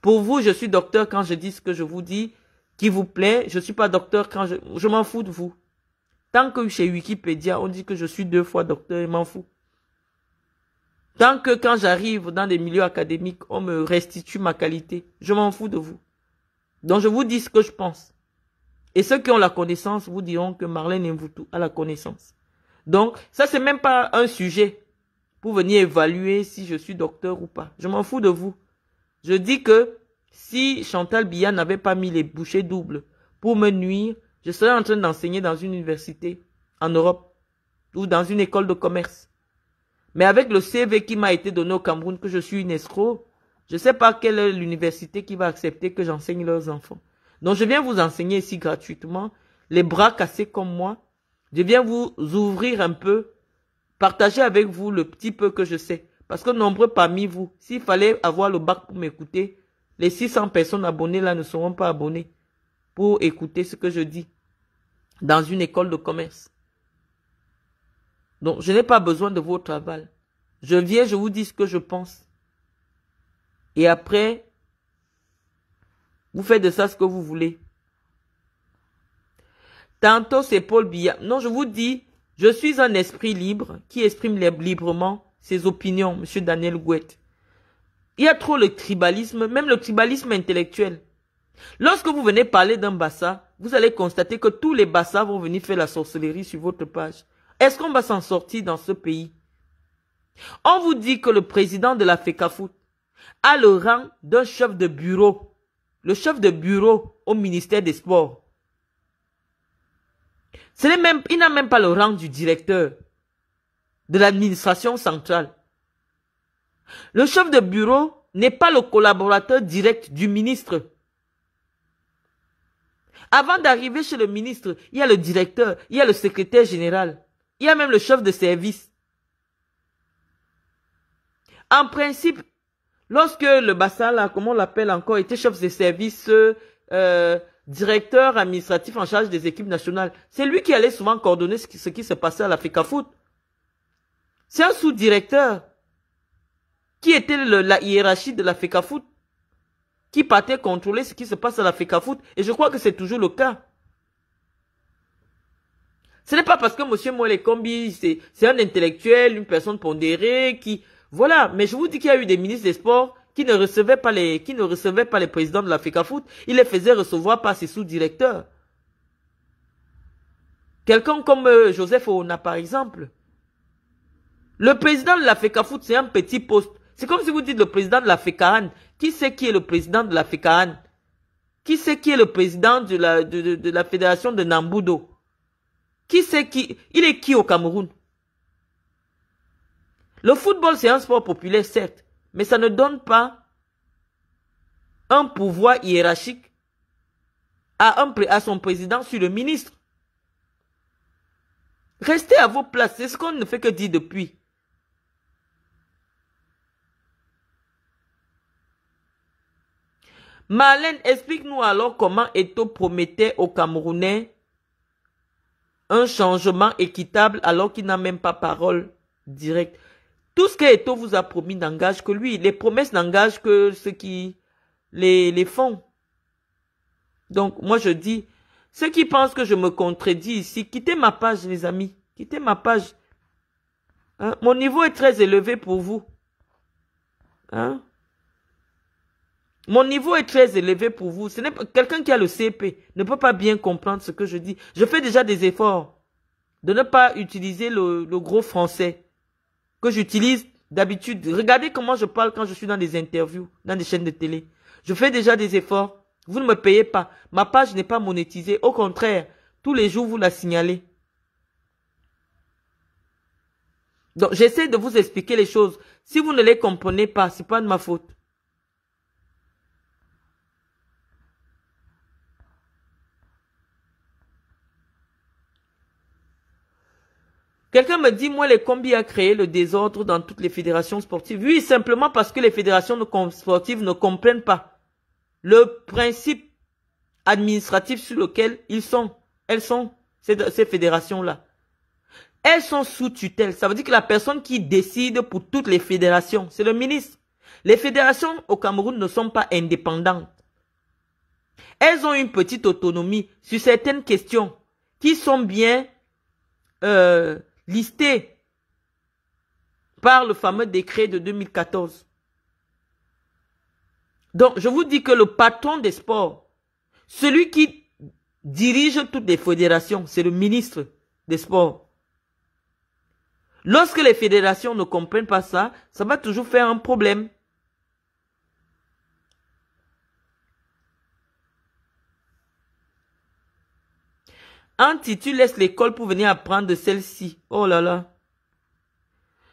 Pour vous, je suis docteur quand je dis ce que je vous dis, qui vous plaît. Je suis pas docteur quand je, je m'en fous de vous. Tant que chez Wikipédia, on dit que je suis deux fois docteur, il m'en fous. Tant que quand j'arrive dans des milieux académiques, on me restitue ma qualité, je m'en fous de vous. Donc je vous dis ce que je pense. Et ceux qui ont la connaissance vous diront que Marlène Mvoutou a la connaissance. Donc, ça, c'est même pas un sujet pour venir évaluer si je suis docteur ou pas. Je m'en fous de vous. Je dis que si Chantal Billa n'avait pas mis les bouchées doubles pour me nuire, je serais en train d'enseigner dans une université en Europe ou dans une école de commerce. Mais avec le CV qui m'a été donné au Cameroun que je suis une escroc, je sais pas quelle est l'université qui va accepter que j'enseigne leurs enfants. Donc je viens vous enseigner ici gratuitement, les bras cassés comme moi. Je viens vous ouvrir un peu, partager avec vous le petit peu que je sais. Parce que nombreux parmi vous, s'il fallait avoir le bac pour m'écouter, les 600 personnes abonnées là ne seront pas abonnées pour écouter ce que je dis dans une école de commerce. Donc, je n'ai pas besoin de votre aval. Je viens, je vous dis ce que je pense. Et après, vous faites de ça ce que vous voulez. Tantôt c'est Paul Biya. Non, je vous dis, je suis un esprit libre qui exprime librement ses opinions, monsieur Daniel Gouette. Il y a trop le tribalisme, même le tribalisme intellectuel. Lorsque vous venez parler d'un bassa, vous allez constater que tous les bassas vont venir faire la sorcellerie sur votre page. Est-ce qu'on va s'en sortir dans ce pays On vous dit que le président de la FECAFOOT a le rang d'un chef de bureau le chef de bureau au ministère des Sports. Même, il n'a même pas le rang du directeur de l'administration centrale. Le chef de bureau n'est pas le collaborateur direct du ministre. Avant d'arriver chez le ministre, il y a le directeur, il y a le secrétaire général, il y a même le chef de service. En principe, Lorsque le bassin, comment on l'appelle encore, était chef de service, euh, directeur administratif en charge des équipes nationales, c'est lui qui allait souvent coordonner ce qui, se passait à l'Africa Foot. C'est un sous-directeur qui était la hiérarchie de l'Africa Foot, qui partait contrôler ce qui se passe à l'Africa Foot, et je crois que c'est toujours le cas. Ce n'est pas parce que M. Molekombi, c'est un intellectuel, une personne pondérée, qui, voilà, mais je vous dis qu'il y a eu des ministres des Sports qui ne recevaient pas les, qui ne recevaient pas les présidents de la Foot. Ils les faisaient recevoir par ses sous-directeurs. Quelqu'un comme euh, Joseph Ona, par exemple. Le président de la Foot, c'est un petit poste. C'est comme si vous dites le président de la Qui sait qui est le président de la Qui sait qui est le président de la, de, la fédération de Nambudo Qui sait qui Il est qui au Cameroun le football, c'est un sport populaire, certes, mais ça ne donne pas un pouvoir hiérarchique à, un, son président sur le ministre. Restez à vos places, c'est ce qu'on ne fait que dire depuis. Marlène, explique-nous alors comment Eto promettait aux Camerounais un changement équitable alors qu'il n'a même pas parole directe. Tout ce que Eto vous a promis n'engage que lui. Les promesses n'engagent que ceux qui les, les font. Donc, moi, je dis, ceux qui pensent que je me contredis ici, quittez ma page, les amis. Quittez ma page. Hein? Mon niveau est très élevé pour vous. Hein? Mon niveau est très élevé pour vous. Ce n'est pas quelqu'un qui a le CP ne peut pas bien comprendre ce que je dis. Je fais déjà des efforts de ne pas utiliser le, le gros français que j'utilise d'habitude. Regardez comment je parle quand je suis dans des interviews, dans des chaînes de télé. Je fais déjà des efforts. Vous ne me payez pas. Ma page n'est pas monétisée. Au contraire, tous les jours, vous la signalez. Donc, j'essaie de vous expliquer les choses. Si vous ne les comprenez pas, c'est pas de ma faute. Quelqu'un me dit, moi, les combis a créé le désordre dans toutes les fédérations sportives. Oui, simplement parce que les fédérations sportives ne comprennent pas le principe administratif sur lequel ils sont. Elles sont, ces, ces fédérations-là. Elles sont sous tutelle. Ça veut dire que la personne qui décide pour toutes les fédérations, c'est le ministre. Les fédérations au Cameroun ne sont pas indépendantes. Elles ont une petite autonomie sur certaines questions qui sont bien euh, Listé par le fameux décret de 2014. Donc, je vous dis que le patron des sports, celui qui dirige toutes les fédérations, c'est le ministre des sports. Lorsque les fédérations ne comprennent pas ça, ça va toujours faire un problème. Un tu laisse l'école pour venir apprendre de celle-ci. Oh là là.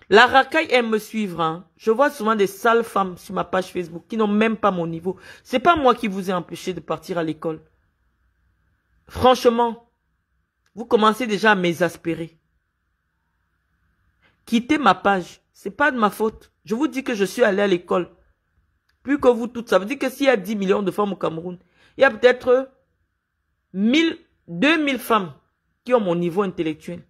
La racaille aime me suivre. Hein. Je vois souvent des sales femmes sur ma page Facebook qui n'ont même pas mon niveau. C'est pas moi qui vous ai empêché de partir à l'école. Franchement, vous commencez déjà à m'exaspérer. Quittez ma page. C'est pas de ma faute. Je vous dis que je suis allé à l'école. Plus que vous toutes. Ça veut dire que s'il y a 10 millions de femmes au Cameroun, il y a peut-être 1000 2000 femmes qui ont mon niveau intellectuel.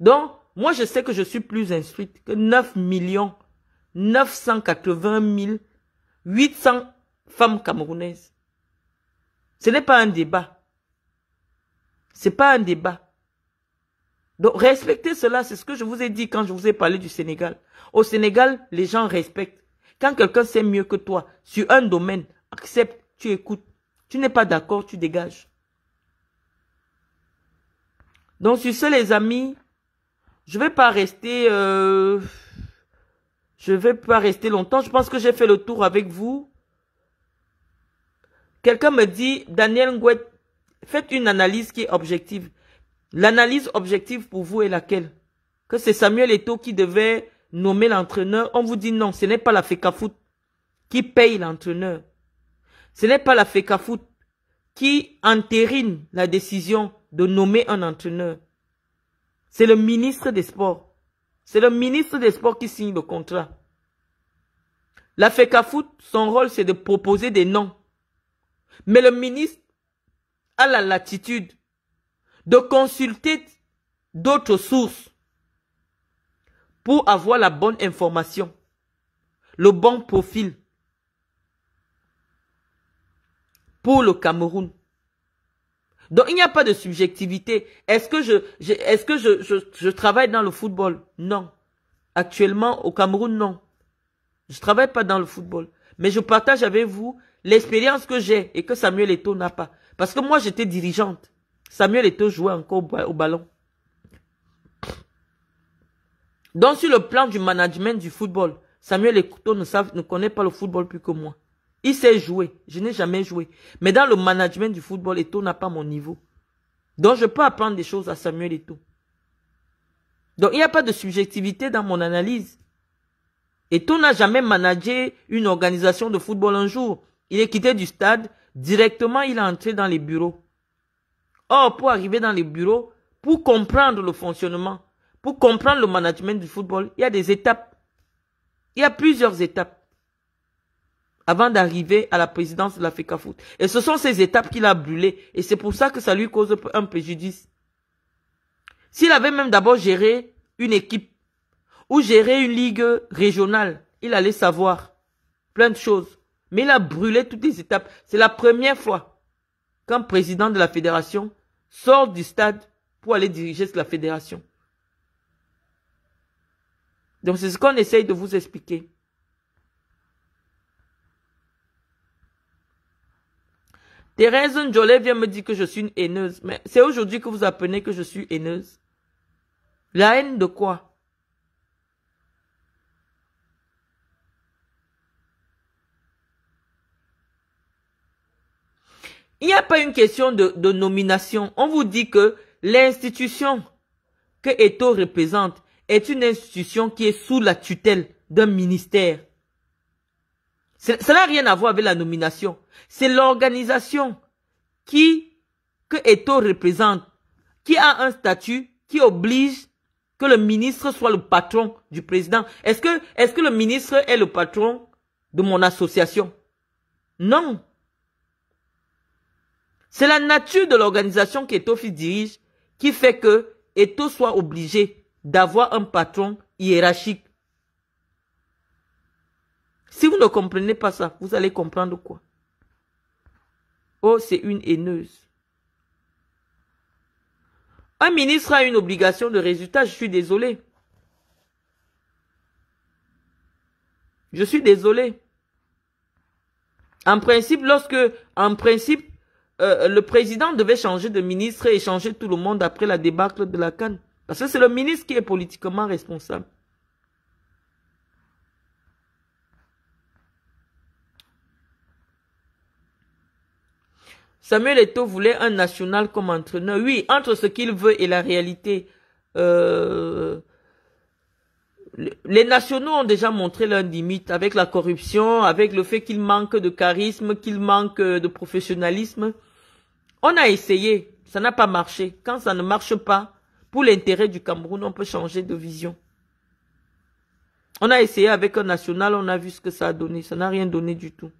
Donc, moi, je sais que je suis plus instruite que 9 millions 980 800 femmes camerounaises. Ce n'est pas un débat. C'est pas un débat. Donc, respectez cela, c'est ce que je vous ai dit quand je vous ai parlé du Sénégal. Au Sénégal, les gens respectent. Quand quelqu'un sait mieux que toi, sur un domaine, accepte, tu écoutes. Tu n'es pas d'accord, tu dégages. Donc sur sais les amis, je vais pas rester, euh, je vais pas rester longtemps. Je pense que j'ai fait le tour avec vous. Quelqu'un me dit, Daniel Nguet, faites une analyse qui est objective. L'analyse objective pour vous est laquelle Que c'est Samuel Eto qui devait nommer l'entraîneur. On vous dit non, ce n'est pas la FECAFOOT qui paye l'entraîneur. Ce n'est pas la FECAFOOT qui entérine la décision de nommer un entraîneur. C'est le ministre des Sports. C'est le ministre des Sports qui signe le contrat. La FECAFOOT, son rôle, c'est de proposer des noms. Mais le ministre a la latitude de consulter d'autres sources pour avoir la bonne information, le bon profil pour le Cameroun. Donc, il n'y a pas de subjectivité. Est-ce que, je, travaille dans le football Non. Actuellement, au Cameroun, non. Je travaille pas dans le football. Mais je partage avec vous l'expérience que j'ai et que Samuel Eto n'a pas. Parce que moi, j'étais dirigeante. Samuel Eto jouait encore au, ballon. Donc, sur le plan du management du football, Samuel Eto ne connaît pas le football plus que moi. Il sait jouer. Je n'ai jamais joué. Mais dans le management du football, Eto n'a pas mon niveau. Donc, je peux apprendre des choses à Samuel Eto. Donc, il n'y a pas de subjectivité dans mon analyse. Eto n'a jamais managé une organisation de football un jour. Il est quitté du stade. Directement, il est entré dans les bureaux. Or, pour arriver dans les bureaux, pour comprendre le fonctionnement, pour comprendre le management du football, il y a des étapes. Il y a plusieurs étapes avant d'arriver à la présidence de la Foot. Et ce sont ces étapes qu'il a brûlées. Et c'est pour ça que ça lui cause un préjudice. S'il avait même d'abord géré une équipe ou géré une ligue régionale, il allait savoir plein de choses. Mais il a brûlé toutes les étapes. C'est la première fois qu'un président de la fédération sort du stade pour aller diriger la fédération. Donc c'est ce qu'on essaye de vous expliquer. Thérèse Njolet vient me dire que je suis une haineuse. Mais c'est aujourd'hui que vous apprenez que je suis haineuse. La haine de quoi Il n'y a pas une question de, de nomination. On vous dit que l'institution que Eto représente est une institution qui est sous la tutelle d'un ministère. Cela n'a rien à voir avec la nomination. C'est l'organisation qui, que Eto représente, qui a un statut qui oblige que le ministre soit le patron du président. Est-ce que, est-ce que le ministre est le patron de mon association? Non. C'est la nature de l'organisation qu'Etofi dirige qui fait que Eto soit obligé d'avoir un patron hiérarchique si vous ne comprenez pas ça, vous allez comprendre quoi Oh, c'est une haineuse. Un ministre a une obligation de résultat, je suis désolé. Je suis désolé. En principe, lorsque, en principe, euh, le président devait changer de ministre et changer tout le monde après la débâcle de la canne, Parce que c'est le ministre qui est politiquement responsable. Samuel Eto voulait un national comme entraîneur. Oui, entre ce qu'il veut et la réalité, euh, les nationaux ont déjà montré leurs limites avec la corruption, avec le fait qu'ils manquent de charisme, qu'ils manquent de professionnalisme. On a essayé, ça n'a pas marché. Quand ça ne marche pas, pour l'intérêt du Cameroun, on peut changer de vision. On a essayé avec un national, on a vu ce que ça a donné. Ça n'a rien donné du tout.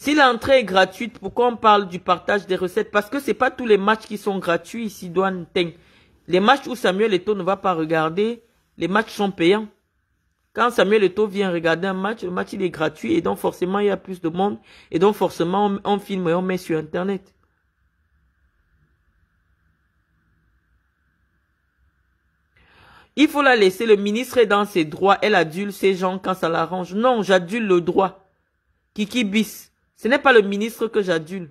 Si l'entrée est gratuite, pourquoi on parle du partage des recettes Parce que ce n'est pas tous les matchs qui sont gratuits ici, Douane Les matchs où Samuel Eto ne va pas regarder, les matchs sont payants. Quand Samuel Eto vient regarder un match, le match il est gratuit et donc forcément il y a plus de monde et donc forcément on, filme et on met sur Internet. Il faut la laisser, le ministre est dans ses droits, elle adulte ses gens quand ça l'arrange. Non, j'adule le droit. Kiki bis. Ce n'est pas le ministre que j'adule.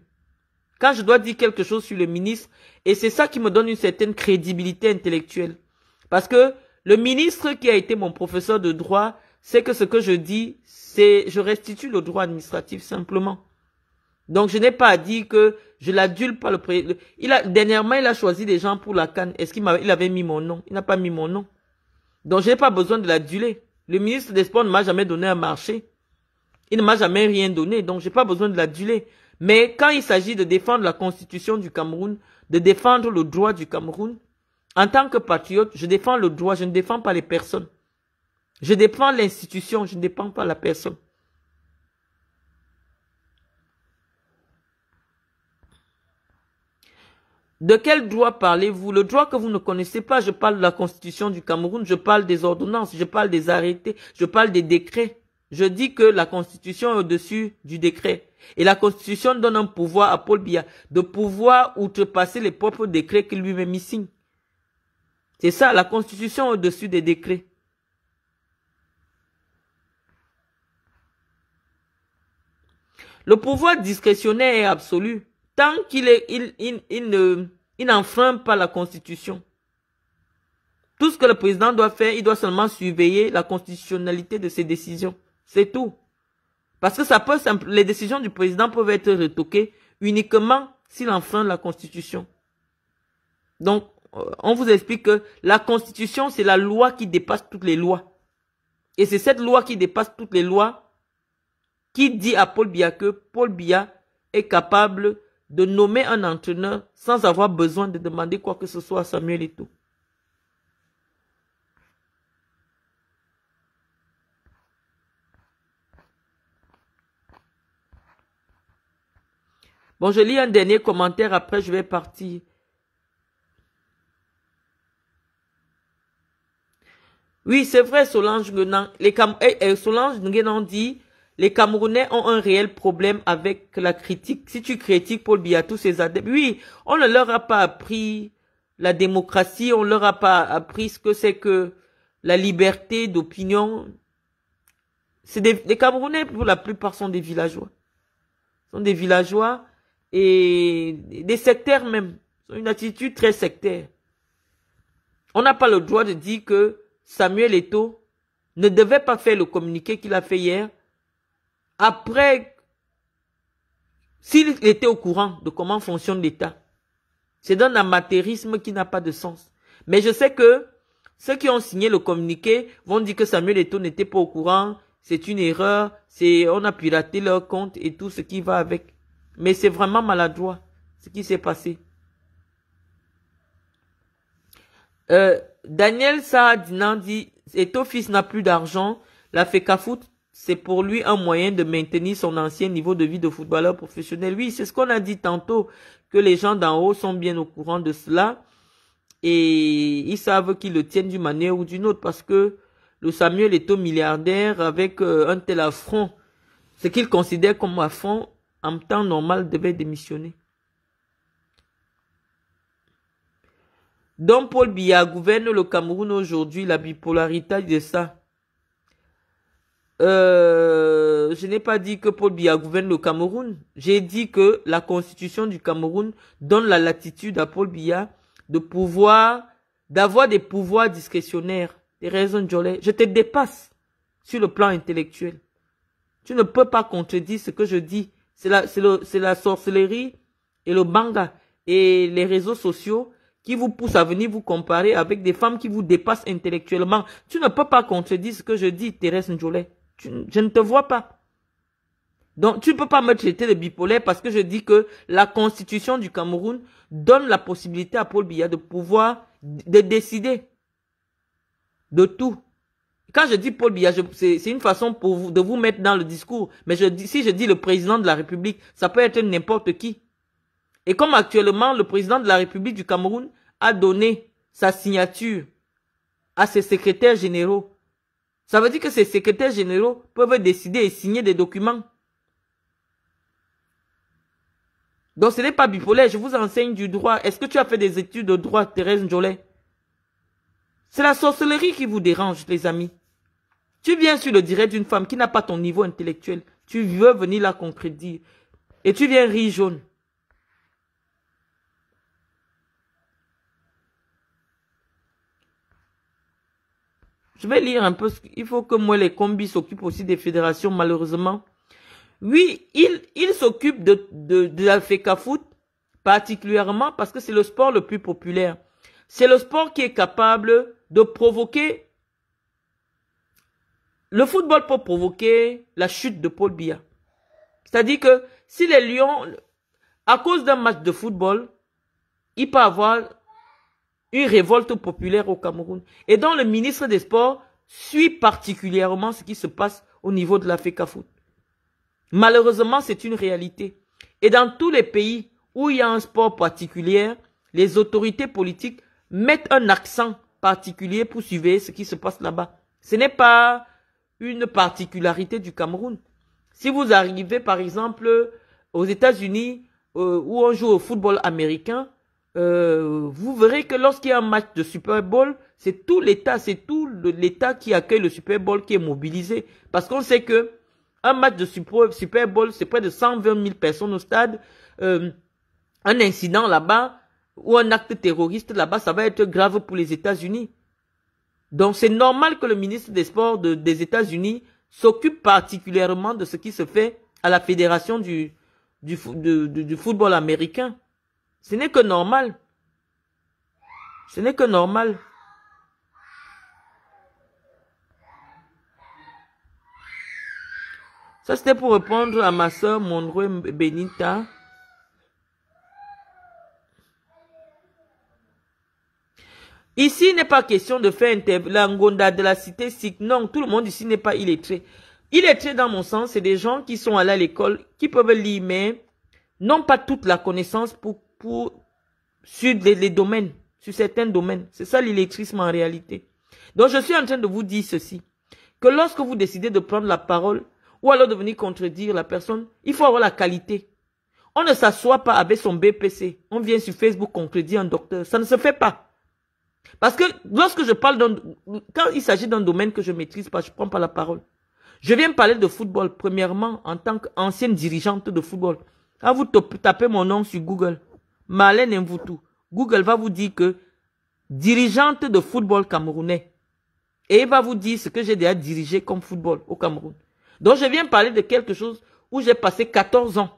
Quand je dois dire quelque chose sur le ministre, et c'est ça qui me donne une certaine crédibilité intellectuelle. Parce que le ministre qui a été mon professeur de droit, c'est que ce que je dis, c'est je restitue le droit administratif simplement. Donc je n'ai pas à dire que je l'adule pas le Il a dernièrement il a choisi des gens pour la canne. Est-ce qu'il il avait mis mon nom Il n'a pas mis mon nom. Donc je n'ai pas besoin de l'aduler. Le ministre des Sports ne m'a jamais donné un marché. Il ne m'a jamais rien donné, donc j'ai pas besoin de l'aduler. Mais quand il s'agit de défendre la constitution du Cameroun, de défendre le droit du Cameroun, en tant que patriote, je défends le droit, je ne défends pas les personnes. Je défends l'institution, je ne défends pas la personne. De quel droit parlez-vous Le droit que vous ne connaissez pas, je parle de la constitution du Cameroun, je parle des ordonnances, je parle des arrêtés, je parle des décrets. Je dis que la Constitution est au-dessus du décret. Et la Constitution donne un pouvoir à Paul Biya de pouvoir outrepasser les propres décrets qu'il lui-même y signe. C'est ça, la Constitution est au-dessus des décrets. Le pouvoir discrétionnaire est absolu tant qu'il pas la Constitution. Tout ce que le président doit faire, il doit seulement surveiller la constitutionnalité de ses décisions. C'est tout. Parce que ça peut les décisions du président peuvent être retoquées uniquement s'il enfreint la Constitution. Donc, euh, on vous explique que la Constitution, c'est la loi qui dépasse toutes les lois. Et c'est cette loi qui dépasse toutes les lois qui dit à Paul Biya que Paul Biya est capable de nommer un entraîneur sans avoir besoin de demander quoi que ce soit à Samuel tout. Bon, je lis un dernier commentaire, après je vais partir. Oui, c'est vrai, Solange Nguenan. Les eh, eh, Solange dit, les Camerounais ont un réel problème avec la critique. Si tu critiques Paul Biya, tous ses adeptes, oui, on ne leur a pas appris la démocratie, on ne leur a pas appris ce que c'est que la liberté d'opinion. C'est des, Camerounais, pour la plupart, sont des villageois. Sont des villageois et des sectaires même. Une attitude très sectaire. On n'a pas le droit de dire que Samuel Eto ne devait pas faire le communiqué qu'il a fait hier. Après, s'il était au courant de comment fonctionne l'État, c'est un amatérisme qui n'a pas de sens. Mais je sais que ceux qui ont signé le communiqué vont dire que Samuel Eto n'était pas au courant, c'est une erreur, c'est on a piraté leur compte et tout ce qui va avec. Mais c'est vraiment maladroit ce qui s'est passé. Euh, Daniel Saadinan dit, et ton n'a plus d'argent, la FECAFOOT, c'est pour lui un moyen de maintenir son ancien niveau de vie de footballeur professionnel. Oui, c'est ce qu'on a dit tantôt, que les gens d'en haut sont bien au courant de cela et ils savent qu'ils le tiennent d'une manière ou d'une autre parce que le Samuel est au milliardaire avec euh, un tel affront. Ce qu'il considère comme affront, en temps normal, devait démissionner. Donc, Paul Biya gouverne le Cameroun aujourd'hui, la bipolarité de ça. Euh, je n'ai pas dit que Paul Biya gouverne le Cameroun. J'ai dit que la constitution du Cameroun donne la latitude à Paul Biya de pouvoir, d'avoir des pouvoirs discrétionnaires. Des raisons Jolet, je te dépasse sur le plan intellectuel. Tu ne peux pas contredire ce que je dis c'est la, la sorcellerie et le banga et les réseaux sociaux qui vous poussent à venir vous comparer avec des femmes qui vous dépassent intellectuellement. Tu ne peux pas contredire ce que je dis, Thérèse Njolet. je ne te vois pas. Donc, tu ne peux pas me traiter de bipolaire parce que je dis que la constitution du Cameroun donne la possibilité à Paul Biya de pouvoir, de décider de tout. Quand je dis Paul Biya, c'est une façon pour vous, de vous mettre dans le discours. Mais je dis, si je dis le président de la République, ça peut être n'importe qui. Et comme actuellement, le président de la République du Cameroun a donné sa signature à ses secrétaires généraux. Ça veut dire que ces secrétaires généraux peuvent décider et signer des documents. Donc ce n'est pas bipolaire, je vous enseigne du droit. Est-ce que tu as fait des études de droit, Thérèse Jolet c'est la sorcellerie qui vous dérange, les amis. Tu viens sur le direct d'une femme qui n'a pas ton niveau intellectuel. Tu veux venir la concrédire. Et tu viens rire jaune. Je vais lire un peu. Il faut que moi, les combis s'occupent aussi des fédérations, malheureusement. Oui, ils il s'occupent de, de, de la Foot, particulièrement parce que c'est le sport le plus populaire. C'est le sport qui est capable de provoquer. Le football peut provoquer la chute de Paul Biya. C'est-à-dire que si les Lions, à cause d'un match de football, il peut avoir une révolte populaire au Cameroun. Et dont le ministre des Sports suit particulièrement ce qui se passe au niveau de la Foot. Malheureusement, c'est une réalité. Et dans tous les pays où il y a un sport particulier, les autorités politiques mettent un accent particulier pour suivre ce qui se passe là-bas. Ce n'est pas une particularité du Cameroun. Si vous arrivez, par exemple, aux États-Unis, euh, où on joue au football américain, euh, vous verrez que lorsqu'il y a un match de Super Bowl, c'est tout l'État, c'est tout l'État qui accueille le Super Bowl qui est mobilisé. Parce qu'on sait que un match de Super Bowl, c'est près de 120 000 personnes au stade. Euh, un incident là-bas, ou un acte terroriste là-bas, ça va être grave pour les États-Unis. Donc c'est normal que le ministre des Sports des États-Unis s'occupe particulièrement de ce qui se fait à la fédération du, du, du, du football américain. Ce n'est que normal. Ce n'est que normal. Ça, c'était pour répondre à ma soeur Monroe Benita. Ici, il n'est pas question de faire l'angonda de la cité si Non, tout le monde ici n'est pas illettré. Illettré, dans mon sens, c'est des gens qui sont allés à l'école, qui peuvent lire, mais n'ont pas toute la connaissance pour, pour, sur les, les domaines, sur certains domaines. C'est ça l'illettrisme en réalité. Donc, je suis en train de vous dire ceci. Que lorsque vous décidez de prendre la parole, ou alors de venir contredire la personne, il faut avoir la qualité. On ne s'assoit pas avec son BPC. On vient sur Facebook contredire un docteur. Ça ne se fait pas. Parce que lorsque je parle, quand il s'agit d'un domaine que je maîtrise pas, je prends pas la parole. Je viens parler de football, premièrement, en tant qu'ancienne dirigeante de football. Quand vous tapez mon nom sur Google, Malène Mvutu, Google va vous dire que dirigeante de football camerounais. Et il va vous dire ce que j'ai déjà dirigé comme football au Cameroun. Donc je viens parler de quelque chose où j'ai passé 14 ans.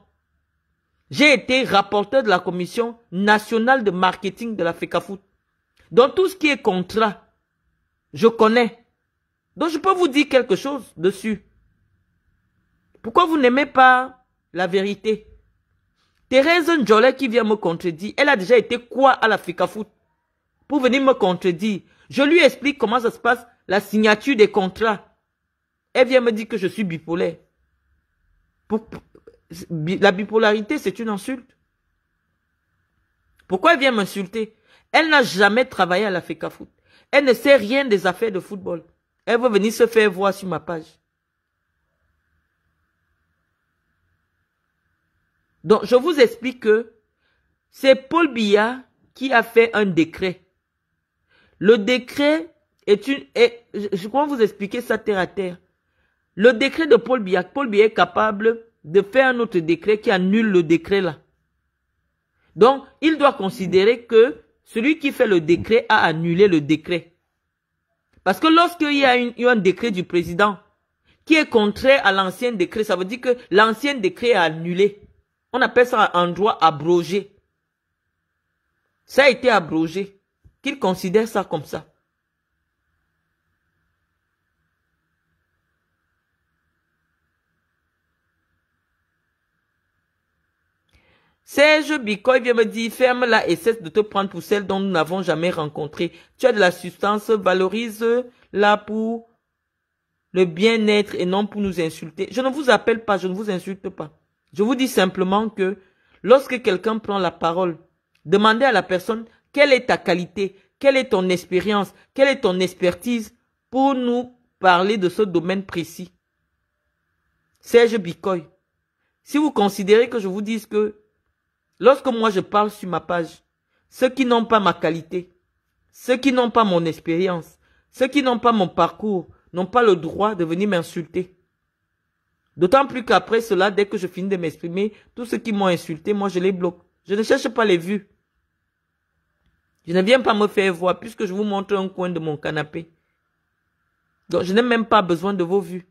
J'ai été rapporteur de la commission nationale de marketing de la FECAFOOT. Dans tout ce qui est contrat, je connais. Donc je peux vous dire quelque chose dessus. Pourquoi vous n'aimez pas la vérité Thérèse Njolet qui vient me contredire, elle a déjà été quoi à la Foot pour venir me contredire Je lui explique comment ça se passe, la signature des contrats. Elle vient me dire que je suis bipolaire. Pour, la bipolarité, c'est une insulte. Pourquoi elle vient m'insulter elle n'a jamais travaillé à la FECA Foot. Elle ne sait rien des affaires de football. Elle veut venir se faire voir sur ma page. Donc, je vous explique que c'est Paul Biya qui a fait un décret. Le décret est une... je crois vous expliquer ça terre à terre. Le décret de Paul Biya, Paul Biya est capable de faire un autre décret qui annule le décret là. Donc, il doit considérer que celui qui fait le décret a annulé le décret. Parce que lorsqu'il y a un décret du président qui est contraire à l'ancien décret, ça veut dire que l'ancien décret est annulé. On appelle ça un droit abrogé. Ça a été abrogé. Qu'il considère ça comme ça. Serge Bicoy vient me dire, ferme-la et cesse de te prendre pour celle dont nous n'avons jamais rencontré. Tu as de la substance, valorise-la pour le bien-être et non pour nous insulter. Je ne vous appelle pas, je ne vous insulte pas. Je vous dis simplement que lorsque quelqu'un prend la parole, demandez à la personne quelle est ta qualité, quelle est ton expérience, quelle est ton expertise pour nous parler de ce domaine précis. Serge Bicoy, si vous considérez que je vous dise que Lorsque moi je parle sur ma page, ceux qui n'ont pas ma qualité, ceux qui n'ont pas mon expérience, ceux qui n'ont pas mon parcours, n'ont pas le droit de venir m'insulter. D'autant plus qu'après cela, dès que je finis de m'exprimer, tous ceux qui m'ont insulté, moi je les bloque. Je ne cherche pas les vues. Je ne viens pas me faire voir puisque je vous montre un coin de mon canapé. Donc je n'ai même pas besoin de vos vues.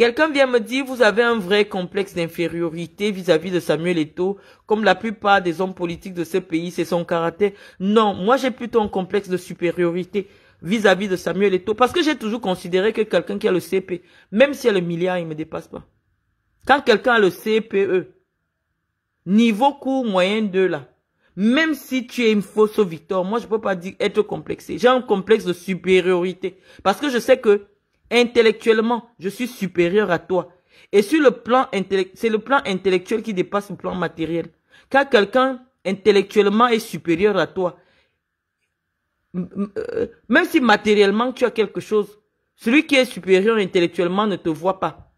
Quelqu'un vient me dire, vous avez un vrai complexe d'infériorité vis-à-vis de Samuel Eto'o, comme la plupart des hommes politiques de ce pays, c'est son caractère. Non, moi j'ai plutôt un complexe de supériorité vis-à-vis de Samuel Eto'o, parce que j'ai toujours considéré que quelqu'un qui a le CP, e, même si a le milliard, il me dépasse pas. Quand quelqu'un a le CPE, niveau court moyen de là, même si tu es une fausse Victor, moi je peux pas dire être complexé. J'ai un complexe de supériorité, parce que je sais que Intellectuellement, je suis supérieur à toi. Et sur le plan c'est le plan intellectuel qui dépasse le plan matériel. Quand quelqu'un intellectuellement est supérieur à toi. Euh, même si matériellement tu as quelque chose, celui qui est supérieur intellectuellement ne te voit pas.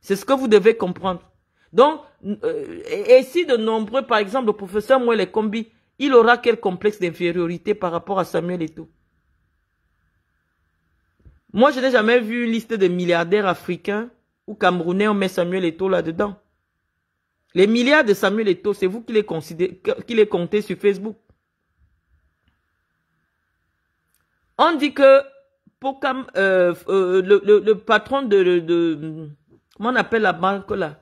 C'est ce que vous devez comprendre. Donc, euh, et si de nombreux, par exemple, le professeur Mouel Kombi, il aura quel complexe d'infériorité par rapport à Samuel et tout. Moi, je n'ai jamais vu une liste de milliardaires africains ou camerounais, on met Samuel Eto'o là-dedans. Les milliards de Samuel Eto'o, c'est vous qui les, comptez sur Facebook. On dit que euh, euh, le, patron de, Comment on appelle la banque là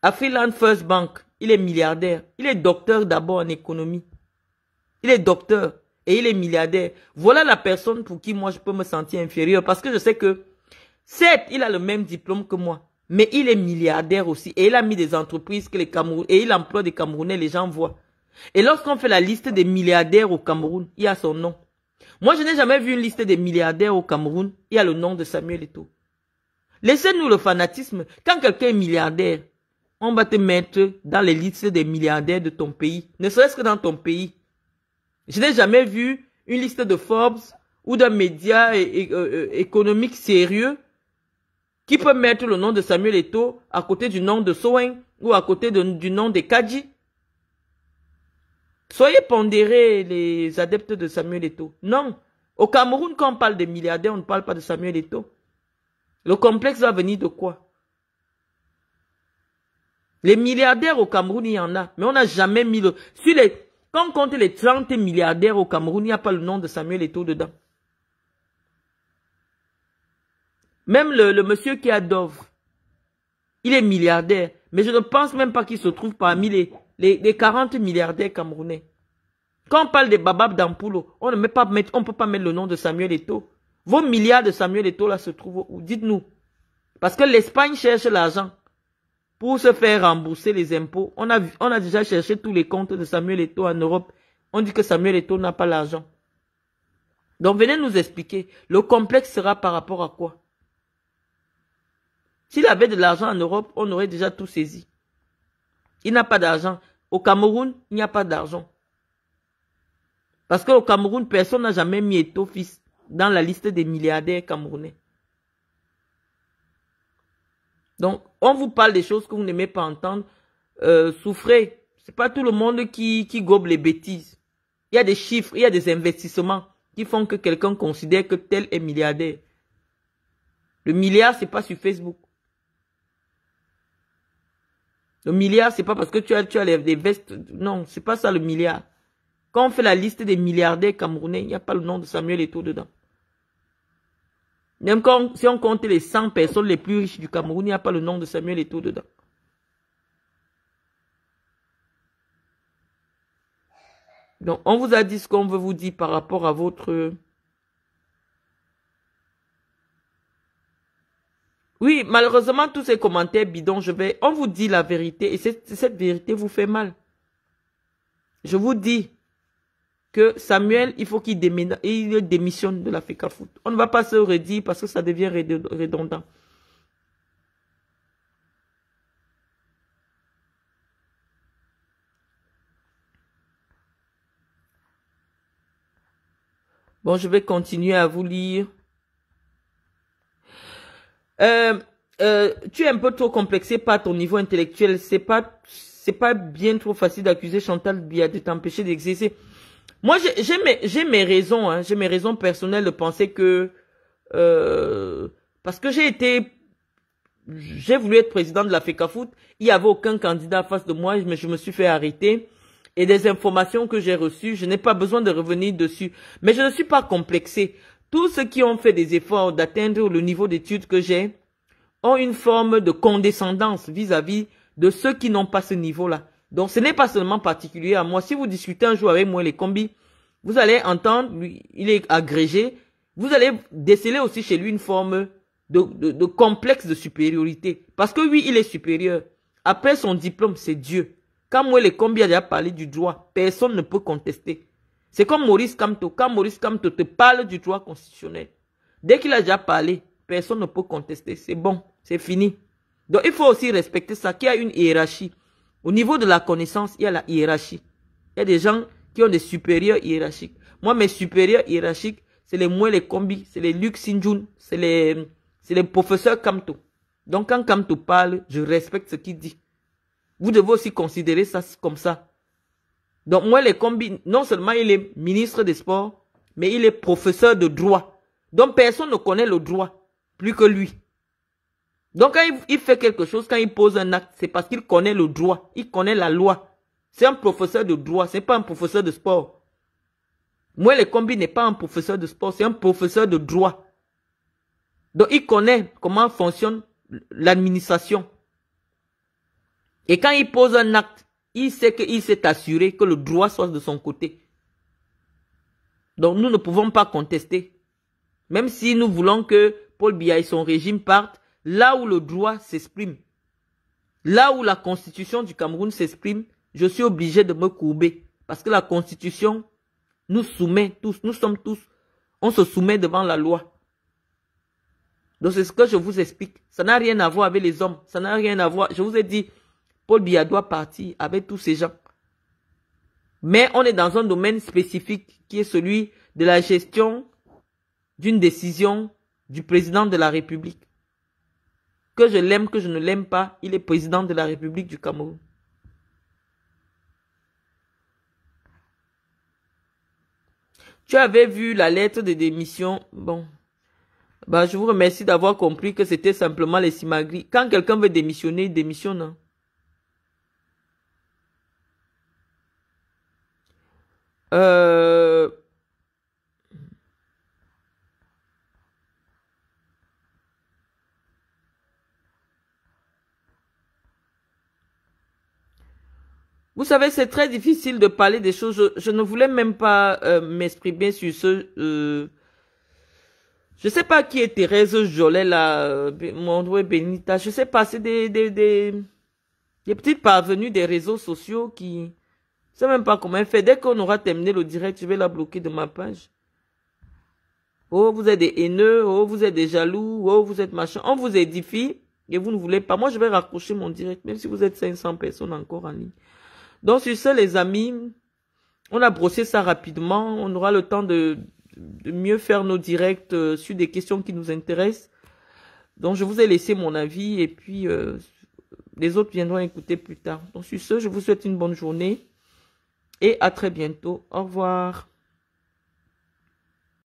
Afriland First Bank, il est milliardaire. Il est docteur d'abord en économie. Il est docteur et il est milliardaire. Voilà la personne pour qui moi je peux me sentir inférieur parce que je sais que, certes, il a le même diplôme que moi, mais il est milliardaire aussi et il a mis des entreprises que les Cameroun et il emploie des Camerounais, les gens voient. Et lorsqu'on fait la liste des milliardaires au Cameroun, il y a son nom. Moi, je n'ai jamais vu une liste des milliardaires au Cameroun, il y a le nom de Samuel Eto'o. Laissez-nous le fanatisme. Quand quelqu'un est milliardaire, on va te mettre dans les listes des milliardaires de ton pays, ne serait-ce que dans ton pays. Je n'ai jamais vu une liste de Forbes ou d'un média économique sérieux qui peut mettre le nom de Samuel Eto à côté du nom de Soen ou à côté du nom de Kadji. Soyez pondérés les adeptes de Samuel Eto. Non. Au Cameroun, quand on parle des milliardaires, on ne parle pas de Samuel Eto. Le complexe va venir de quoi Les milliardaires au Cameroun, il y en a. Mais on n'a jamais mis le... Quand on compte les 30 milliardaires au Cameroun, il n'y a pas le nom de Samuel Eto'o dedans. Même le, monsieur qui a il est milliardaire, mais je ne pense même pas qu'il se trouve parmi les, les, 40 milliardaires camerounais. Quand on parle des babab d'Ampoulo, on ne met pas, on peut pas mettre le nom de Samuel Eto'o. Vos milliards de Samuel Eto'o là se trouvent où Dites-nous. Parce que l'Espagne cherche l'argent pour se faire rembourser les impôts. On a, on a déjà cherché tous les comptes de Samuel Eto'o en Europe. On dit que Samuel Eto'o n'a pas l'argent. Donc venez nous expliquer, le complexe sera par rapport à quoi S'il avait de l'argent en Europe, on aurait déjà tout saisi. Il n'a pas d'argent. Au Cameroun, il n'y a pas d'argent. Parce qu'au Cameroun, personne n'a jamais mis Eto'o dans la liste des milliardaires camerounais. Donc, on vous parle des choses que vous n'aimez pas entendre. Euh, souffrez. C'est pas tout le monde qui, qui gobe les bêtises. Il y a des chiffres, il y a des investissements qui font que quelqu'un considère que tel est milliardaire. Le milliard, c'est pas sur Facebook. Le milliard, c'est pas parce que tu as, tu as les, vestes. Non, c'est pas ça le milliard. Quand on fait la liste des milliardaires camerounais, il n'y a pas le nom de Samuel et tout dedans. Même si on compte les 100 personnes les plus riches du Cameroun, il n'y a pas le nom de Samuel et tout dedans. Donc, on vous a dit ce qu'on veut vous dire par rapport à votre... Oui, malheureusement, tous ces commentaires bidons, je vais... On vous dit la vérité et cette vérité vous fait mal. Je vous dis, que Samuel, il faut qu'il il démissionne de la Fecafoot. Foot. On ne va pas se redire parce que ça devient redondant. Bon, je vais continuer à vous lire. Euh, euh, tu es un peu trop complexé par ton niveau intellectuel. C'est pas, c'est pas bien trop facile d'accuser Chantal Bia de t'empêcher d'exercer. Moi, j'ai mes, mes, raisons, hein. j'ai mes raisons personnelles de penser que... Euh, parce que j'ai été... J'ai voulu être président de la FECAFOOT. Il n'y avait aucun candidat face de moi, mais je me suis fait arrêter. Et des informations que j'ai reçues, je n'ai pas besoin de revenir dessus. Mais je ne suis pas complexé. Tous ceux qui ont fait des efforts d'atteindre le niveau d'études que j'ai ont une forme de condescendance vis à -vis de ceux qui n'ont pas ce niveau-là. Donc ce n'est pas seulement particulier à moi. Si vous discutez un jour avec moi les vous allez entendre, lui, il est agrégé, vous allez déceler aussi chez lui une forme de, complexe de supériorité. Parce que oui, il est supérieur. Après son diplôme, c'est Dieu. Quand moi les a déjà parlé du droit, personne ne peut contester. C'est comme Maurice Kamto, Quand Maurice Kamto te parle du droit constitutionnel, dès qu'il a déjà parlé, personne ne peut contester. C'est bon, c'est fini. Donc il faut aussi respecter ça, qu'il y a une hiérarchie. Au niveau de la connaissance, il y a la hiérarchie. Il y a des gens qui ont des supérieurs hiérarchiques. Moi, mes supérieurs hiérarchiques, c'est les Moué, les Kombi, c'est les Luc Sinjun, c'est les, c'est les professeurs Kamto. Donc, quand Kamto parle, je respecte ce qu'il dit. Vous devez aussi considérer ça comme ça. Donc, moi, les Kombi, non seulement il est ministre des Sports, mais il est professeur de droit. Donc, personne ne connaît le droit plus que lui. Donc quand il, fait quelque chose, quand il pose un acte, c'est parce qu'il connaît le droit, il connaît la loi. C'est un professeur de droit, c'est pas un professeur de sport. Moi, le combi n'est pas un professeur de sport, c'est un professeur de droit. Donc il connaît comment fonctionne l'administration. Et quand il pose un acte, il sait qu'il s'est assuré que le droit soit de son côté. Donc nous ne pouvons pas contester. Même si nous voulons que Paul Biya et son régime partent, là où le droit s'exprime, là où la constitution du Cameroun s'exprime, je suis obligé de me courber. Parce que la constitution nous soumet tous, nous sommes tous, on se soumet devant la loi. Donc c'est ce que je vous explique. Ça n'a rien à voir avec les hommes, ça n'a rien à voir. Je vous ai dit, Paul Biya doit partir avec tous ces gens. Mais on est dans un domaine spécifique qui est celui de la gestion d'une décision du président de la République. Que je l'aime, que je ne l'aime pas, il est président de la République du Cameroun. Tu avais vu la lettre de démission. Bon. Bah, je vous remercie d'avoir compris que c'était simplement les Simagri. Quand quelqu'un veut démissionner, il démissionne. Hein. Euh, Vous savez, c'est très difficile de parler des choses. Je, ne voulais même pas euh, m'exprimer sur ce... Euh, je sais pas qui est Thérèse Jolet, la euh, Mondoué Benita. Je sais pas, c'est des, des, des, des, petites parvenues des réseaux sociaux qui... Je sais même pas comment elle fait. Dès qu'on aura terminé le direct, je vais la bloquer de ma page. Oh, vous êtes des haineux. Oh, vous êtes des jaloux. Oh, vous êtes machin. On vous édifie et vous ne voulez pas. Moi, je vais raccrocher mon direct, même si vous êtes 500 personnes encore en ligne. Donc sur ce, les amis, on a brossé ça rapidement. On aura le temps de, mieux faire nos directs euh, sur des questions qui nous intéressent. Donc je vous ai laissé mon avis et puis euh, les autres viendront écouter plus tard. Donc sur ce, je vous souhaite une bonne journée et à très bientôt. Au revoir.